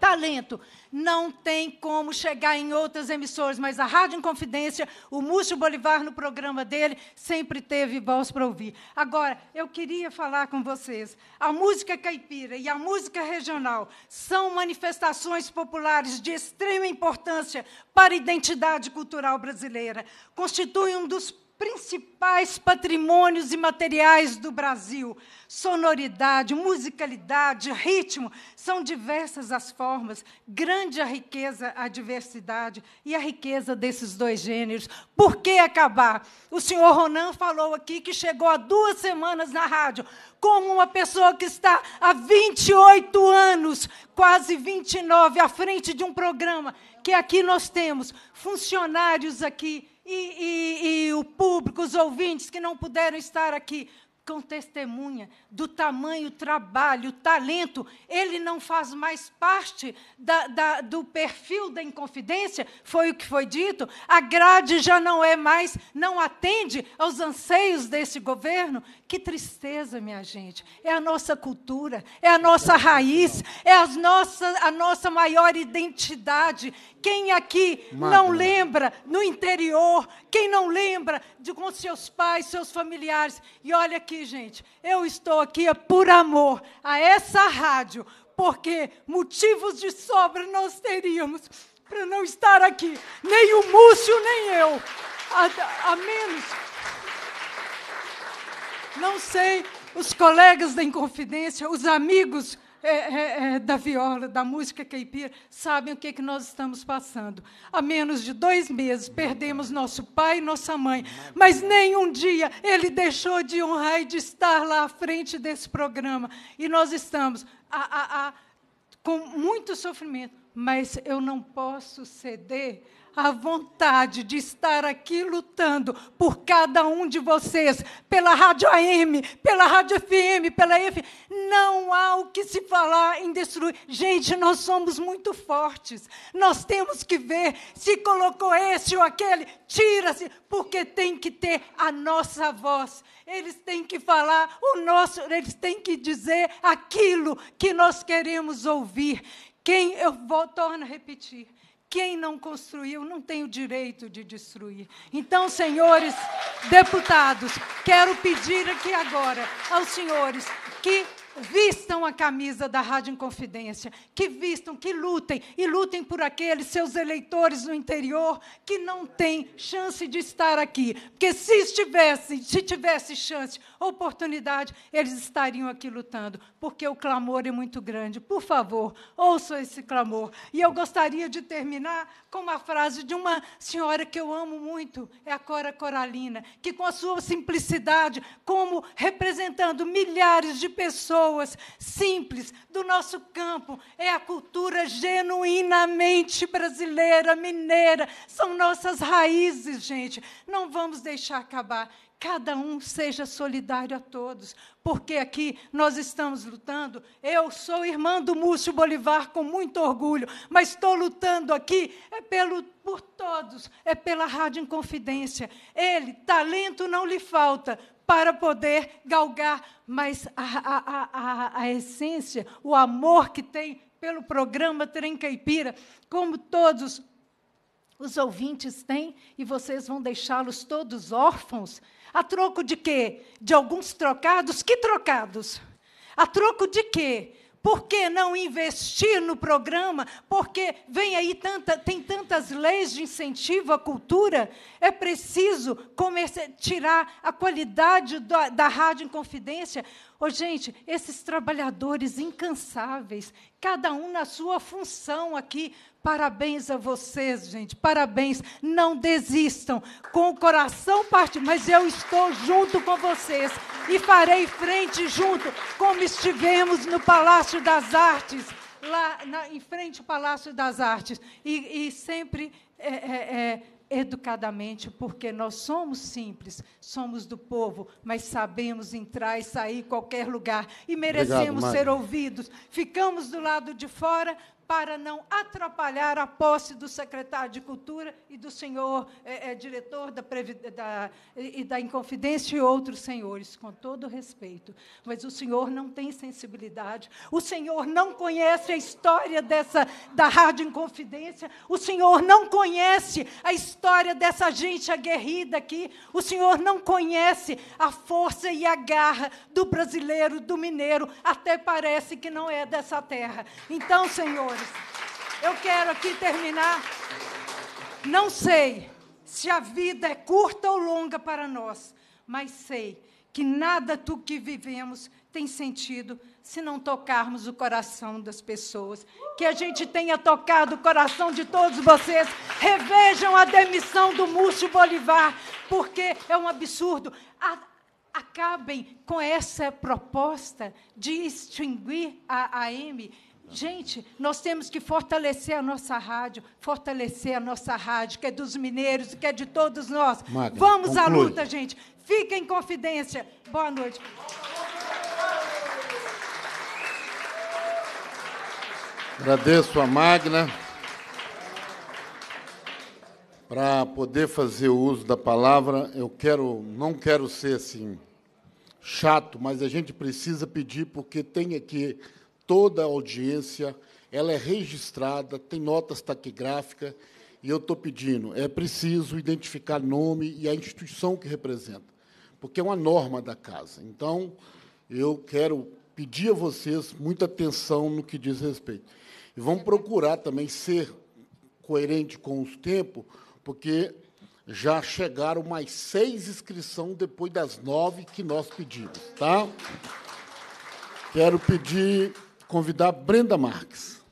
talento. Não tem como chegar em outras emissoras, mas a Rádio Inconfidência, o Múcio Bolivar, no programa dele, sempre teve voz para ouvir. Agora, eu queria falar com vocês. A música caipira e a música regional são manifestações populares de extrema importância para a identidade cultural brasileira. Constituem um dos principais patrimônios imateriais do Brasil. Sonoridade, musicalidade, ritmo, são diversas as formas. Grande a riqueza, a diversidade e a riqueza desses dois gêneros. Por que acabar? O senhor Ronan falou aqui que chegou há duas semanas na rádio, como uma pessoa que está há 28 anos, quase 29, à frente de um programa que aqui nós temos funcionários aqui e, e, e o público, os ouvintes que não puderam estar aqui com testemunha do tamanho, trabalho, talento. Ele não faz mais parte da, da, do perfil da Inconfidência, foi o que foi dito. A grade já não é mais, não atende aos anseios desse governo. Que tristeza, minha gente. É a nossa cultura, é a nossa raiz, é a nossa, a nossa maior identidade. Quem aqui Madre. não lembra no interior, quem não lembra de com seus pais, seus familiares, e olha que aqui, gente. Eu estou aqui é por amor a essa rádio, porque motivos de sobra nós teríamos para não estar aqui. Nem o Múcio, nem eu. A, a menos. Não sei, os colegas da Inconfidência, os amigos é, é, é, da viola, da música caipira, sabem o que, é que nós estamos passando. Há menos de dois meses perdemos nosso pai e nossa mãe, mas nenhum dia ele deixou de honrar e de estar lá à frente desse programa. E nós estamos a, a, a, com muito sofrimento, mas eu não posso ceder a vontade de estar aqui lutando por cada um de vocês, pela Rádio AM, pela Rádio FM, pela F. Não há o que se falar em destruir. Gente, nós somos muito fortes. Nós temos que ver se colocou esse ou aquele, tira-se, porque tem que ter a nossa voz. Eles têm que falar o nosso, eles têm que dizer aquilo que nós queremos ouvir. Quem eu vou, torno a repetir, quem não construiu não tem o direito de destruir. Então, senhores deputados, quero pedir aqui agora aos senhores que Vistam a camisa da Rádio Inconfidência, que vistam, que lutem e lutem por aqueles seus eleitores no interior que não têm chance de estar aqui, porque se estivessem, se tivesse chance, oportunidade, eles estariam aqui lutando, porque o clamor é muito grande. Por favor, ouçam esse clamor. E eu gostaria de terminar com uma frase de uma senhora que eu amo muito, é a Cora Coralina, que com a sua simplicidade, como representando milhares de pessoas pessoas simples do nosso campo. É a cultura genuinamente brasileira, mineira. São nossas raízes, gente. Não vamos deixar acabar. Cada um seja solidário a todos, porque aqui nós estamos lutando. Eu sou irmã do Múcio Bolivar com muito orgulho, mas estou lutando aqui é pelo, por todos, é pela Rádio Inconfidência. Ele, talento não lhe falta, para poder galgar. Mas a, a, a, a essência, o amor que tem pelo programa Trem como todos os ouvintes têm, e vocês vão deixá-los todos órfãos. A troco de quê? De alguns trocados? Que trocados? A troco de quê? Por que não investir no programa? Porque vem aí tanta, tem tantas leis de incentivo à cultura. É preciso tirar a qualidade da, da rádio em confidência. Oh, gente, esses trabalhadores incansáveis, cada um na sua função aqui. Parabéns a vocês, gente. Parabéns. Não desistam. Com o coração partido, mas eu estou junto com vocês e farei frente junto, como estivemos no Palácio das Artes, lá na, em frente ao Palácio das Artes. E, e sempre. É, é, é, educadamente, porque nós somos simples, somos do povo, mas sabemos entrar e sair qualquer lugar e merecemos Obrigado, ser ouvidos. Ficamos do lado de fora, para não atrapalhar a posse do secretário de Cultura e do senhor é, é, diretor da, da, e da Inconfidência e outros senhores, com todo respeito. Mas o senhor não tem sensibilidade, o senhor não conhece a história dessa da Rádio Inconfidência, o senhor não conhece a história dessa gente aguerrida aqui, o senhor não conhece a força e a garra do brasileiro, do mineiro, até parece que não é dessa terra. Então, senhor, senhores, eu quero aqui terminar. Não sei se a vida é curta ou longa para nós, mas sei que nada do que vivemos tem sentido se não tocarmos o coração das pessoas. Que a gente tenha tocado o coração de todos vocês. Revejam a demissão do Múcio Bolivar, porque é um absurdo. A, acabem com essa proposta de extinguir a AM Gente, nós temos que fortalecer a nossa rádio, fortalecer a nossa rádio, que é dos mineiros, que é de todos nós. Magna, Vamos conclui. à luta, gente. Fiquem em confidência. Boa noite. Agradeço a Magna para poder fazer o uso da palavra. Eu quero, não quero ser assim chato, mas a gente precisa pedir porque tem aqui toda a audiência, ela é registrada, tem notas taquigráficas, e eu estou pedindo, é preciso identificar nome e a instituição que representa, porque é uma norma da casa. Então, eu quero pedir a vocês muita atenção no que diz respeito. E vamos procurar também ser coerente com os tempos, porque já chegaram mais seis inscrições depois das nove que nós pedimos, tá? Quero pedir convidar Brenda Marques.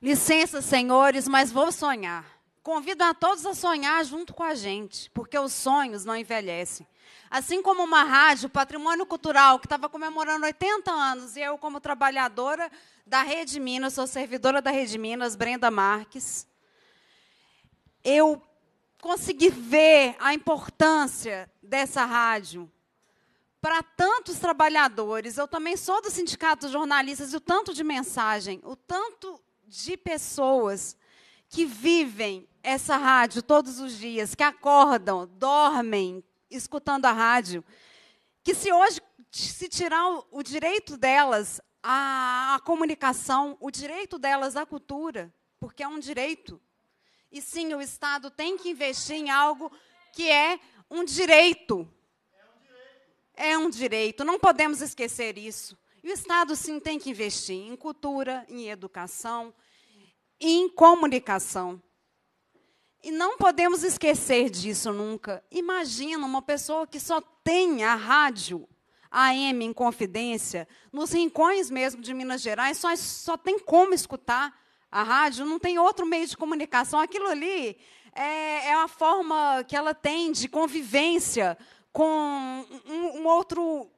Licença, senhores, mas vou sonhar. Convido a todos a sonhar junto com a gente, porque os sonhos não envelhecem. Assim como uma rádio, patrimônio cultural, que estava comemorando 80 anos, e eu, como trabalhadora da Rede Minas, sou servidora da Rede Minas, Brenda Marques, eu consegui ver a importância dessa rádio para tantos trabalhadores. Eu também sou do Sindicato de Jornalistas e o tanto de mensagem, o tanto de pessoas que vivem essa rádio todos os dias, que acordam, dormem escutando a rádio, que se hoje se tirar o, o direito delas à, à comunicação, o direito delas à cultura, porque é um direito. E sim, o Estado tem que investir em algo que é um direito é um direito, não podemos esquecer isso. E o Estado, sim, tem que investir em cultura, em educação, em comunicação. E não podemos esquecer disso nunca. Imagina uma pessoa que só tem a rádio AM em confidência, nos rincões mesmo de Minas Gerais, só, só tem como escutar a rádio, não tem outro meio de comunicação. Aquilo ali é, é a forma que ela tem de convivência com um, um outro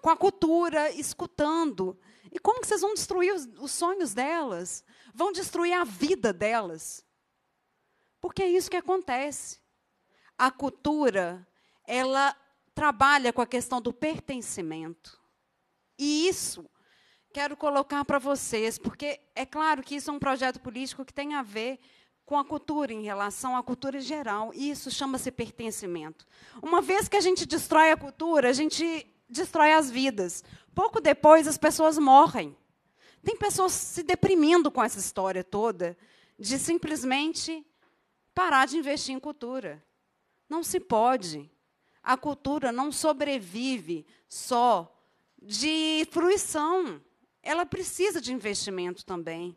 com a cultura, escutando. E como que vocês vão destruir os, os sonhos delas? Vão destruir a vida delas? Porque é isso que acontece. A cultura, ela trabalha com a questão do pertencimento. E isso quero colocar para vocês, porque é claro que isso é um projeto político que tem a ver com a cultura, em relação à cultura geral. Isso chama-se pertencimento. Uma vez que a gente destrói a cultura, a gente destrói as vidas. Pouco depois, as pessoas morrem. Tem pessoas se deprimindo com essa história toda de simplesmente parar de investir em cultura. Não se pode. A cultura não sobrevive só de fruição. Ela precisa de investimento também.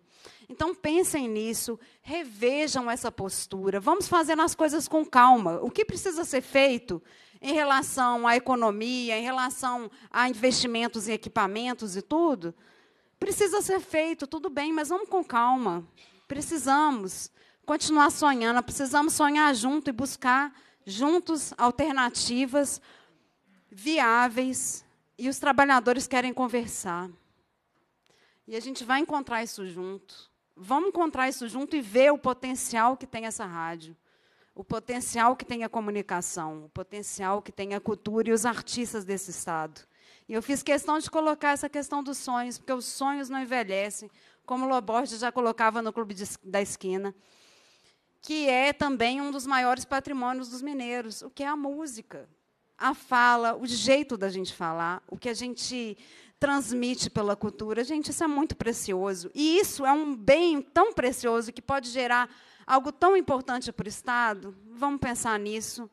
Então pensem nisso, revejam essa postura. Vamos fazer as coisas com calma. O que precisa ser feito em relação à economia, em relação a investimentos em equipamentos e tudo? Precisa ser feito, tudo bem, mas vamos com calma. Precisamos continuar sonhando, precisamos sonhar junto e buscar juntos alternativas viáveis e os trabalhadores querem conversar. E a gente vai encontrar isso junto. Vamos encontrar isso junto e ver o potencial que tem essa rádio, o potencial que tem a comunicação, o potencial que tem a cultura e os artistas desse estado. E eu fiz questão de colocar essa questão dos sonhos, porque os sonhos não envelhecem, como o Loborges já colocava no Clube de, da Esquina, que é também um dos maiores patrimônios dos mineiros, o que é a música, a fala, o jeito da gente falar, o que a gente transmite pela cultura. Gente, isso é muito precioso. E isso é um bem tão precioso que pode gerar algo tão importante para o Estado. Vamos pensar nisso.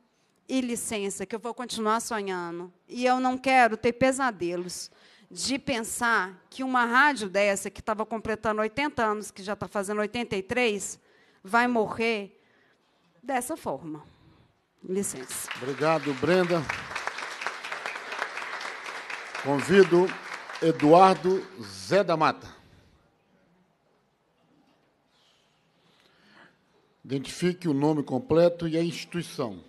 E licença, que eu vou continuar sonhando. E eu não quero ter pesadelos de pensar que uma rádio dessa, que estava completando 80 anos, que já está fazendo 83, vai morrer dessa forma. Licença. Obrigado, Brenda. Convido Eduardo Zé da Mata. Identifique o nome completo e a instituição.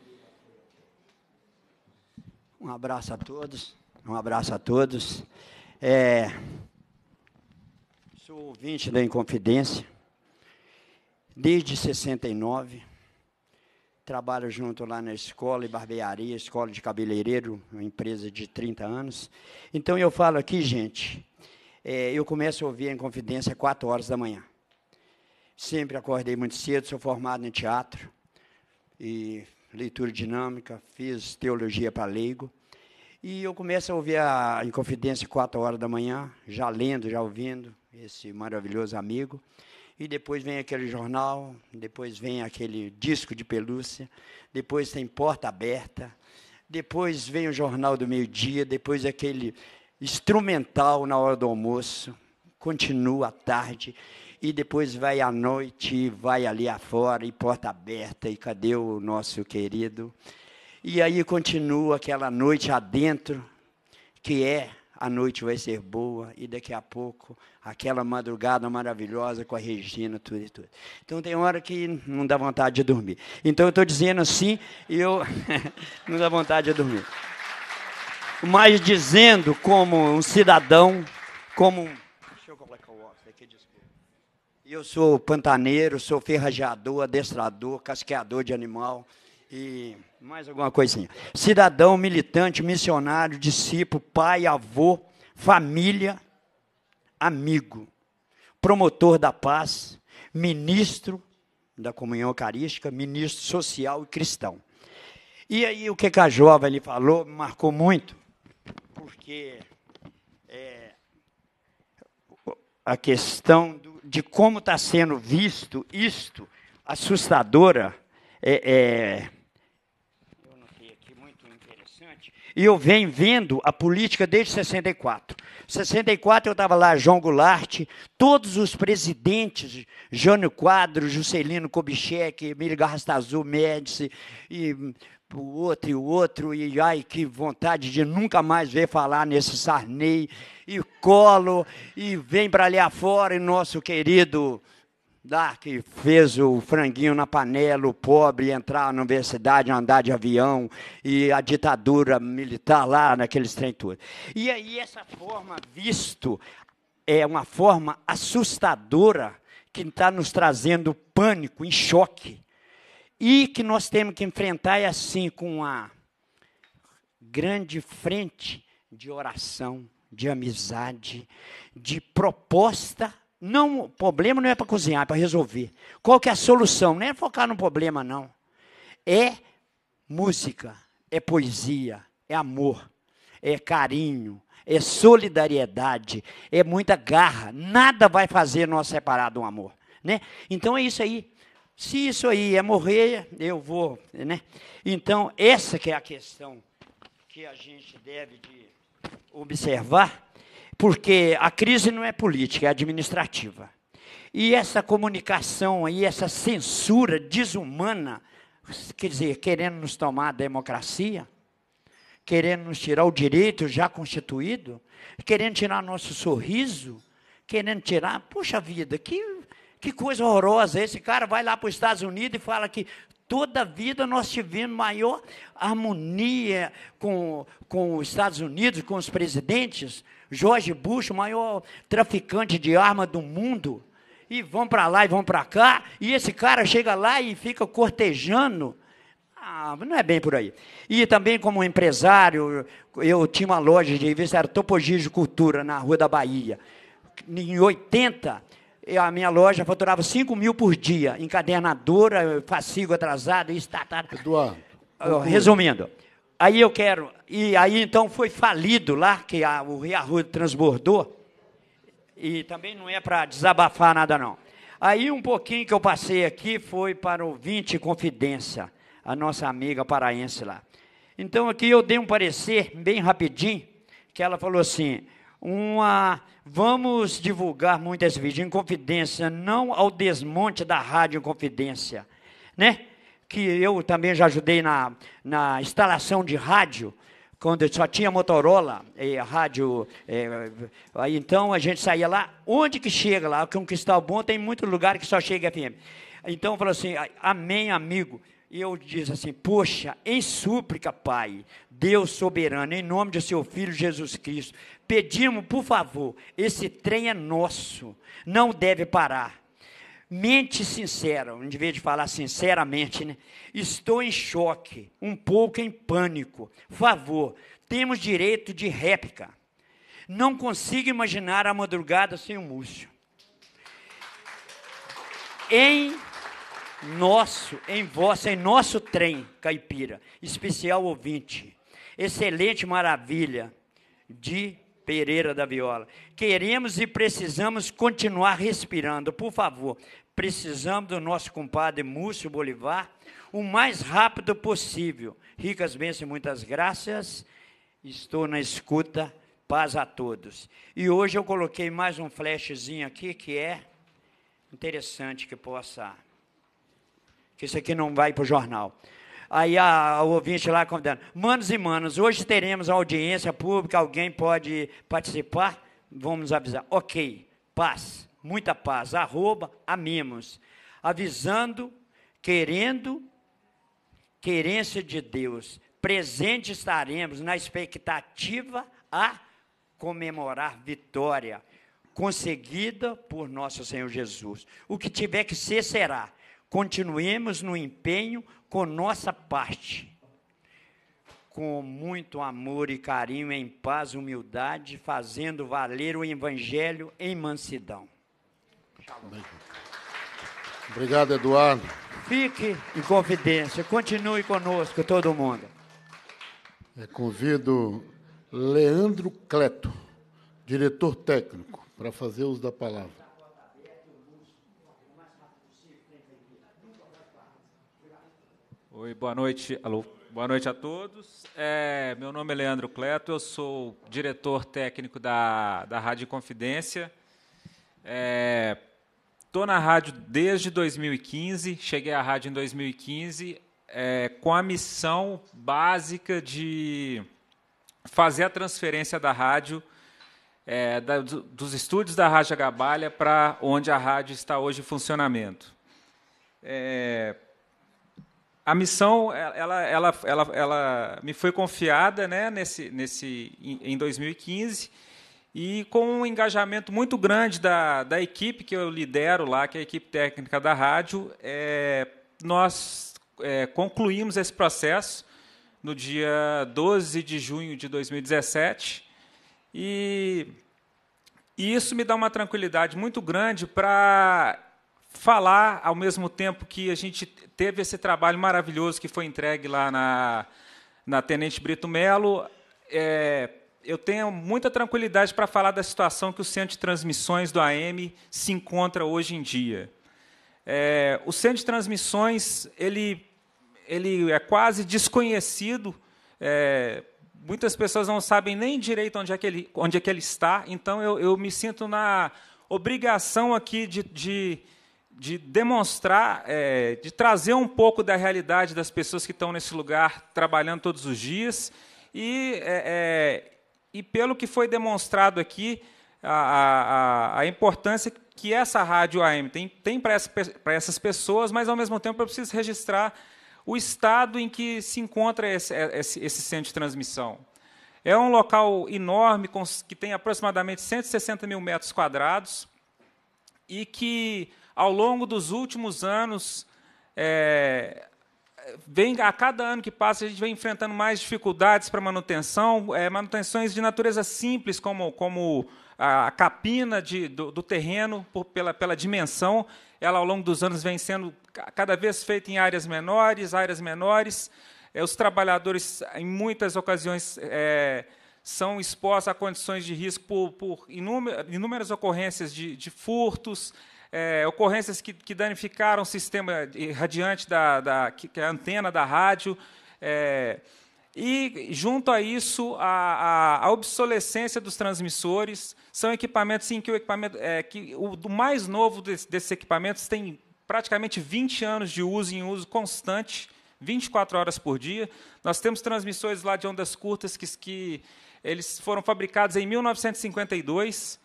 Um abraço a todos. Um abraço a todos. É, sou ouvinte da Inconfidência desde 69 trabalho junto lá na escola e barbearia, escola de cabeleireiro, uma empresa de 30 anos. Então eu falo aqui, gente, é, eu começo a ouvir em confidência 4 horas da manhã. Sempre acordei muito cedo, sou formado em teatro e leitura dinâmica, fiz teologia para leigo. E eu começo a ouvir a Inconfidência 4 horas da manhã, já lendo, já ouvindo esse maravilhoso amigo e depois vem aquele jornal, depois vem aquele disco de pelúcia, depois tem porta aberta, depois vem o jornal do meio-dia, depois aquele instrumental na hora do almoço, continua à tarde e depois vai à noite, vai ali afora e porta aberta e cadê o nosso querido? E aí continua aquela noite adentro que é a noite vai ser boa e daqui a pouco aquela madrugada maravilhosa com a Regina, tudo e tudo. Então tem hora que não dá vontade de dormir. Então eu estou dizendo assim e eu não dá vontade de dormir. Mas dizendo como um cidadão, como um eu sou pantaneiro, sou ferrageador, adestrador, casqueador de animal e mais alguma coisinha. Cidadão, militante, missionário, discípulo, pai, avô, família, amigo, promotor da paz, ministro da comunhão eucarística, ministro social e cristão. E aí o que, que a jovem ele falou marcou muito, porque é, a questão do, de como está sendo visto isto, assustadora, é, é E eu venho vendo a política desde 64. 64 eu estava lá, João Goulart, todos os presidentes, Jânio Quadro, Juscelino Kubitschek, Emílio Garrastazu, Médici, e o outro e o outro, e ai, que vontade de nunca mais ver falar nesse Sarney, e colo, e vem para ali afora, e nosso querido lá que fez o franguinho na panela, o pobre entrar na universidade, andar de avião, e a ditadura militar lá naqueles trem tudo. E aí essa forma visto é uma forma assustadora que está nos trazendo pânico, em choque. E que nós temos que enfrentar é assim, com a grande frente de oração, de amizade, de proposta não, o problema não é para cozinhar, é para resolver. Qual que é a solução? Não é focar no problema, não. É música, é poesia, é amor, é carinho, é solidariedade, é muita garra. Nada vai fazer nós separar do amor, né? Então é isso aí. Se isso aí é morrer, eu vou, né? Então essa que é a questão que a gente deve de observar porque a crise não é política, é administrativa. E essa comunicação aí, essa censura desumana, quer dizer, querendo nos tomar a democracia, querendo nos tirar o direito já constituído, querendo tirar nosso sorriso, querendo tirar, puxa vida, que, que coisa horrorosa. Esse cara vai lá para os Estados Unidos e fala que toda a vida nós tivemos maior harmonia com, com os Estados Unidos, com os presidentes. George Bush, o maior traficante de arma do mundo, e vão para lá e vão para cá, e esse cara chega lá e fica cortejando. Ah, não é bem por aí. E também como empresário, eu tinha uma loja de revista, era Topogígio Cultura, na Rua da Bahia. Em 80, eu, a minha loja faturava 5 mil por dia, encadernadora, fascigo atrasado, isso, tá, tá. Eduardo, Resumindo, aí eu quero. E aí então foi falido lá, que a, o Riarrudo transbordou. E também não é para desabafar nada, não. Aí um pouquinho que eu passei aqui foi para o 20 Confidência, a nossa amiga paraense lá. Então aqui eu dei um parecer bem rapidinho, que ela falou assim: uma. Vamos divulgar muitas vezes em confidência, não ao desmonte da rádio em confidência, né? Que eu também já ajudei na, na instalação de rádio, quando só tinha Motorola, eh, rádio. É, aí então a gente saía lá, onde que chega lá? Que um cristal bom tem muito lugar que só chega FM. Então falou assim: Amém, amigo. E eu disse assim: Poxa, em súplica, pai, Deus soberano, em nome de seu Filho Jesus Cristo, pedimos, por favor, esse trem é nosso, não deve parar. Mente sincera, em vez de falar sinceramente, né? Estou em choque, um pouco em pânico. Favor, temos direito de réplica. Não consigo imaginar a madrugada sem o Múcio. Em nosso, em vossa, em nosso trem, caipira, especial ouvinte excelente maravilha de Pereira da Viola. Queremos e precisamos continuar respirando. Por favor, precisamos do nosso compadre Múcio Bolivar o mais rápido possível. Ricas bênçãos e muitas graças. Estou na escuta. Paz a todos. E hoje eu coloquei mais um flashzinho aqui que é interessante que possa. Que isso aqui não vai para o jornal. Aí a, o ouvinte lá convidando. Manos e manos, hoje teremos audiência pública, alguém pode participar? Vamos avisar. Ok, paz, muita paz. Arroba, amemos. Avisando, querendo, querência de Deus. Presente estaremos na expectativa a comemorar vitória conseguida por nosso Senhor Jesus. O que tiver que ser, será continuemos no empenho com nossa parte. Com muito amor e carinho, em paz, humildade, fazendo valer o Evangelho em mansidão. Obrigado, Eduardo. Fique em confidência, continue conosco, todo mundo. É, convido Leandro Cleto, diretor técnico, para fazer uso da palavra. Oi, boa noite. Alô. Boa noite a todos. É, meu nome é Leandro Cleto, eu sou diretor técnico da, da Rádio Confidência. Estou é, na rádio desde 2015, cheguei à rádio em 2015 é, com a missão básica de fazer a transferência da rádio, é, da, dos estúdios da Rádio Agabalha para onde a rádio está hoje em funcionamento. É, a missão ela, ela, ela, ela me foi confiada né, nesse, nesse, em 2015 e com um engajamento muito grande da, da equipe que eu lidero lá, que é a equipe técnica da rádio, é, nós é, concluímos esse processo no dia 12 de junho de 2017 e, e isso me dá uma tranquilidade muito grande para falar ao mesmo tempo que a gente teve esse trabalho maravilhoso que foi entregue lá na, na Tenente Brito Melo. É, eu tenho muita tranquilidade para falar da situação que o centro de transmissões do AM se encontra hoje em dia. É, o centro de transmissões ele, ele é quase desconhecido. É, muitas pessoas não sabem nem direito onde é que ele, onde é que ele está. Então eu, eu me sinto na obrigação aqui de, de de demonstrar, é, de trazer um pouco da realidade das pessoas que estão nesse lugar trabalhando todos os dias. E, é, é e pelo que foi demonstrado aqui, a, a, a importância que essa rádio AM tem, tem para essa, essas pessoas, mas ao mesmo tempo eu preciso registrar o estado em que se encontra esse, é, esse, esse centro de transmissão. É um local enorme, com, que tem aproximadamente 160 mil metros quadrados, e que ao longo dos últimos anos, é, vem a cada ano que passa a gente vem enfrentando mais dificuldades para manutenção, é, manutenções de natureza simples, como, como a capina de, do, do, terreno por, pela, pela dimensão, ela ao longo dos anos vem sendo cada vez feita em áreas menores, áreas menores. É, os trabalhadores, em muitas ocasiões, é, são expostos a condições de risco por, por inúmeras, inúmeras ocorrências de, de furtos, é, ocorrências que, que, danificaram o sistema radiante da, da que, é a antena da rádio. É, e, junto a isso, a, a, obsolescência dos transmissores. São equipamentos sim, que o equipamento. É, que o, o mais novo desse, desses equipamentos tem praticamente 20 anos de uso em uso constante, 24 horas por dia. Nós temos transmissores lá de ondas curtas que, que eles foram fabricados em 1952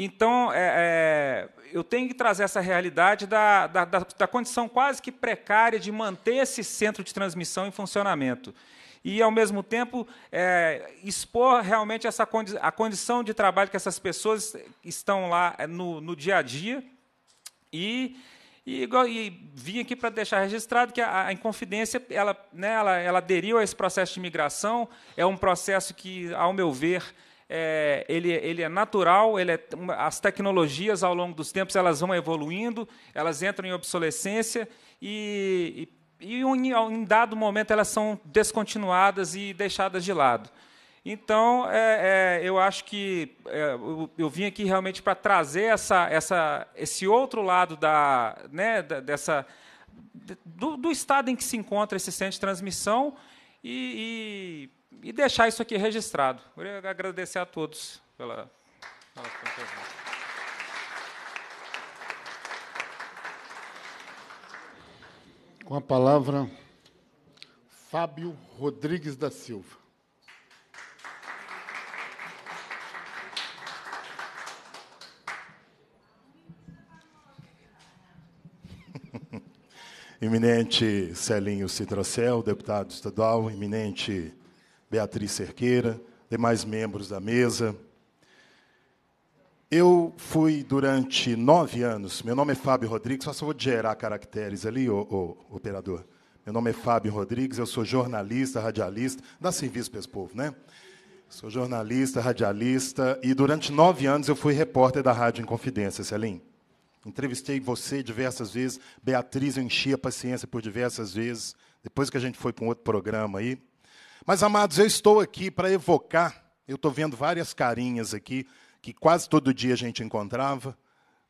então, é, é, eu tenho que trazer essa realidade da, da, da, da condição quase que precária de manter esse centro de transmissão em funcionamento e, ao mesmo tempo, é, expor realmente essa condi a condição de trabalho que essas pessoas estão lá é, no, no dia a dia. E, e, e vim aqui para deixar registrado que a, a Inconfidência ela, né, ela, ela aderiu a esse processo de migração, é um processo que, ao meu ver, é, ele, ele é natural, ele é, as tecnologias ao longo dos tempos elas vão evoluindo, elas entram em obsolescência e, e, e em, em dado momento elas são descontinuadas e deixadas de lado. Então, é, é, eu acho que é, eu, eu, vim aqui realmente para trazer essa, essa, esse outro lado da, né, da, dessa, do, do, estado em que se encontra esse centro de transmissão e, e deixar isso aqui registrado. Queria agradecer a todos pela. Com a palavra, Fábio Rodrigues da Silva. Eminente Celinho Citrocel, deputado estadual, eminente Beatriz Cerqueira, demais membros da mesa. Eu fui durante nove anos. Meu nome é Fábio Rodrigues, só vou gerar caracteres ali, o operador. Meu nome é Fábio Rodrigues, eu sou jornalista, radialista. Dá serviço para esse povo, né? Sou jornalista, radialista e durante nove anos eu fui repórter da Rádio Inconfidência, Celim. Entrevistei você diversas vezes, Beatriz eu enchi a paciência por diversas vezes. Depois que a gente foi para um outro programa aí, mas, amados, eu estou aqui para evocar, eu estou vendo várias carinhas aqui, que quase todo dia a gente encontrava,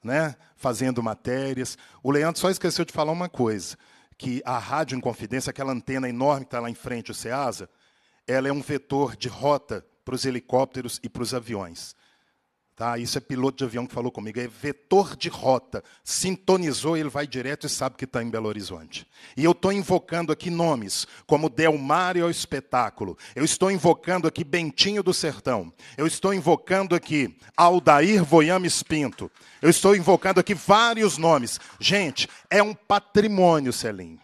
né, fazendo matérias. O Leandro só esqueceu de falar uma coisa, que a Rádio em Confidência, aquela antena enorme que está lá em frente, o SEASA, ela é um vetor de rota para os helicópteros e para os aviões. Tá, isso é piloto de avião que falou comigo, é vetor de rota. Sintonizou, ele vai direto e sabe que está em Belo Horizonte. E eu estou invocando aqui nomes, como Delmar e o Espetáculo. Eu estou invocando aqui Bentinho do Sertão. Eu estou invocando aqui Aldair Voyames Pinto. Eu estou invocando aqui vários nomes. Gente, é um patrimônio, Celim.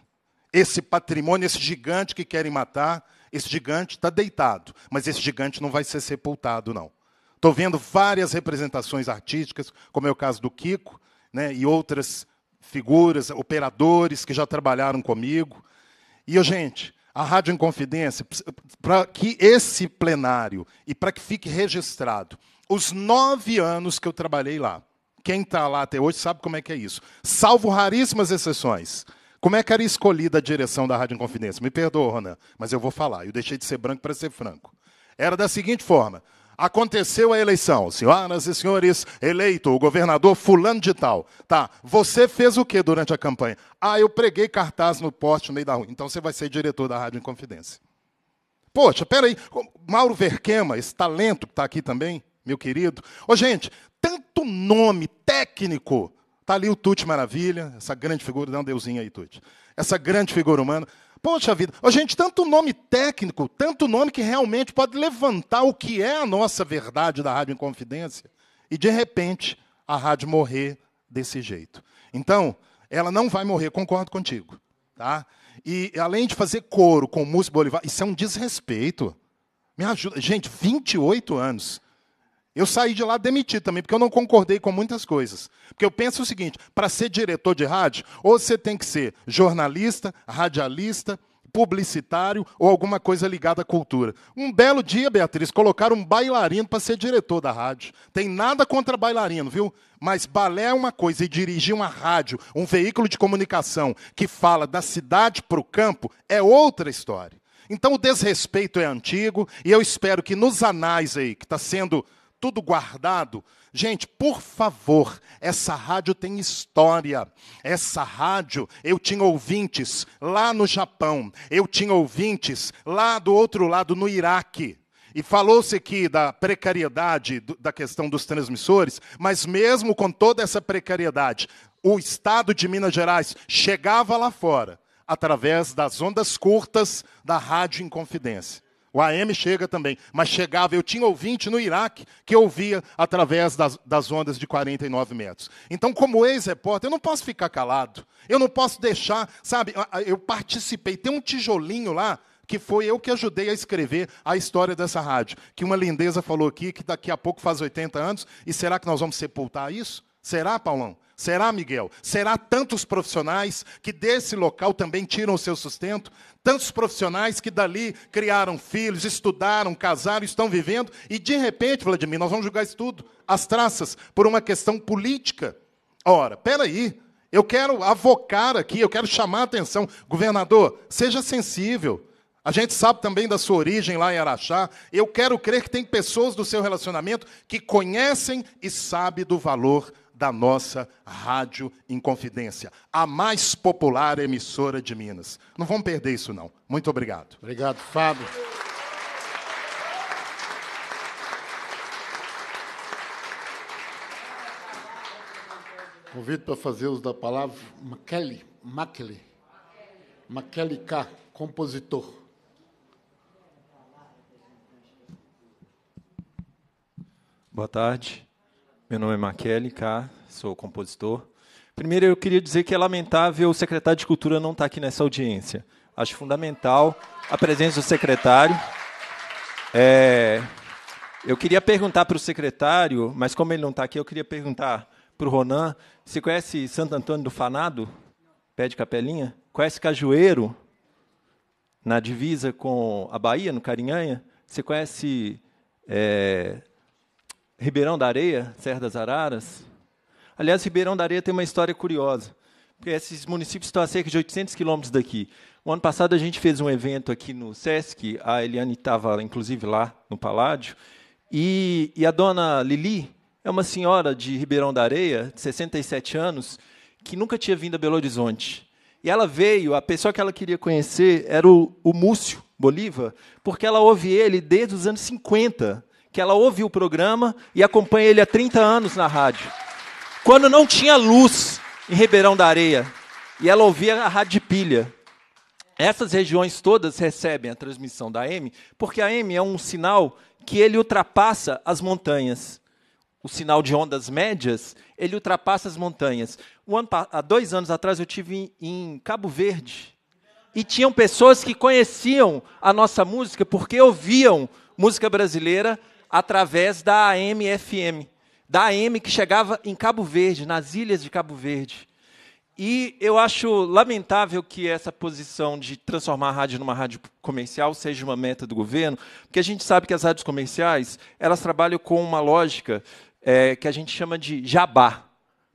Esse patrimônio, esse gigante que querem matar, esse gigante está deitado, mas esse gigante não vai ser sepultado, não. Estou vendo várias representações artísticas, como é o caso do Kiko, né, e outras figuras, operadores que já trabalharam comigo. E, gente, a Rádio Inconfidência, para que esse plenário, e para que fique registrado, os nove anos que eu trabalhei lá, quem está lá até hoje sabe como é que é isso, salvo raríssimas exceções. Como é que era escolhida a direção da Rádio Inconfidência? Me perdoa, Ronan, mas eu vou falar. Eu deixei de ser branco para ser franco. Era da seguinte forma: Aconteceu a eleição, senhoras e senhores, eleito o governador fulano de tal. Tá, você fez o que durante a campanha? Ah, eu preguei cartaz no poste no meio da rua. Então você vai ser diretor da Rádio Inconfidência. Poxa, peraí, Mauro Verquema, esse talento que está aqui também, meu querido. Ô, gente, tanto nome técnico Está ali o Tute Maravilha, essa grande figura, dá um deusinho aí, Tute. Essa grande figura humana. Poxa vida, oh, gente, tanto nome técnico, tanto nome que realmente pode levantar o que é a nossa verdade da Rádio Inconfidência, e de repente a rádio morrer desse jeito. Então, ela não vai morrer, concordo contigo. Tá? E além de fazer coro com o Múcio Bolivar, isso é um desrespeito. Me ajuda. Gente, 28 anos. Eu saí de lá demitido também, porque eu não concordei com muitas coisas. Porque eu penso o seguinte: para ser diretor de rádio, ou você tem que ser jornalista, radialista, publicitário ou alguma coisa ligada à cultura. Um belo dia, Beatriz, colocaram um bailarino para ser diretor da rádio. Tem nada contra bailarino, viu? Mas balé é uma coisa e dirigir uma rádio, um veículo de comunicação que fala da cidade para o campo, é outra história. Então o desrespeito é antigo e eu espero que nos anais aí, que está sendo tudo guardado. Gente, por favor, essa rádio tem história. Essa rádio, eu tinha ouvintes lá no Japão, eu tinha ouvintes lá do outro lado, no Iraque. E falou-se aqui da precariedade da questão dos transmissores, mas mesmo com toda essa precariedade, o estado de Minas Gerais chegava lá fora através das ondas curtas da Rádio Inconfidência. O AM chega também, mas chegava, eu tinha ouvinte no Iraque que ouvia através das, das ondas de 49 metros. Então, como ex-repórter, eu não posso ficar calado, eu não posso deixar, sabe, eu participei, tem um tijolinho lá que foi eu que ajudei a escrever a história dessa rádio, que uma lindeza falou aqui que daqui a pouco faz 80 anos, e será que nós vamos sepultar isso? Será, Paulão? Será, Miguel? Será tantos profissionais que desse local também tiram o seu sustento? Tantos profissionais que dali criaram filhos, estudaram, casaram, estão vivendo e de repente, Vladimir, nós vamos julgar isso tudo, as traças, por uma questão política. Ora, aí, eu quero avocar aqui, eu quero chamar a atenção. Governador, seja sensível. A gente sabe também da sua origem lá em Araxá. Eu quero crer que tem pessoas do seu relacionamento que conhecem e sabem do valor da nossa Rádio Inconfidência, a mais popular emissora de Minas. Não vamos perder isso, não. Muito obrigado. Obrigado, Fábio. Convido para fazer uso da palavra Mackely, Mackely, Mackely K, compositor. Boa tarde. Meu nome é Maquele K, sou compositor. Primeiro, eu queria dizer que é lamentável o secretário de Cultura não estar tá aqui nessa audiência. Acho fundamental a presença do secretário. É, eu queria perguntar para o secretário, mas como ele não está aqui, eu queria perguntar para o Ronan. Você conhece Santo Antônio do Fanado? Pé de Capelinha? Conhece Cajueiro? Na divisa com a Bahia, no Carinhanha? Você conhece é, Ribeirão da Areia, Serra das Araras. Aliás, Ribeirão da Areia tem uma história curiosa, porque esses municípios estão a cerca de 800 quilômetros daqui. O ano passado a gente fez um evento aqui no SESC, a Eliane estava inclusive lá no Paládio, e, e a dona Lili é uma senhora de Ribeirão da Areia, de 67 anos, que nunca tinha vindo a Belo Horizonte. E ela veio, a pessoa que ela queria conhecer era o, o Múcio Bolívar, porque ela ouve ele desde os anos 50 que ela ouve o programa e acompanha ele há 30 anos na rádio. Quando não tinha luz em Ribeirão da Areia, e ela ouvia a rádio de pilha. Essas regiões todas recebem a transmissão da M, porque a M é um sinal que ele ultrapassa as montanhas. O sinal de ondas médias, ele ultrapassa as montanhas. Um ano, há dois anos atrás eu tive em, em Cabo Verde, e tinham pessoas que conheciam a nossa música porque ouviam música brasileira através da AM/FM, da AM que chegava em Cabo Verde, nas ilhas de Cabo Verde. E eu acho lamentável que essa posição de transformar a rádio numa rádio comercial seja uma meta do governo, porque a gente sabe que as rádios comerciais elas trabalham com uma lógica é, que a gente chama de jabá.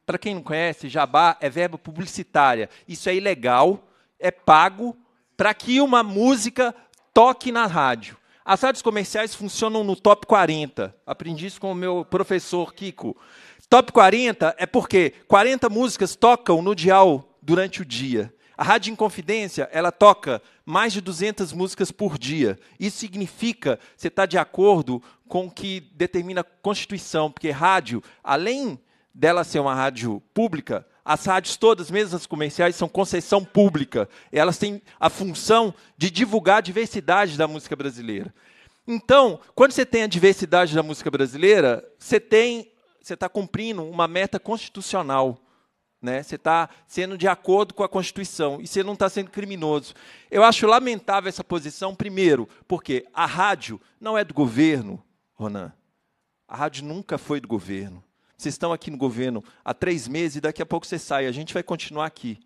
Para quem não conhece, jabá é verba publicitária. Isso é ilegal, é pago para que uma música toque na rádio. As rádios comerciais funcionam no top 40. Aprendi isso com o meu professor Kiko. Top 40 é porque 40 músicas tocam no dial durante o dia. A Rádio Inconfidência, ela toca mais de 200 músicas por dia. Isso significa você está de acordo com o que determina a Constituição, porque rádio, além dela ser uma rádio pública, as rádios todas, mesmo as comerciais, são concessão pública. Elas têm a função de divulgar a diversidade da música brasileira. Então, quando você tem a diversidade da música brasileira, você tem, você está cumprindo uma meta constitucional. Né? Você está sendo de acordo com a Constituição e você não está sendo criminoso. Eu acho lamentável essa posição, primeiro, porque a rádio não é do governo, Ronan. A rádio nunca foi do governo. Vocês estão aqui no governo há três meses e daqui a pouco vocês saem. A gente vai continuar aqui.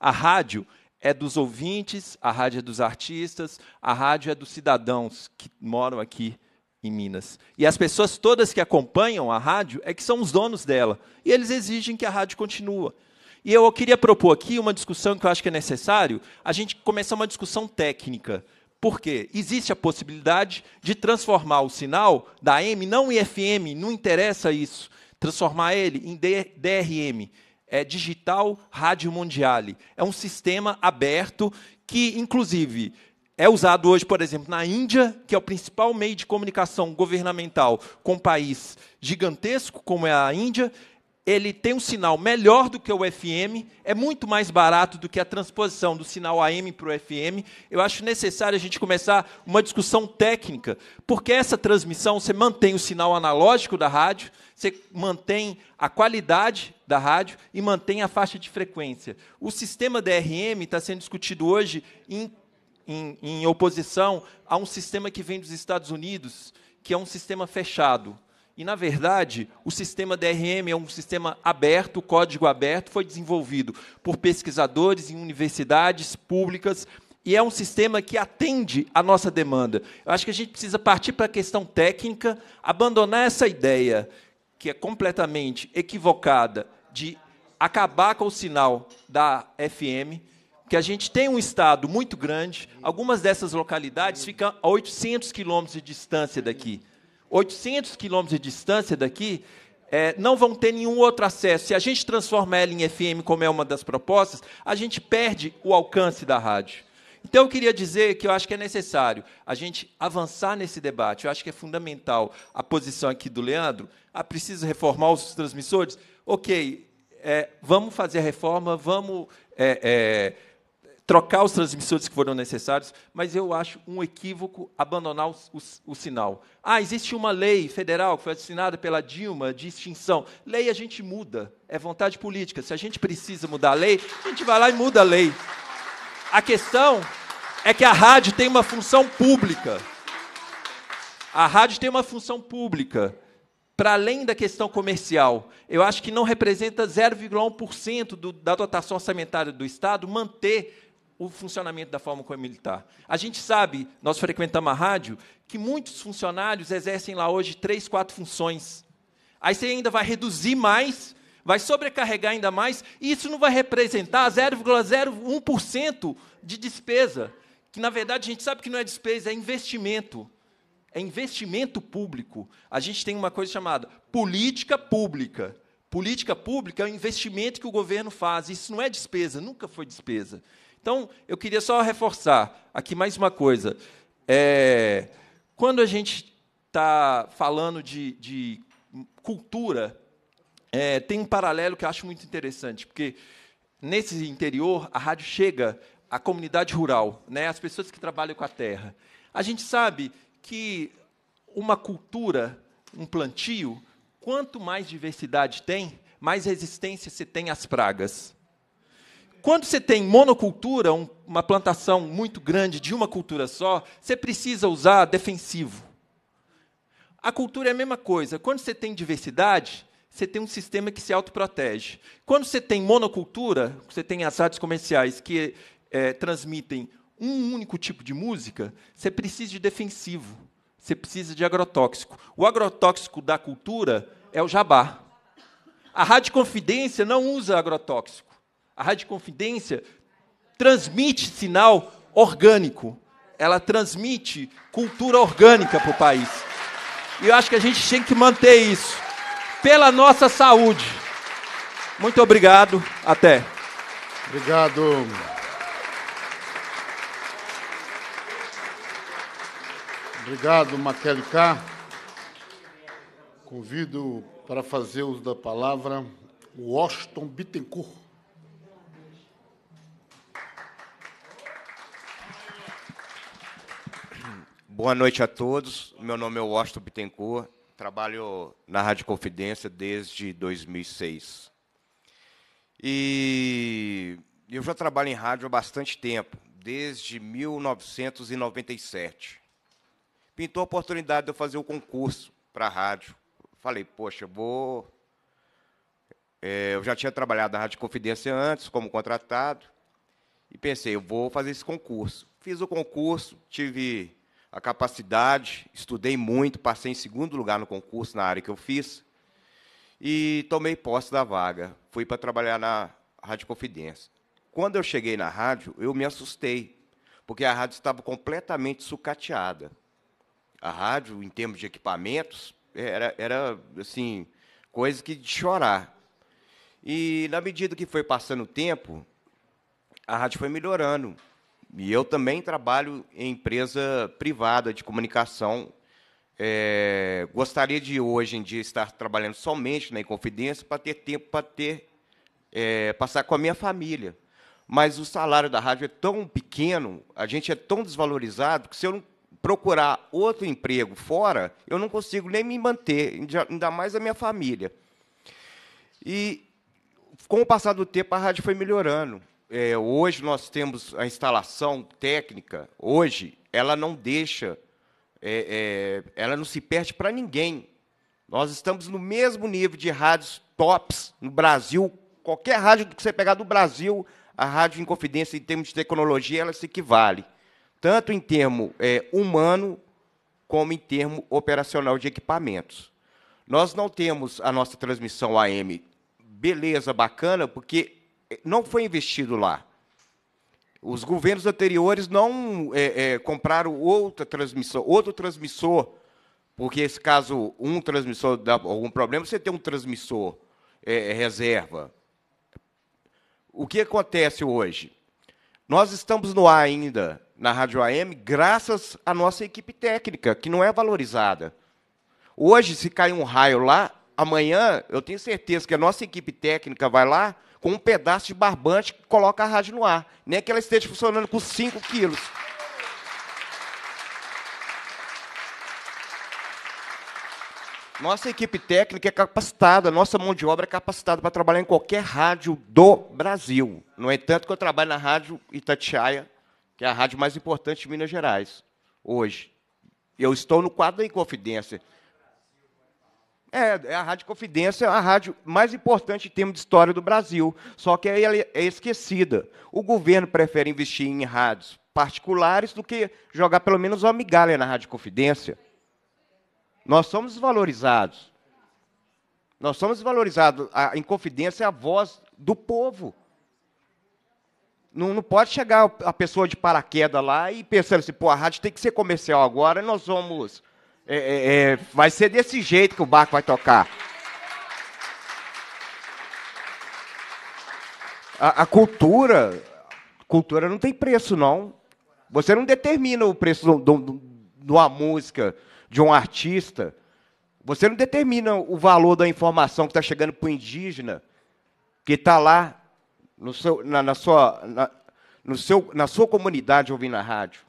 A rádio é dos ouvintes, a rádio é dos artistas, a rádio é dos cidadãos que moram aqui em Minas. E as pessoas todas que acompanham a rádio é que são os donos dela. E eles exigem que a rádio continue. E eu queria propor aqui uma discussão que eu acho que é necessário, a gente começar uma discussão técnica. Porque existe a possibilidade de transformar o sinal da M não em FM, não interessa isso transformar ele em DRM, é Digital Rádio Mundiale. É um sistema aberto que, inclusive, é usado hoje, por exemplo, na Índia, que é o principal meio de comunicação governamental com um país gigantesco como é a Índia, ele tem um sinal melhor do que o FM, é muito mais barato do que a transposição do sinal AM para o FM. Eu acho necessário a gente começar uma discussão técnica, porque essa transmissão você mantém o sinal analógico da rádio, você mantém a qualidade da rádio e mantém a faixa de frequência. O sistema DRM está sendo discutido hoje em, em, em oposição a um sistema que vem dos Estados Unidos, que é um sistema fechado. E, na verdade, o sistema DRM é um sistema aberto, código aberto, foi desenvolvido por pesquisadores em universidades públicas e é um sistema que atende à nossa demanda. Eu acho que a gente precisa partir para a questão técnica, abandonar essa ideia que é completamente equivocada de acabar com o sinal da FM, que a gente tem um estado muito grande, algumas dessas localidades ficam a 800 quilômetros de distância daqui. 800 quilômetros de distância daqui, é, não vão ter nenhum outro acesso. Se a gente transformar ela em FM, como é uma das propostas, a gente perde o alcance da rádio. Então, eu queria dizer que eu acho que é necessário a gente avançar nesse debate. Eu acho que é fundamental a posição aqui do Leandro. Ah, precisa reformar os transmissores? Ok, é, vamos fazer a reforma, vamos. É, é trocar os transmissores que foram necessários, mas eu acho um equívoco abandonar o, o, o, sinal. Ah, existe uma lei federal que foi assinada pela Dilma de extinção. Lei a gente muda, é vontade política. Se a gente precisa mudar a lei, a gente vai lá e muda a lei. A questão é que a rádio tem uma função pública. A rádio tem uma função pública para além da questão comercial, eu acho que não representa 0,1% da dotação orçamentária do Estado manter o funcionamento da forma como é militar. A gente sabe, nós frequentamos a rádio, que muitos funcionários exercem lá hoje três, quatro funções. Aí você ainda vai reduzir mais, vai sobrecarregar ainda mais, e isso não vai representar 0,01% de despesa, que na verdade a gente sabe que não é despesa, é investimento. É investimento público. A gente tem uma coisa chamada política pública. Política pública é o investimento que o governo faz. Isso não é despesa, nunca foi despesa. Então, eu queria só reforçar aqui mais uma coisa. É, quando a gente está falando de, de cultura, é, tem um paralelo que eu acho muito interessante, porque nesse interior a rádio chega à comunidade rural, né, às pessoas que trabalham com a terra. A gente sabe que uma cultura, um plantio, quanto mais diversidade tem, mais resistência se tem às pragas quando você tem monocultura, um, uma plantação muito grande de uma cultura só, você precisa usar defensivo. A cultura é a mesma coisa. Quando você tem diversidade, você tem um sistema que se autoprotege. Quando você tem monocultura, você tem as artes comerciais que é, transmitem um único tipo de música, você precisa de defensivo, você precisa de agrotóxico. O agrotóxico da cultura é o jabá. A Rádio Confidência não usa agrotóxico. A Rádio Confidência transmite sinal orgânico. Ela transmite cultura orgânica para o país. E eu acho que a gente tem que manter isso. Pela nossa saúde. Muito obrigado. Até. Obrigado. Obrigado, Maquele K. Convido para fazer uso da palavra Washington Bittencourt. Boa noite a todos. Meu nome é Washington Bittencourt. Trabalho na Rádio Confidência desde 2006. E eu já trabalho em rádio há bastante tempo, desde 1997. Pintou a oportunidade de eu fazer o um concurso para a rádio. Falei, poxa, vou. É, eu já tinha trabalhado na Rádio Confidência antes, como contratado, e pensei, eu vou fazer esse concurso. Fiz o concurso, tive a capacidade, estudei muito, passei em segundo lugar no concurso na área que eu fiz e tomei posse da vaga. Fui para trabalhar na Rádio Confidência. Quando eu cheguei na rádio, eu me assustei, porque a rádio estava completamente sucateada. A rádio, em termos de equipamentos, era, era assim, coisa que de chorar. E na medida que foi passando o tempo, a rádio foi melhorando. E eu também trabalho em empresa privada de comunicação. É, gostaria de hoje em dia estar trabalhando somente na Inconfidência para ter tempo para ter é, passar com a minha família. Mas o salário da rádio é tão pequeno, a gente é tão desvalorizado que se eu não procurar outro emprego fora, eu não consigo nem me manter, ainda mais a minha família. E com o passar do tempo a rádio foi melhorando é, hoje nós temos a instalação técnica, hoje ela não deixa, é, é, ela não se perde para ninguém. Nós estamos no mesmo nível de rádios tops no Brasil. Qualquer rádio que você pegar do Brasil, a rádio em confidência, em termos de tecnologia, ela se equivale. Tanto em termo é, humano, como em termo operacional de equipamentos. Nós não temos a nossa transmissão AM, beleza, bacana, porque não foi investido lá. Os governos anteriores não é, é, compraram outra transmissão, outro transmissor, porque esse caso um transmissor dá algum problema, você tem um transmissor é, é reserva. O que acontece hoje? Nós estamos no ar ainda na Rádio AM, graças à nossa equipe técnica, que não é valorizada. Hoje, se cai um raio lá, amanhã eu tenho certeza que a nossa equipe técnica vai lá com um pedaço de barbante que coloca a rádio no ar. Nem que ela esteja funcionando com 5 quilos. Nossa equipe técnica é capacitada, nossa mão de obra é capacitada para trabalhar em qualquer rádio do Brasil. No entanto, que eu trabalho na rádio Itatiaia, que é a rádio mais importante de Minas Gerais, hoje. Eu estou no quadro da Inconfidência. É, é, a Rádio Confidência é a rádio mais importante em termos de história do Brasil, só que ela é, é esquecida. O governo prefere investir em rádios particulares do que jogar pelo menos uma migalha na Rádio Confidência. Nós somos desvalorizados. Nós somos desvalorizados. A Inconfidência é a voz do povo. Não, não, pode chegar a pessoa de paraquedas lá e pensando assim, pô, a rádio tem que ser comercial agora, nós vamos é, é, é, vai ser desse jeito que o barco vai tocar. A, a cultura, cultura não tem preço, não. Você não determina o preço de uma música, de um artista. Você não determina o valor da informação que está chegando para o indígena, que está lá no seu, na, na sua, na, no seu, na sua comunidade ouvindo a rádio.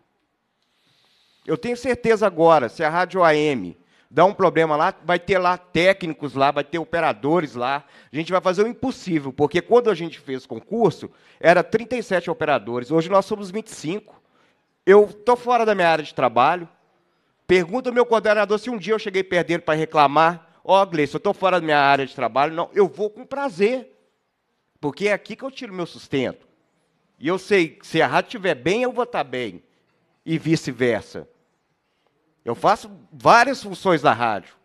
Eu tenho certeza agora, se a rádio AM dá um problema lá, vai ter lá técnicos lá, vai ter operadores lá. A gente vai fazer o impossível, porque quando a gente fez concurso, era 37 operadores, hoje nós somos 25. Eu estou fora da minha área de trabalho. Pergunta ao meu coordenador se um dia eu cheguei perdendo para reclamar. Ó, oh, Gleice, eu estou fora da minha área de trabalho. Não, eu vou com prazer, porque é aqui que eu tiro meu sustento. E eu sei que se a rádio estiver bem, eu vou estar tá bem e vice-versa. Eu faço várias funções da rádio,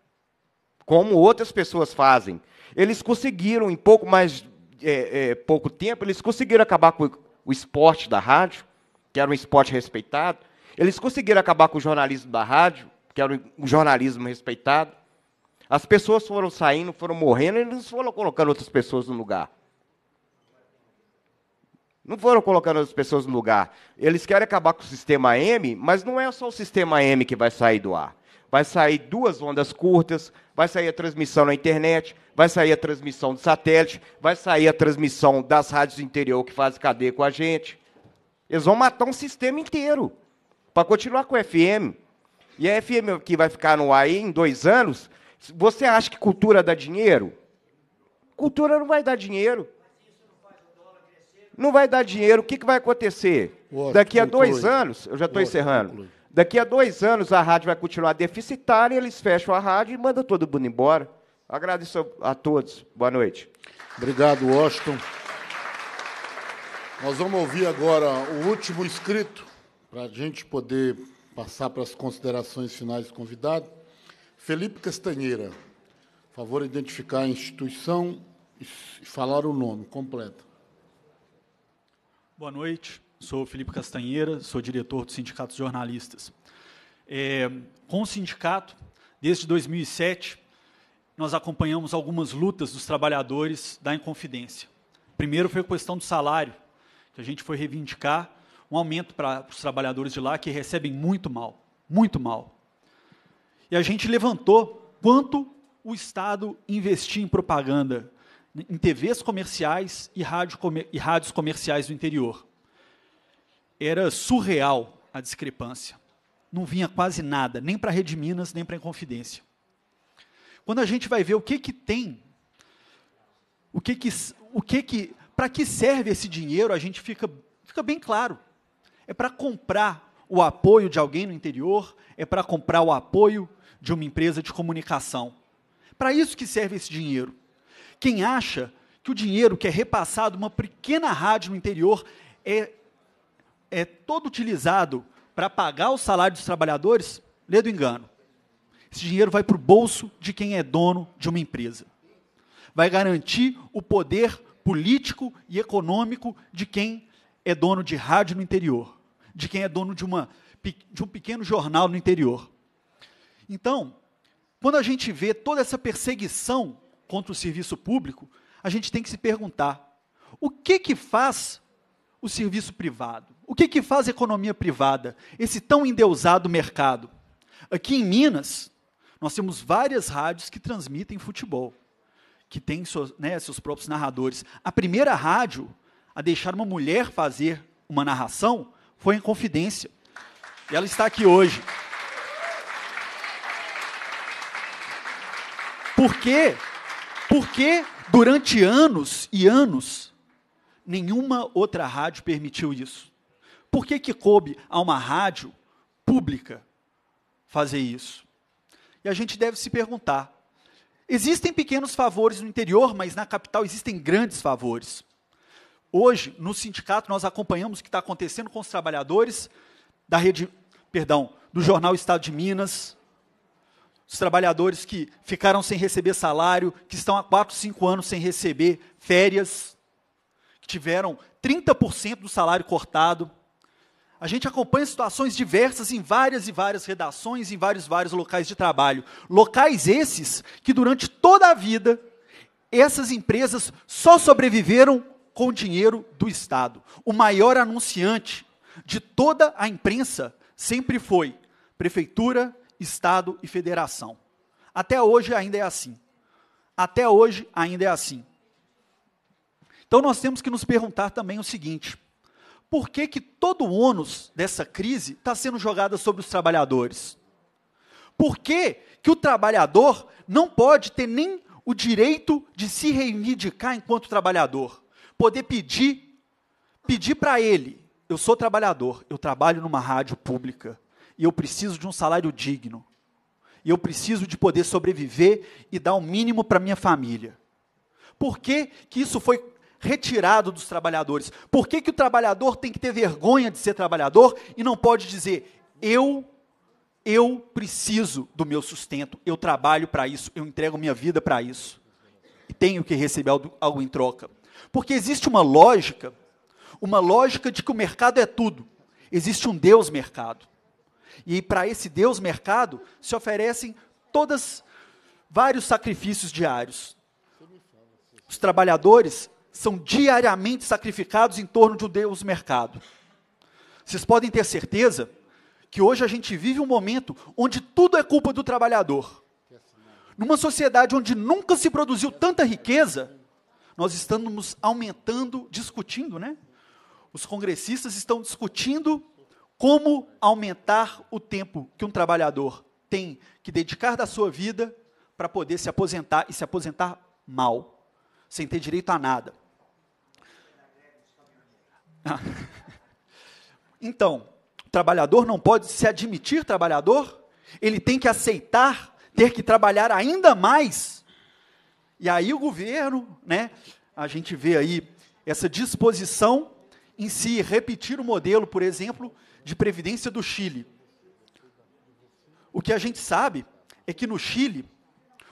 como outras pessoas fazem. Eles conseguiram, em pouco mais é, é, pouco tempo, eles conseguiram acabar com o esporte da rádio, que era um esporte respeitado. Eles conseguiram acabar com o jornalismo da rádio, que era um jornalismo respeitado. As pessoas foram saindo, foram morrendo, e eles foram colocando outras pessoas no lugar. Não foram colocando as pessoas no lugar. Eles querem acabar com o sistema M, mas não é só o sistema M que vai sair do ar. Vai sair duas ondas curtas, vai sair a transmissão na internet, vai sair a transmissão do satélite, vai sair a transmissão das rádios do interior que fazem cadeia com a gente. Eles vão matar um sistema inteiro para continuar com o FM. E a FM que vai ficar no ar aí em dois anos, você acha que cultura dá dinheiro? Cultura não vai dar dinheiro. Não vai dar dinheiro, o que, que vai acontecer? Ótimo, Daqui a dois conclui. anos, eu já estou encerrando. Conclui. Daqui a dois anos a rádio vai continuar deficitária, eles fecham a rádio e mandam todo mundo embora. Agradeço a todos. Boa noite. Obrigado, Washington. Nós vamos ouvir agora o último inscrito, para a gente poder passar para as considerações finais do convidado. Felipe Castanheira. Favor identificar a instituição e falar o nome completo. Boa noite, sou Felipe Castanheira, sou diretor do Sindicato de Jornalistas. É, com o sindicato, desde 2007, nós acompanhamos algumas lutas dos trabalhadores da Inconfidência. Primeiro foi a questão do salário, que a gente foi reivindicar um aumento para os trabalhadores de lá, que recebem muito mal, muito mal. E a gente levantou quanto o Estado investir em propaganda em TVs comerciais e, rádio comer, e rádios comerciais do interior. Era surreal a discrepância. Não vinha quase nada, nem para a Rede Minas, nem para a Inconfidência. Quando a gente vai ver o que, que tem, o que que, o que que, para que serve esse dinheiro, a gente fica, fica bem claro. É para comprar o apoio de alguém no interior, é para comprar o apoio de uma empresa de comunicação. Para isso que serve esse dinheiro. Quem acha que o dinheiro que é repassado uma pequena rádio no interior é, é todo utilizado para pagar o salário dos trabalhadores, lê do engano. Esse dinheiro vai para o bolso de quem é dono de uma empresa. Vai garantir o poder político e econômico de quem é dono de rádio no interior, de quem é dono de, uma, de um pequeno jornal no interior. Então, quando a gente vê toda essa perseguição contra o serviço público, a gente tem que se perguntar: o que que faz o serviço privado? O que que faz a economia privada? Esse tão endeusado mercado? Aqui em Minas, nós temos várias rádios que transmitem futebol, que têm seus, né, seus próprios narradores. A primeira rádio a deixar uma mulher fazer uma narração foi em Confidência. E ela está aqui hoje. Porque porque durante anos e anos, nenhuma outra rádio permitiu isso. Por que, que coube a uma rádio pública fazer isso? E a gente deve se perguntar: existem pequenos favores no interior, mas na capital existem grandes favores. Hoje, no sindicato, nós acompanhamos o que está acontecendo com os trabalhadores da rede, perdão, do jornal Estado de Minas, dos trabalhadores que ficaram sem receber salário, que estão há 4, 5 anos sem receber férias, que tiveram 30% do salário cortado. A gente acompanha situações diversas em várias e várias redações, em vários vários locais de trabalho. Locais esses que durante toda a vida essas empresas só sobreviveram com o dinheiro do Estado. O maior anunciante de toda a imprensa sempre foi prefeitura, Estado e federação. Até hoje ainda é assim. Até hoje ainda é assim. Então nós temos que nos perguntar também o seguinte: por que, que todo o ônus dessa crise está sendo jogado sobre os trabalhadores? Por que, que o trabalhador não pode ter nem o direito de se reivindicar enquanto trabalhador? Poder pedir, pedir para ele, eu sou trabalhador, eu trabalho numa rádio pública, e eu preciso de um salário digno. E eu preciso de poder sobreviver e dar o um mínimo para minha família. Por que, que isso foi retirado dos trabalhadores? Por que, que o trabalhador tem que ter vergonha de ser trabalhador e não pode dizer, eu, eu preciso do meu sustento, eu trabalho para isso, eu entrego minha vida para isso. E tenho que receber algo, algo em troca. Porque existe uma lógica, uma lógica de que o mercado é tudo. Existe um Deus mercado. E para esse Deus mercado se oferecem todas vários sacrifícios diários. Os trabalhadores são diariamente sacrificados em torno de um Deus mercado. Vocês podem ter certeza que hoje a gente vive um momento onde tudo é culpa do trabalhador. Numa sociedade onde nunca se produziu tanta riqueza, nós estamos aumentando, discutindo, né? Os congressistas estão discutindo como aumentar o tempo que um trabalhador tem que dedicar da sua vida para poder se aposentar e se aposentar mal, sem ter direito a nada? Então, o trabalhador não pode se admitir trabalhador, ele tem que aceitar ter que trabalhar ainda mais. E aí o governo, né, a gente vê aí essa disposição em se si, repetir o modelo, por exemplo, de previdência do Chile. O que a gente sabe é que no Chile,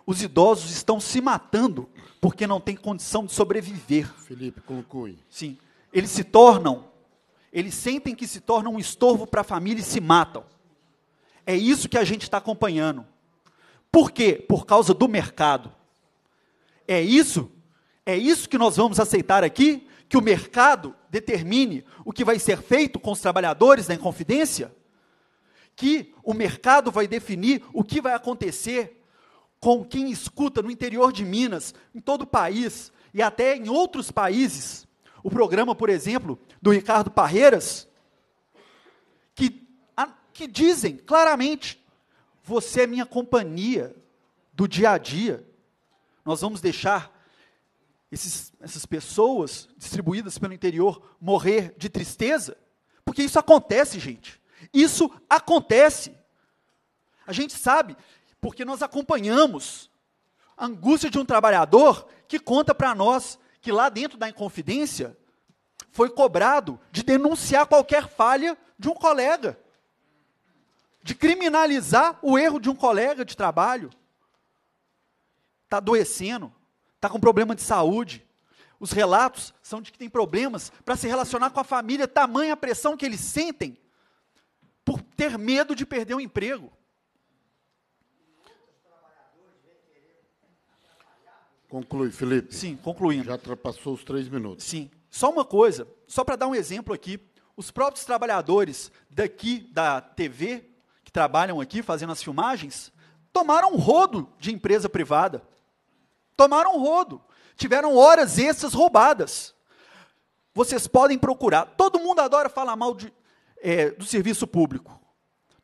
os idosos estão se matando porque não têm condição de sobreviver. Felipe, conclui. Sim. Eles se tornam, eles sentem que se tornam um estorvo para a família e se matam. É isso que a gente está acompanhando. Por quê? Por causa do mercado. É isso? É isso que nós vamos aceitar aqui? que o mercado determine o que vai ser feito com os trabalhadores da Inconfidência? Que o mercado vai definir o que vai acontecer com quem escuta no interior de Minas, em todo o país e até em outros países? O programa, por exemplo, do Ricardo Parreiras, que, a, que dizem claramente: você é minha companhia do dia a dia. Nós vamos deixar esses, essas pessoas distribuídas pelo interior morrer de tristeza? Porque isso acontece, gente. Isso acontece. A gente sabe, porque nós acompanhamos a angústia de um trabalhador que conta para nós que lá dentro da Inconfidência foi cobrado de denunciar qualquer falha de um colega, de criminalizar o erro de um colega de trabalho. Está adoecendo, está com problema de saúde. Os relatos são de que tem problemas para se relacionar com a família, tamanha a pressão que eles sentem por ter medo de perder o um emprego. Conclui, Felipe. Sim, concluindo. Já ultrapassou os três minutos. Sim. Só uma coisa, só para dar um exemplo aqui. Os próprios trabalhadores daqui da TV, que trabalham aqui fazendo as filmagens, tomaram um rodo de empresa privada Tomaram rodo, tiveram horas extras roubadas. Vocês podem procurar. Todo mundo adora falar mal de, é, do serviço público.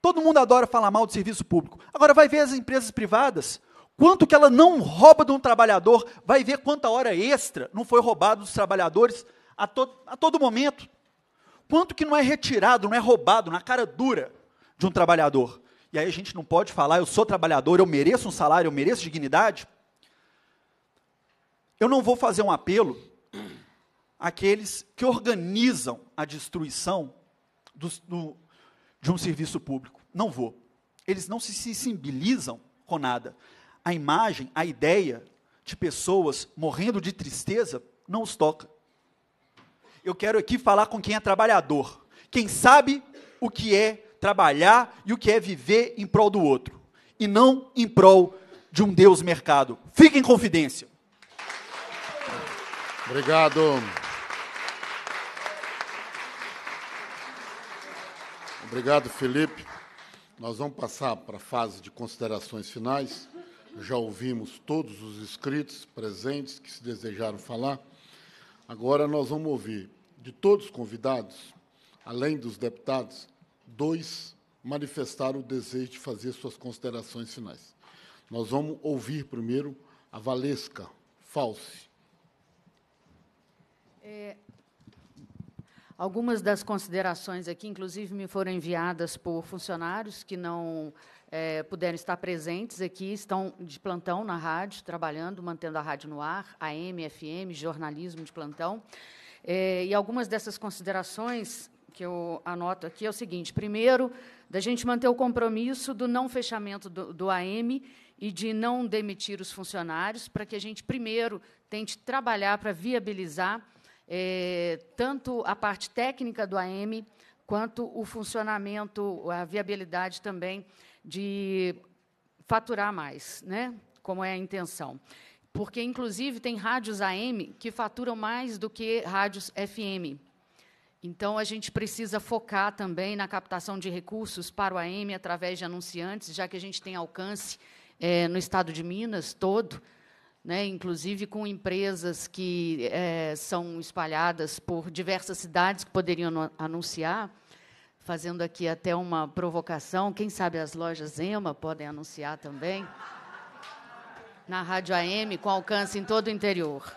Todo mundo adora falar mal do serviço público. Agora vai ver as empresas privadas, quanto que ela não rouba de um trabalhador, vai ver quanta hora extra não foi roubado dos trabalhadores a, to a todo momento. Quanto que não é retirado, não é roubado na cara dura de um trabalhador. E aí a gente não pode falar, eu sou trabalhador, eu mereço um salário, eu mereço dignidade, eu não vou fazer um apelo àqueles que organizam a destruição do, do, de um serviço público. Não vou. Eles não se sensibilizam com nada. A imagem, a ideia de pessoas morrendo de tristeza não os toca. Eu quero aqui falar com quem é trabalhador, quem sabe o que é trabalhar e o que é viver em prol do outro, e não em prol de um Deus mercado. Fique em confidência. Obrigado. Obrigado, Felipe. Nós vamos passar para a fase de considerações finais. Já ouvimos todos os inscritos presentes que se desejaram falar. Agora nós vamos ouvir de todos os convidados, além dos deputados, dois manifestaram o desejo de fazer suas considerações finais. Nós vamos ouvir primeiro a Valesca Falsi. É, algumas das considerações aqui, inclusive, me foram enviadas por funcionários que não é, puderam estar presentes aqui, estão de plantão na rádio, trabalhando, mantendo a rádio no ar, AM, FM, jornalismo de plantão. É, e algumas dessas considerações que eu anoto aqui é o seguinte: primeiro, da gente manter o compromisso do não fechamento do, do AM e de não demitir os funcionários, para que a gente primeiro tente trabalhar para viabilizar é, tanto a parte técnica do AM, quanto o funcionamento, a viabilidade também de faturar mais, né? como é a intenção. Porque, inclusive, tem rádios AM que faturam mais do que rádios FM. Então, a gente precisa focar também na captação de recursos para o AM através de anunciantes, já que a gente tem alcance é, no estado de Minas todo, né, inclusive com empresas que é, são espalhadas por diversas cidades que poderiam anunciar, fazendo aqui até uma provocação, quem sabe as lojas EMA podem anunciar também, na rádio AM, com alcance em todo o interior.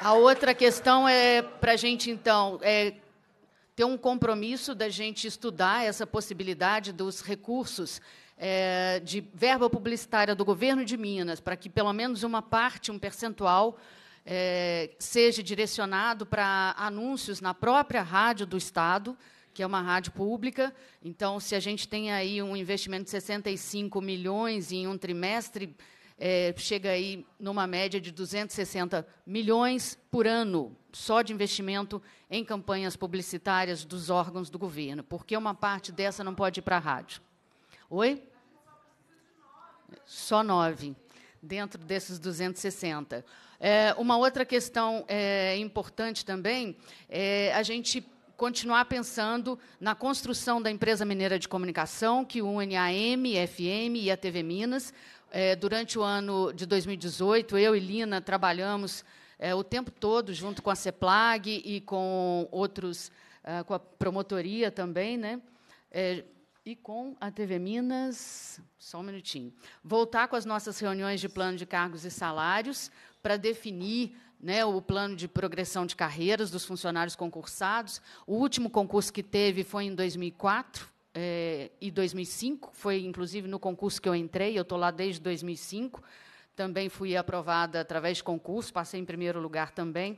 A outra questão é para a gente, então, é ter um compromisso da gente estudar essa possibilidade dos recursos é, de verba publicitária do governo de Minas, para que pelo menos uma parte, um percentual, é, seja direcionado para anúncios na própria rádio do Estado, que é uma rádio pública. Então, se a gente tem aí um investimento de 65 milhões em um trimestre, é, chega aí numa média de 260 milhões por ano só de investimento em campanhas publicitárias dos órgãos do governo. Porque uma parte dessa não pode ir para a rádio. Oi? Só nove dentro desses 260. É, uma outra questão é, importante também é a gente continuar pensando na construção da empresa mineira de comunicação, que une a AM, FM e a TV Minas, é, durante o ano de 2018, eu e Lina trabalhamos é, o tempo todo junto com a CEPLAG e com outros, é, com a promotoria também, né? É, e com a TV Minas, só um minutinho. Voltar com as nossas reuniões de plano de cargos e salários para definir né, o plano de progressão de carreiras dos funcionários concursados. O último concurso que teve foi em 2004, é, e 2005, foi inclusive no concurso que eu entrei, eu estou lá desde 2005, também fui aprovada através de concurso, passei em primeiro lugar também.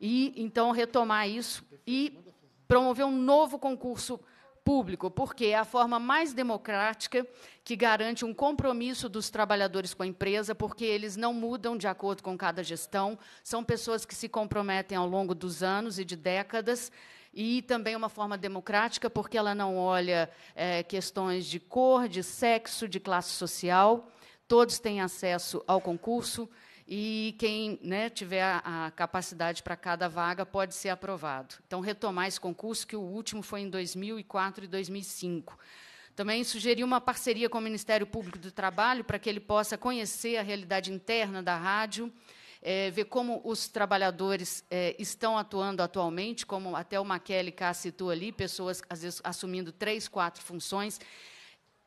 E então retomar isso e promover um novo concurso público, porque é a forma mais democrática que garante um compromisso dos trabalhadores com a empresa, porque eles não mudam de acordo com cada gestão, são pessoas que se comprometem ao longo dos anos e de décadas e também é uma forma democrática, porque ela não olha é, questões de cor, de sexo, de classe social. Todos têm acesso ao concurso e quem né, tiver a, a capacidade para cada vaga pode ser aprovado. Então, retomar esse concurso, que o último foi em 2004 e 2005. Também sugeri uma parceria com o Ministério Público do Trabalho para que ele possa conhecer a realidade interna da rádio, é, ver como os trabalhadores é, estão atuando atualmente, como até o Maquele Cá citou ali, pessoas, às vezes, assumindo três, quatro funções,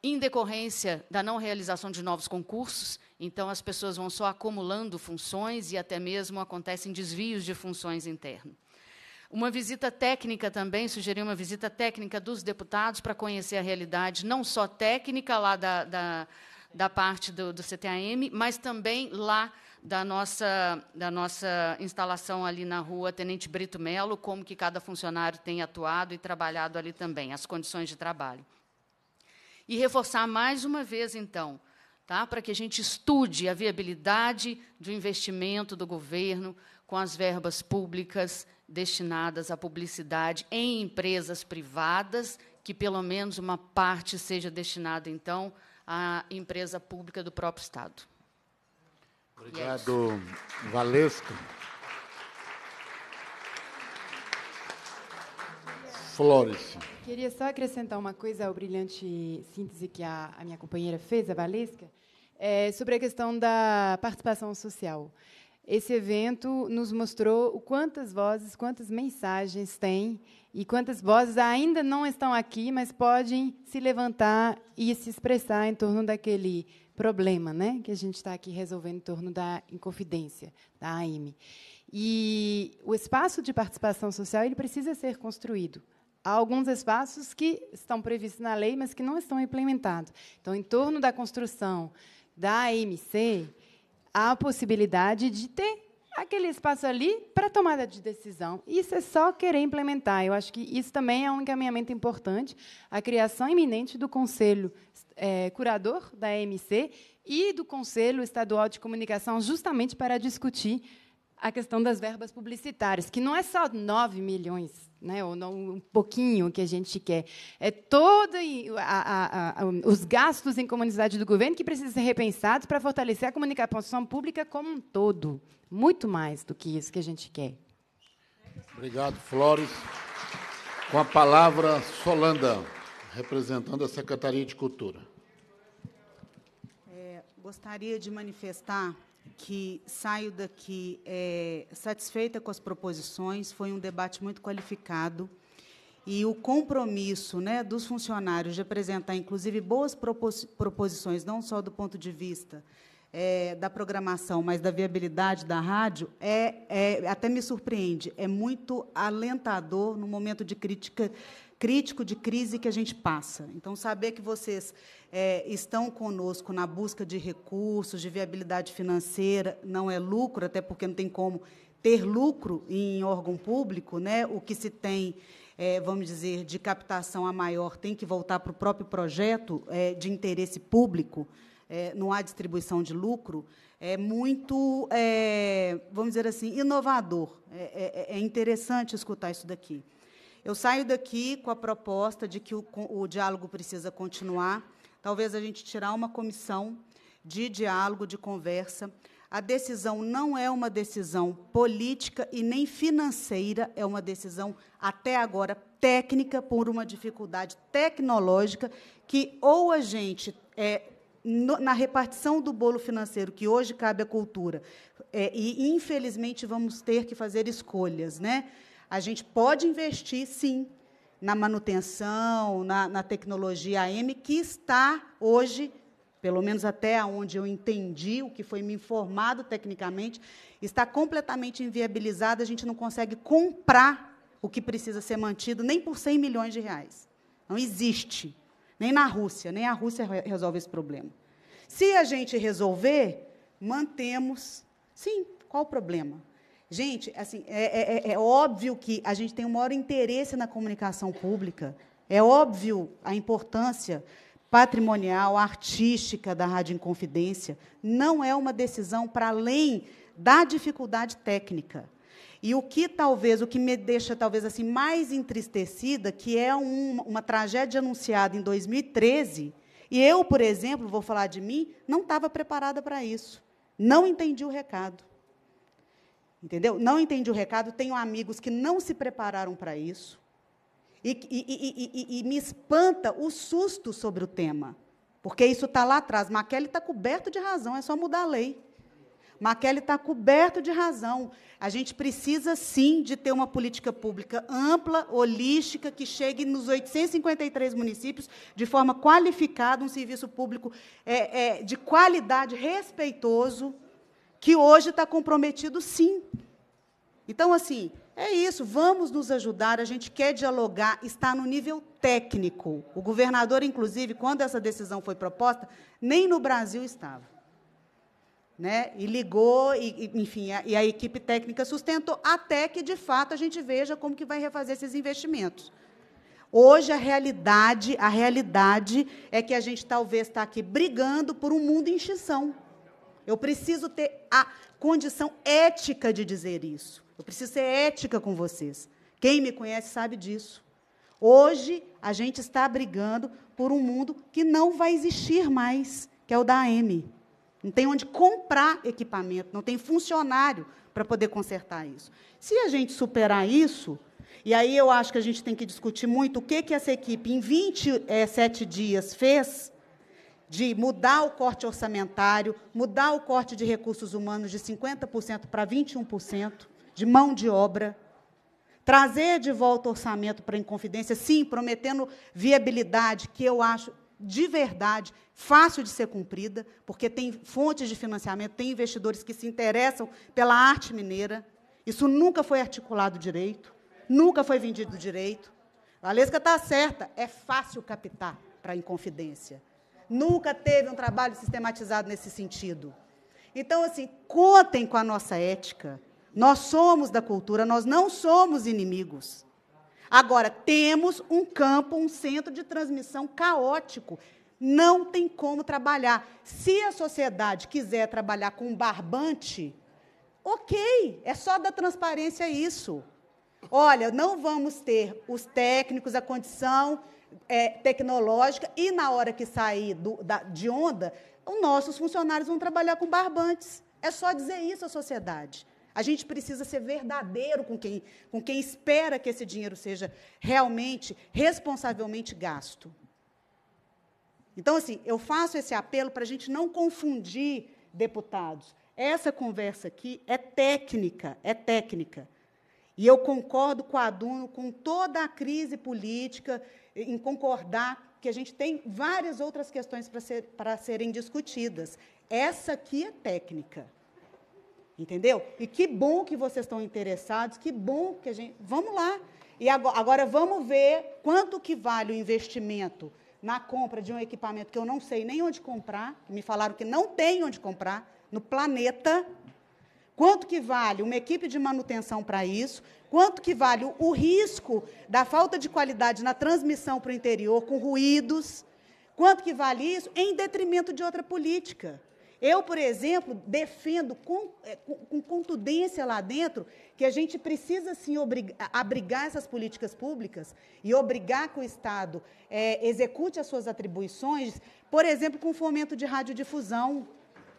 em decorrência da não realização de novos concursos, então as pessoas vão só acumulando funções e até mesmo acontecem desvios de funções internas. Uma visita técnica também, sugeri uma visita técnica dos deputados para conhecer a realidade, não só técnica lá da, da, da parte do, do CTAM, mas também lá da nossa, da nossa instalação ali na rua Tenente Brito Melo, como que cada funcionário tem atuado e trabalhado ali também, as condições de trabalho. E reforçar mais uma vez, então, tá, para que a gente estude a viabilidade do investimento do governo com as verbas públicas destinadas à publicidade em empresas privadas, que pelo menos uma parte seja destinada, então, à empresa pública do próprio Estado. Obrigado, Valesca. Flores. Queria só acrescentar uma coisa ao brilhante síntese que a, a minha companheira fez, a Valesca, é, sobre a questão da participação social. Esse evento nos mostrou quantas vozes, quantas mensagens tem e quantas vozes ainda não estão aqui, mas podem se levantar e se expressar em torno daquele problema né, que a gente está aqui resolvendo em torno da Inconfidência, da AIME. E o espaço de participação social ele precisa ser construído. Há alguns espaços que estão previstos na lei, mas que não estão implementados. Então, em torno da construção da AMC, há a possibilidade de ter aquele espaço ali para tomada de decisão. Isso é só querer implementar. Eu acho que isso também é um encaminhamento importante, a criação iminente do Conselho é, Curador da EMC e do Conselho Estadual de Comunicação, justamente para discutir a questão das verbas publicitárias, que não é só 9 milhões, né, ou não, um pouquinho que a gente quer, é todo a, a, a, os gastos em comunidade do governo que precisam ser repensados para fortalecer a comunicação pública como um todo. Muito mais do que isso que a gente quer. Obrigado, Flores. Com a palavra, Solanda, representando a Secretaria de Cultura. É, gostaria de manifestar que saio daqui é, satisfeita com as proposições. Foi um debate muito qualificado e o compromisso né, dos funcionários de apresentar, inclusive, boas proposições, não só do ponto de vista é, da programação, mas da viabilidade da rádio, é, é, até me surpreende. É muito alentador no momento de crítica crítico de crise que a gente passa. Então, saber que vocês é, estão conosco na busca de recursos, de viabilidade financeira, não é lucro, até porque não tem como ter lucro em órgão público, né? O que se tem, é, vamos dizer, de captação a maior tem que voltar para o próprio projeto é, de interesse público é, não há distribuição de lucro, é muito, é, vamos dizer assim, inovador. É, é, é, é interessante escutar isso daqui. Eu saio daqui com a proposta de que o, o diálogo precisa continuar. Talvez a gente tirar uma comissão de diálogo, de conversa. A decisão não é uma decisão política e nem financeira, é uma decisão, até agora, técnica, por uma dificuldade tecnológica, que ou a gente é, no, na repartição do bolo financeiro que hoje cabe à cultura. É, e, infelizmente, vamos ter que fazer escolhas. Né? A gente pode investir, sim, na manutenção, na, na tecnologia AM, que está hoje pelo menos até onde eu entendi, o que foi me informado tecnicamente, está completamente inviabilizado, a gente não consegue comprar o que precisa ser mantido nem por 100 milhões de reais. Não existe. Nem na Rússia, nem a Rússia resolve esse problema. Se a gente resolver, mantemos. Sim, qual o problema? Gente, assim, é, é, é, é óbvio que a gente tem um maior interesse na comunicação pública. É óbvio a importância patrimonial, artística da Rádio Inconfidência. Não é uma decisão para além da dificuldade técnica. E o que talvez, o que me deixa talvez assim mais entristecida, que é um, uma tragédia anunciada em 2013, e eu, por exemplo, vou falar de mim, não estava preparada para isso. Não entendi o recado. Entendeu? Não entendi o recado. Tenho amigos que não se prepararam para isso. E, e, e, e, me espanta o susto sobre o tema. Porque isso está lá atrás. Maquele está coberto de razão, é só mudar a lei. Maquele está coberto de razão. A gente precisa, sim, de ter uma política pública ampla, holística, que chegue nos 853 municípios de forma qualificada, um serviço público é, é, de qualidade, respeitoso, que hoje está comprometido, sim. Então, assim, é isso, vamos nos ajudar, a gente quer dialogar, está no nível técnico. O governador, inclusive, quando essa decisão foi proposta, nem no Brasil estava né? E ligou, e, enfim, a, e a equipe técnica sustentou até que de fato a gente veja como que vai refazer esses investimentos. Hoje a realidade, a realidade é que a gente talvez está aqui brigando por um mundo em extinção. Eu preciso ter a condição ética de dizer isso. Eu preciso ser ética com vocês. Quem me conhece sabe disso. Hoje a gente está brigando por um mundo que não vai existir mais, que é o da AM. Não tem onde comprar equipamento, não tem funcionário para poder consertar isso. Se a gente superar isso, e aí eu acho que a gente tem que discutir muito o que, que essa equipe, em 27 dias, fez de mudar o corte orçamentário, mudar o corte de recursos humanos de 50% para 21%, de mão de obra, trazer de volta o orçamento para a Inconfidência, sim, prometendo viabilidade, que eu acho de verdade, fácil de ser cumprida, porque tem fontes de financiamento, tem investidores que se interessam pela arte mineira. Isso nunca foi articulado direito, nunca foi vendido direito. A Valesca está certa, é fácil captar para a Inconfidência. Nunca teve um trabalho sistematizado nesse sentido. Então, assim, contem com a nossa ética. Nós somos da cultura, nós não somos inimigos. Agora, temos um campo, um centro de transmissão caótico. Não tem como trabalhar. Se a sociedade quiser trabalhar com barbante, ok, é só da transparência isso. Olha, não vamos ter os técnicos, a condição é, tecnológica, e na hora que sair do, da, de onda, os nossos funcionários vão trabalhar com barbantes. É só dizer isso à sociedade. A gente precisa ser verdadeiro com quem, com quem espera que esse dinheiro seja realmente, responsavelmente gasto. Então, assim, eu faço esse apelo para a gente não confundir deputados. Essa conversa aqui é técnica, é técnica. E eu concordo com a Duno, com toda a crise política, em concordar que a gente tem várias outras questões para ser, serem discutidas. Essa aqui é técnica. Entendeu? E que bom que vocês estão interessados, que bom que a gente. Vamos lá. E agora, agora vamos ver quanto que vale o investimento na compra de um equipamento que eu não sei nem onde comprar, me falaram que não tem onde comprar no planeta. Quanto que vale uma equipe de manutenção para isso? Quanto que vale o risco da falta de qualidade na transmissão para o interior com ruídos? Quanto que vale isso em detrimento de outra política? Eu, por exemplo, defendo é, com, com contundência lá dentro que a gente precisa, sim, obrigar, abrigar essas políticas públicas e obrigar que o Estado é, execute as suas atribuições, por exemplo, com fomento de radiodifusão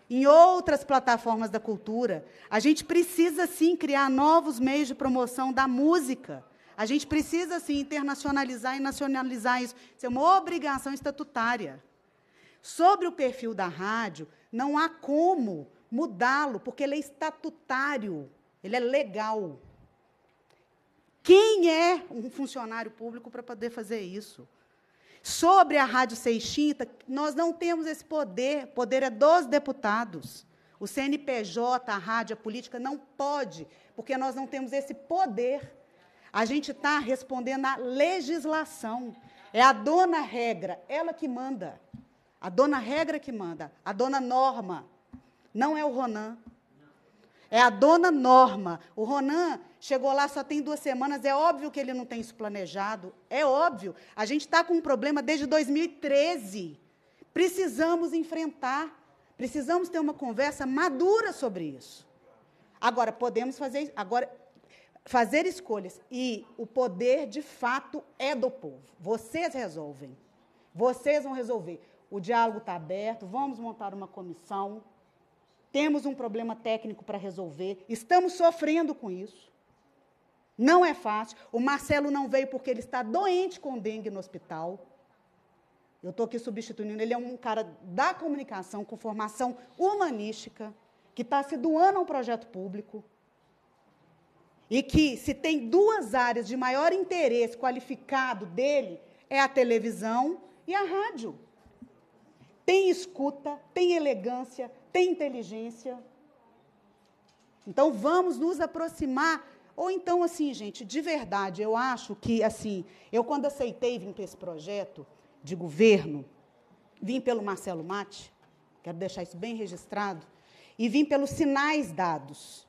em outras plataformas da cultura. A gente precisa sim criar novos meios de promoção da música. A gente precisa sim internacionalizar e nacionalizar isso. Isso é uma obrigação estatutária. Sobre o perfil da rádio, não há como mudá-lo, porque ele é estatutário, ele é legal. Quem é um funcionário público para poder fazer isso? Sobre a Rádio Seixinta, nós não temos esse poder, poder é dos deputados. O CNPJ, a rádio, a política, não pode, porque nós não temos esse poder. A gente está respondendo à legislação. É a dona regra, ela que manda. A dona regra que manda, a dona norma. Não é o Ronan. É a dona norma. O Ronan chegou lá só tem duas semanas, é óbvio que ele não tem isso planejado. É óbvio. A gente está com um problema desde 2013. Precisamos enfrentar. Precisamos ter uma conversa madura sobre isso. Agora, podemos fazer. Agora, fazer escolhas. E o poder, de fato, é do povo. Vocês resolvem. Vocês vão resolver o diálogo está aberto, vamos montar uma comissão. Temos um problema técnico para resolver, estamos sofrendo com isso. Não é fácil. O Marcelo não veio porque ele está doente com dengue no hospital. Eu estou aqui substituindo. Ele é um cara da comunicação, com formação humanística, que está se doando a um projeto público. E que, se tem duas áreas de maior interesse qualificado dele, é a televisão e a rádio tem escuta, tem elegância, tem inteligência. Então vamos nos aproximar. Ou então, assim, gente, de verdade, eu acho que, assim, eu quando aceitei vir para esse projeto de governo, vim pelo Marcelo Mate, quero deixar isso bem registrado, e vim pelos sinais dados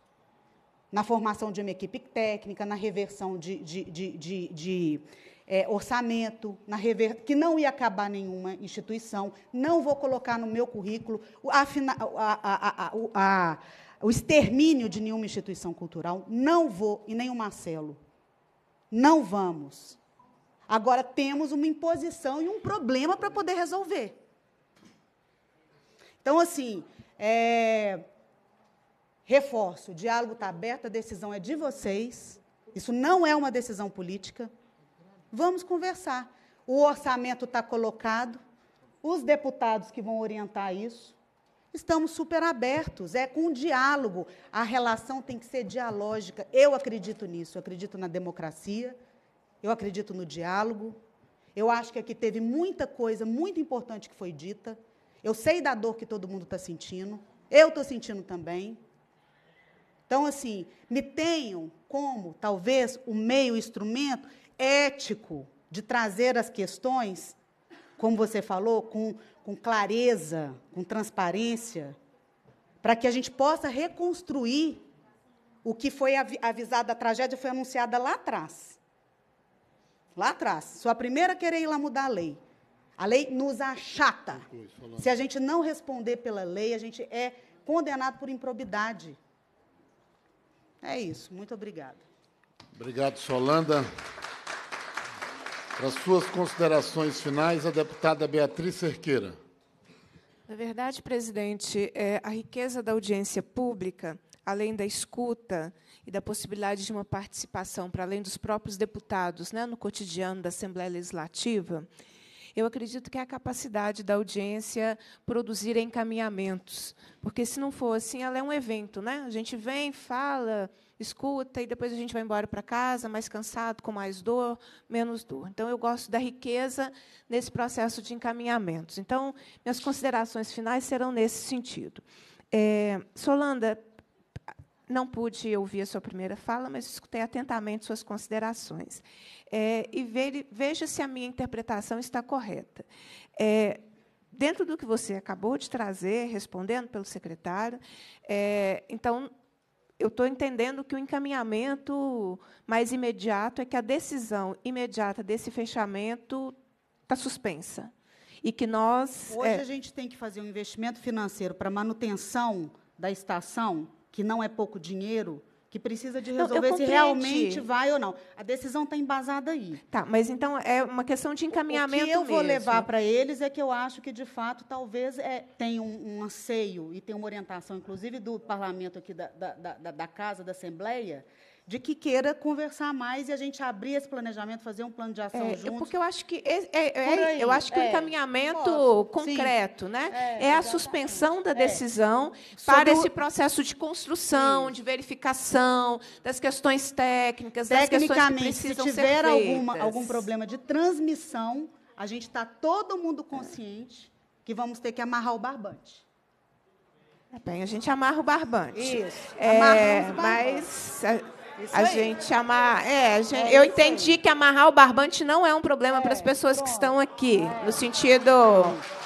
na formação de uma equipe técnica, na reversão de, de, de, de é, orçamento, na rever... que não ia acabar nenhuma instituição, não vou colocar no meu currículo a, a, a, o extermínio de nenhuma instituição cultural, não vou, e nem o Marcelo. Não vamos. Agora temos uma imposição e um problema para poder resolver. Então, assim, é... reforço: o diálogo está aberto, a decisão é de vocês. Isso não é uma decisão política. Vamos conversar. O orçamento está colocado, os deputados que vão orientar isso. Estamos super abertos, é com diálogo. A relação tem que ser dialógica. Eu acredito nisso, eu acredito na democracia, eu acredito no diálogo. Eu acho que aqui teve muita coisa muito importante que foi dita. Eu sei da dor que todo mundo está sentindo. Eu estou sentindo também. Então, assim, me tenham como, talvez, o meio, o instrumento ético de trazer as questões, como você falou, com, com clareza, com transparência, para que a gente possa reconstruir o que foi avisado, a tragédia foi anunciada lá atrás. Lá atrás. Sua primeira querer ir lá mudar a lei. A lei nos achata. Se a gente não responder pela lei, a gente é condenado por improbidade. É isso. Muito obrigada. Obrigado, Solanda. Para suas considerações finais, a deputada Beatriz Cerqueira. Na verdade, presidente, é, a riqueza da audiência pública, além da escuta e da possibilidade de uma participação para além dos próprios deputados né, no cotidiano da Assembleia Legislativa, eu acredito que é a capacidade da audiência produzir encaminhamentos. Porque, se não for assim, ela é um evento. Né? A gente vem, fala, escuta e depois a gente vai embora para casa, mais cansado, com mais dor, menos dor. Então, eu gosto da riqueza nesse processo de encaminhamentos. Então, minhas considerações finais serão nesse sentido. É, Solanda, não pude ouvir a sua primeira fala, mas escutei atentamente suas considerações. É, e ve veja se a minha interpretação está correta. É, dentro do que você acabou de trazer, respondendo pelo secretário, é, então eu estou entendendo que o encaminhamento mais imediato é que a decisão imediata desse fechamento está suspensa. E que nós. Hoje é, a gente tem que fazer um investimento financeiro para manutenção da estação, que não é pouco dinheiro, que precisa de resolver não, se realmente vai ou não. A decisão está embasada aí. Tá, mas então é uma questão de encaminhamento. O que eu mesmo. vou levar para eles é que eu acho que, de fato, talvez é, tem um, um anseio e tem uma orientação, inclusive, do parlamento aqui da, da, da, da Casa, da Assembleia, de que queira conversar mais e a gente abrir esse planejamento, fazer um plano de ação é, é juntos. Porque eu acho que é, é, é aí, eu acho que o é. encaminhamento posso, concreto, sim. né, é, a suspensão da decisão para esse processo de construção, sim. de verificação das questões técnicas, das questões que precisam se tiver alguma, algum problema de transmissão, a gente está todo mundo consciente que vamos ter que amarrar o barbante. Tá bem, a gente amarra o barbante. Isso. É, mas isso a aí. gente amar. É, gente, é eu entendi aí. que amarrar o barbante não é um problema é, para as pessoas bom. que estão aqui, no sentido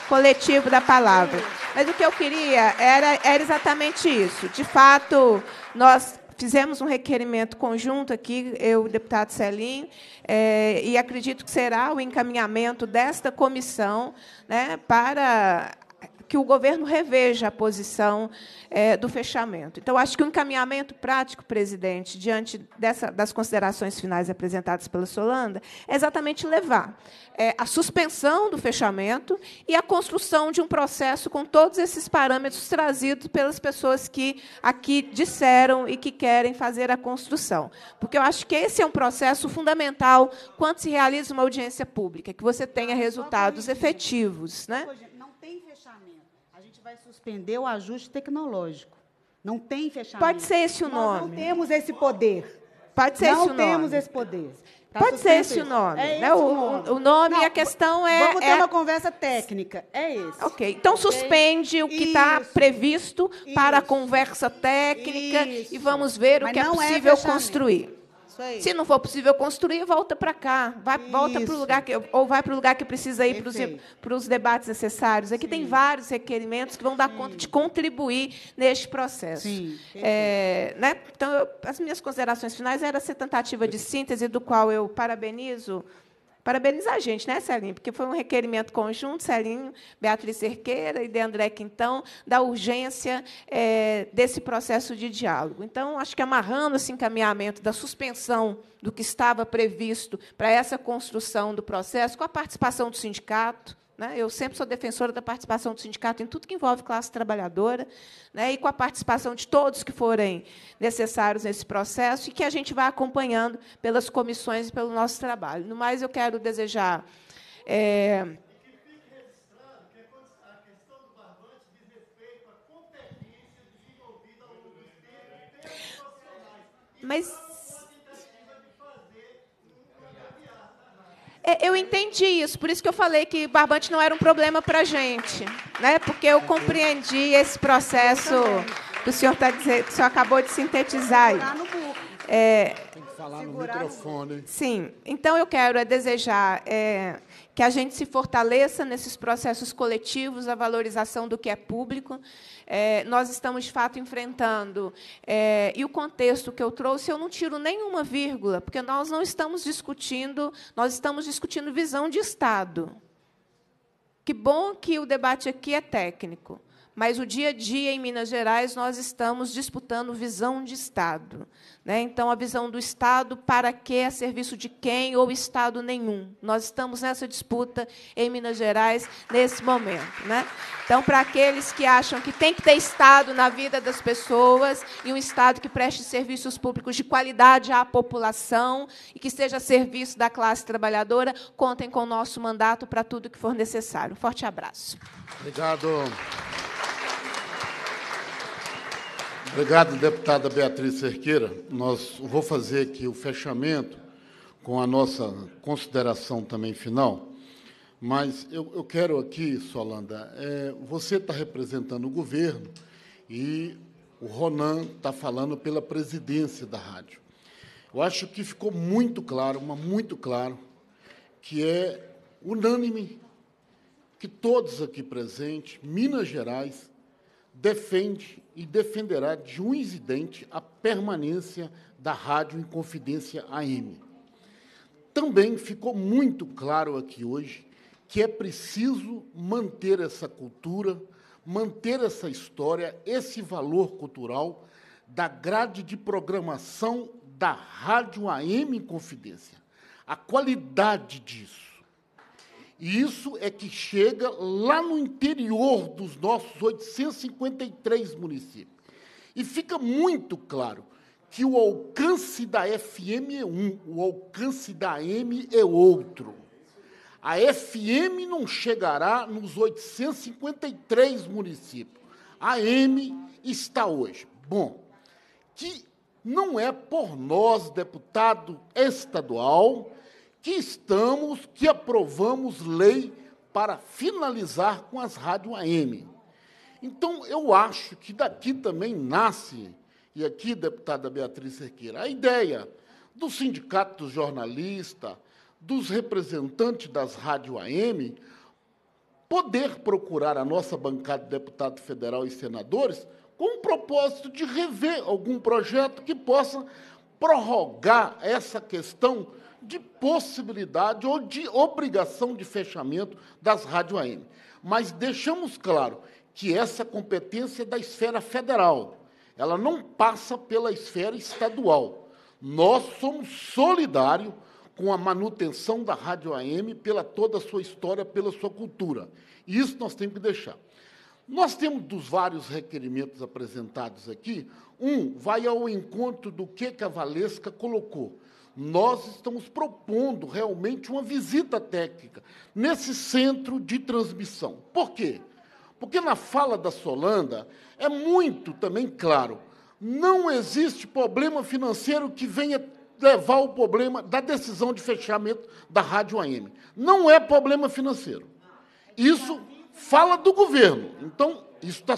coletivo da palavra. Mas o que eu queria era, era exatamente isso. De fato, nós fizemos um requerimento conjunto aqui, eu e o deputado Celim, é, e acredito que será o encaminhamento desta comissão né, para que o governo reveja a posição é, do fechamento. Então, acho que o um encaminhamento prático, presidente, diante dessa, das considerações finais apresentadas pela Solanda, é exatamente levar é, a suspensão do fechamento e a construção de um processo com todos esses parâmetros trazidos pelas pessoas que aqui disseram e que querem fazer a construção. Porque eu acho que esse é um processo fundamental quando se realiza uma audiência pública, que você tenha resultados efetivos. Né? vai suspender o ajuste tecnológico. Não tem fechamento. Pode ser esse o Nós nome. não temos esse poder. Pode ser não esse o nome. Não temos esse poder. Tá Pode ser esse isso? o nome. É né? esse o, o nome. O nome e a questão é. Vamos ter é... uma conversa técnica. É esse. Ok. Então suspende okay. o que está previsto isso. para a conversa técnica isso. e vamos ver Mas o que é, é possível é construir aí. Se não for possível construir, volta para cá. Vai, volta para o lugar que, ou vai para o lugar que precisa ir para os debates necessários. Aqui Sim. tem vários requerimentos que vão dar Sim. conta de contribuir neste processo. Sim. É, né? Então, eu, as minhas considerações finais era essa tentativa de síntese, do qual eu parabenizo parabenizar a gente, né, Celinho? Porque foi um requerimento conjunto, Celinho, Beatriz Cerqueira e Deandré Quintão, da urgência é, desse processo de diálogo. Então, acho que amarrando esse assim, encaminhamento da suspensão do que estava previsto para essa construção do processo, com a participação do sindicato, né? Eu sempre sou defensora da participação do sindicato em tudo que envolve classe trabalhadora, né, e com a participação de todos que forem necessários nesse processo, e que a gente vai acompanhando pelas comissões e pelo nosso trabalho. No mais, eu quero desejar. É... Mas É, eu entendi isso, por isso que eu falei que barbante não era um problema para a gente, né? porque eu compreendi esse processo que o senhor, está dizendo, que o senhor acabou de sintetizar. É, Tem que falar no microfone. Sim, então eu quero é desejar é, que a gente se fortaleça nesses processos coletivos, a valorização do que é público. É, nós estamos, de fato, enfrentando. É, e o contexto que eu trouxe, eu não tiro nenhuma vírgula, porque nós não estamos discutindo, nós estamos discutindo visão de Estado. Que bom que o debate aqui é técnico mas o dia a dia em Minas Gerais nós estamos disputando visão de Estado. Né? Então, a visão do Estado para que, a serviço de quem ou Estado nenhum. Nós estamos nessa disputa em Minas Gerais nesse momento. Né? Então, para aqueles que acham que tem que ter Estado na vida das pessoas e um Estado que preste serviços públicos de qualidade à população e que seja a serviço da classe trabalhadora, contem com o nosso mandato para tudo que for necessário. Um forte abraço. Obrigado. Obrigado, deputada Beatriz Cerqueira. Nós vou fazer aqui o fechamento com a nossa consideração também final, mas eu, eu quero aqui, Solanda, é, você está representando o governo e o Ronan está falando pela presidência da rádio. Eu acho que ficou muito claro, mas muito claro, que é unânime que todos aqui presentes, Minas Gerais, defende e defenderá de unhas e dentes a permanência da rádio em confidência AM. Também ficou muito claro aqui hoje que é preciso manter essa cultura, manter essa história, esse valor cultural da grade de programação da Rádio AM em Confidência. A qualidade disso e isso é que chega lá no interior dos nossos 853 municípios. E fica muito claro que o alcance da FM é um, o alcance da M é outro. A FM não chegará nos 853 municípios. A M está hoje. Bom, que não é por nós, deputado estadual, que estamos, que aprovamos lei para finalizar com as rádio AM. Então, eu acho que daqui também nasce, e aqui, deputada Beatriz Cerqueira, a ideia do sindicato dos jornalistas, dos representantes das rádio AM, poder procurar a nossa bancada de deputado federal e senadores com o propósito de rever algum projeto que possa prorrogar essa questão de possibilidade ou de obrigação de fechamento das rádio AM. Mas deixamos claro que essa competência é da esfera federal, ela não passa pela esfera estadual. Nós somos solidários com a manutenção da Rádio AM pela toda a sua história, pela sua cultura. E isso nós temos que deixar. Nós temos dos vários requerimentos apresentados aqui, um vai ao encontro do que a Valesca colocou, nós estamos propondo realmente uma visita técnica nesse centro de transmissão. Por quê? Porque na fala da Solanda é muito também claro, não existe problema financeiro que venha levar o problema da decisão de fechamento da rádio AM. Não é problema financeiro. Isso fala do governo. Então, isso está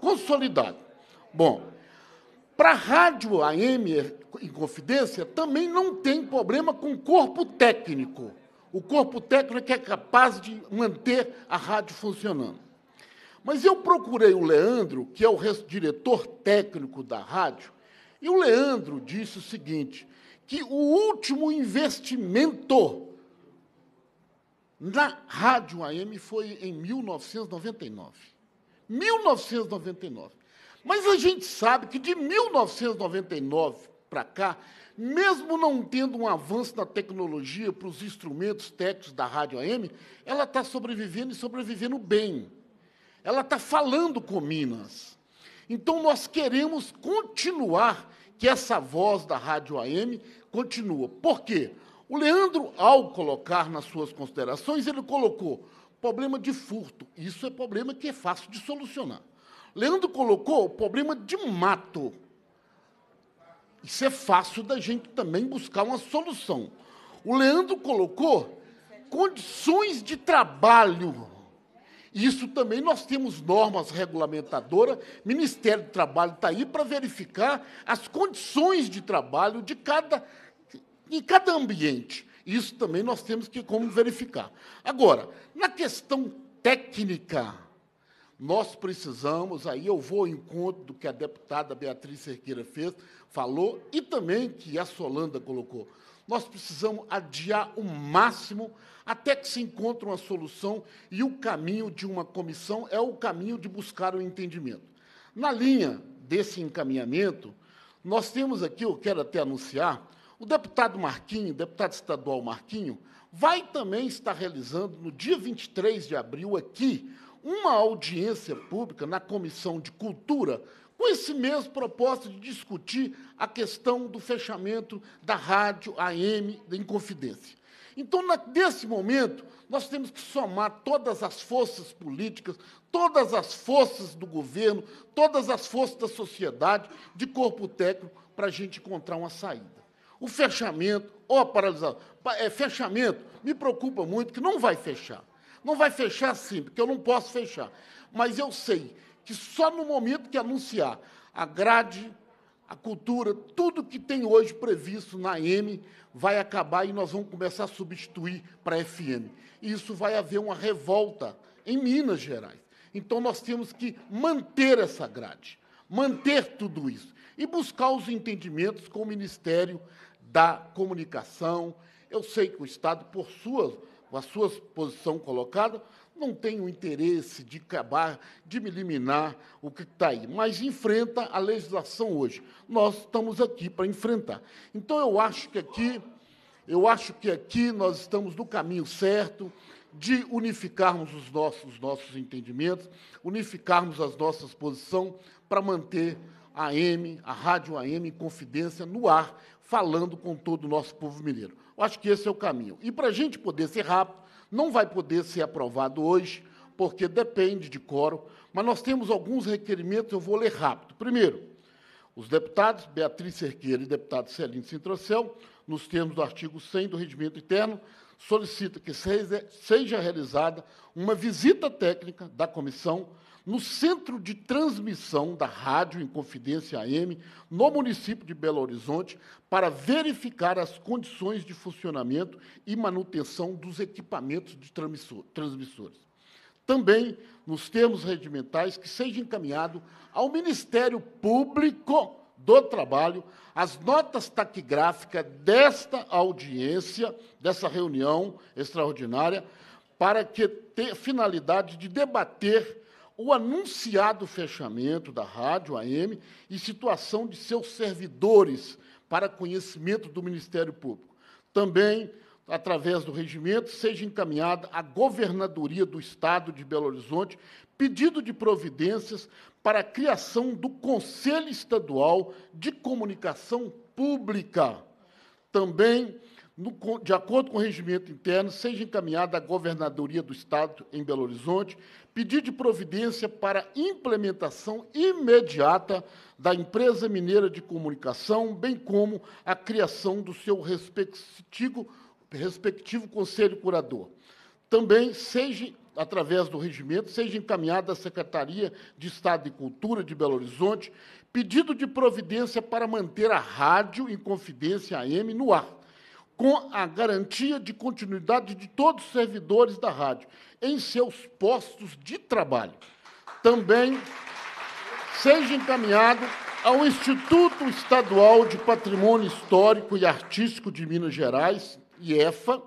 consolidado. Bom, para rádio AM é, em confidência, também não tem problema com o corpo técnico. O corpo técnico é capaz de manter a rádio funcionando. Mas eu procurei o Leandro, que é o diretor técnico da rádio, e o Leandro disse o seguinte: que o último investimento na Rádio AM foi em 1999. 1999. Mas a gente sabe que de 1999 para cá, mesmo não tendo um avanço na tecnologia para os instrumentos técnicos da rádio AM, ela está sobrevivendo e sobrevivendo bem. Ela está falando com Minas. Então, nós queremos continuar que essa voz da Rádio AM continua. Por quê? O Leandro, ao colocar nas suas considerações, ele colocou problema de furto. Isso é problema que é fácil de solucionar. Leandro colocou o problema de mato. Isso é fácil da gente também buscar uma solução. O Leandro colocou condições de trabalho. Isso também nós temos normas regulamentadoras, Ministério do Trabalho está aí para verificar as condições de trabalho de cada, em cada ambiente. Isso também nós temos que como verificar. Agora, na questão técnica, nós precisamos, aí eu vou ao encontro do que a deputada Beatriz Cerqueira fez, falou, e também que a Solanda colocou. Nós precisamos adiar o máximo até que se encontre uma solução, e o caminho de uma comissão é o caminho de buscar o entendimento. Na linha desse encaminhamento, nós temos aqui, eu quero até anunciar, o deputado Marquinho, deputado estadual Marquinho, vai também estar realizando, no dia 23 de abril, aqui, uma audiência pública na Comissão de Cultura com esse mesmo propósito de discutir a questão do fechamento da rádio AM da Inconfidência. Então, na, nesse momento, nós temos que somar todas as forças políticas, todas as forças do governo, todas as forças da sociedade, de corpo técnico, para a gente encontrar uma saída. O fechamento, ou a paralisação, é, fechamento, me preocupa muito que não vai fechar. Não vai fechar assim, porque eu não posso fechar. Mas eu sei que só no momento que anunciar a grade, a cultura, tudo que tem hoje previsto na M vai acabar e nós vamos começar a substituir para a FM. E isso vai haver uma revolta em Minas Gerais. Então nós temos que manter essa grade, manter tudo isso e buscar os entendimentos com o Ministério da Comunicação. Eu sei que o Estado, por suas com a sua posição colocada, não tem o interesse de acabar, de me eliminar o que está aí, mas enfrenta a legislação hoje. Nós estamos aqui para enfrentar. Então eu acho que aqui, eu acho que aqui nós estamos no caminho certo de unificarmos os nossos, os nossos entendimentos, unificarmos as nossas posições para manter a AM, a Rádio AM Confidência no ar, falando com todo o nosso povo mineiro. Eu acho que esse é o caminho. E para a gente poder ser rápido, não vai poder ser aprovado hoje, porque depende de quórum, mas nós temos alguns requerimentos, eu vou ler rápido. Primeiro, os deputados Beatriz Cerqueira e deputado Celino Sintracel, nos termos do artigo 100 do Regimento Interno, solicita que seja realizada uma visita técnica da comissão no centro de transmissão da Rádio Inconfidência AM, no município de Belo Horizonte, para verificar as condições de funcionamento e manutenção dos equipamentos de transmissores. Também, nos termos regimentais, que seja encaminhado ao Ministério Público do Trabalho as notas taquigráficas desta audiência, dessa reunião extraordinária, para que tenha finalidade de debater o anunciado fechamento da rádio AM e situação de seus servidores para conhecimento do Ministério Público. Também, através do regimento, seja encaminhada à Governadoria do Estado de Belo Horizonte pedido de providências para a criação do Conselho Estadual de Comunicação Pública. Também no, de acordo com o regimento interno, seja encaminhada à Governadoria do Estado em Belo Horizonte, pedir de providência para implementação imediata da empresa mineira de comunicação, bem como a criação do seu respectivo, respectivo conselho curador. Também seja através do regimento, seja encaminhada à Secretaria de Estado e Cultura de Belo Horizonte, pedido de providência para manter a rádio em confidência AM no ar com a garantia de continuidade de todos os servidores da rádio em seus postos de trabalho. Também seja encaminhado ao Instituto Estadual de Patrimônio Histórico e Artístico de Minas Gerais, IEFA,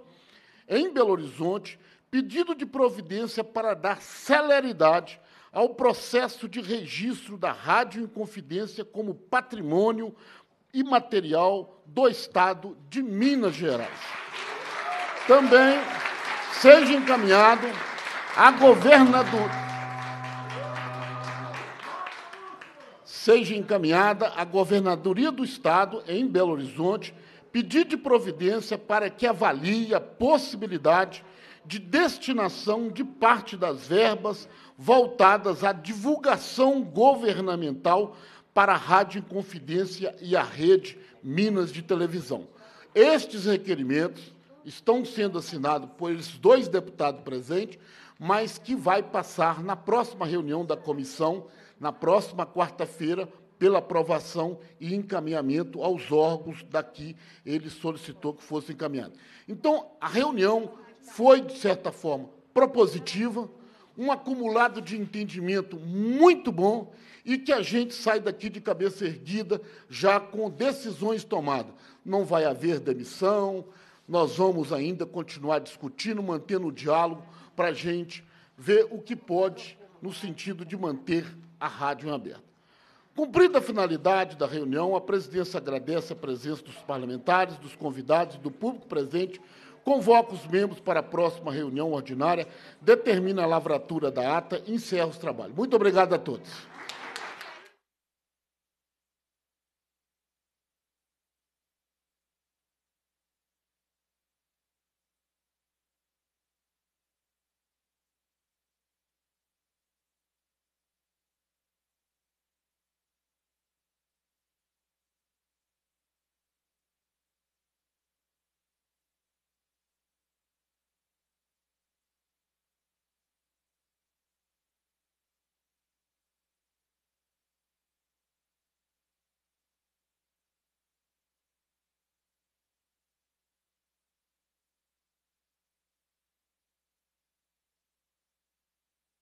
em Belo Horizonte, pedido de providência para dar celeridade ao processo de registro da Rádio em Confidência como patrimônio imaterial do Estado de Minas Gerais. Também seja encaminhado à governador seja encaminhada à Governadoria do Estado, em Belo Horizonte, pedido de providência para que avalie a possibilidade de destinação de parte das verbas voltadas à divulgação governamental para a Rádio Confidência e a rede Minas de Televisão. Estes requerimentos estão sendo assinados por esses dois deputados presentes, mas que vai passar na próxima reunião da comissão, na próxima quarta-feira, pela aprovação e encaminhamento aos órgãos daqui ele solicitou que fosse encaminhado. Então, a reunião foi, de certa forma, propositiva, um acumulado de entendimento muito bom e que a gente sai daqui de cabeça erguida, já com decisões tomadas. Não vai haver demissão, nós vamos ainda continuar discutindo, mantendo o diálogo, para a gente ver o que pode no sentido de manter a rádio aberta. Cumprida a finalidade da reunião, a presidência agradece a presença dos parlamentares, dos convidados, e do público presente, convoca os membros para a próxima reunião ordinária, determina a lavratura da ata e encerra os trabalhos. Muito obrigado a todos.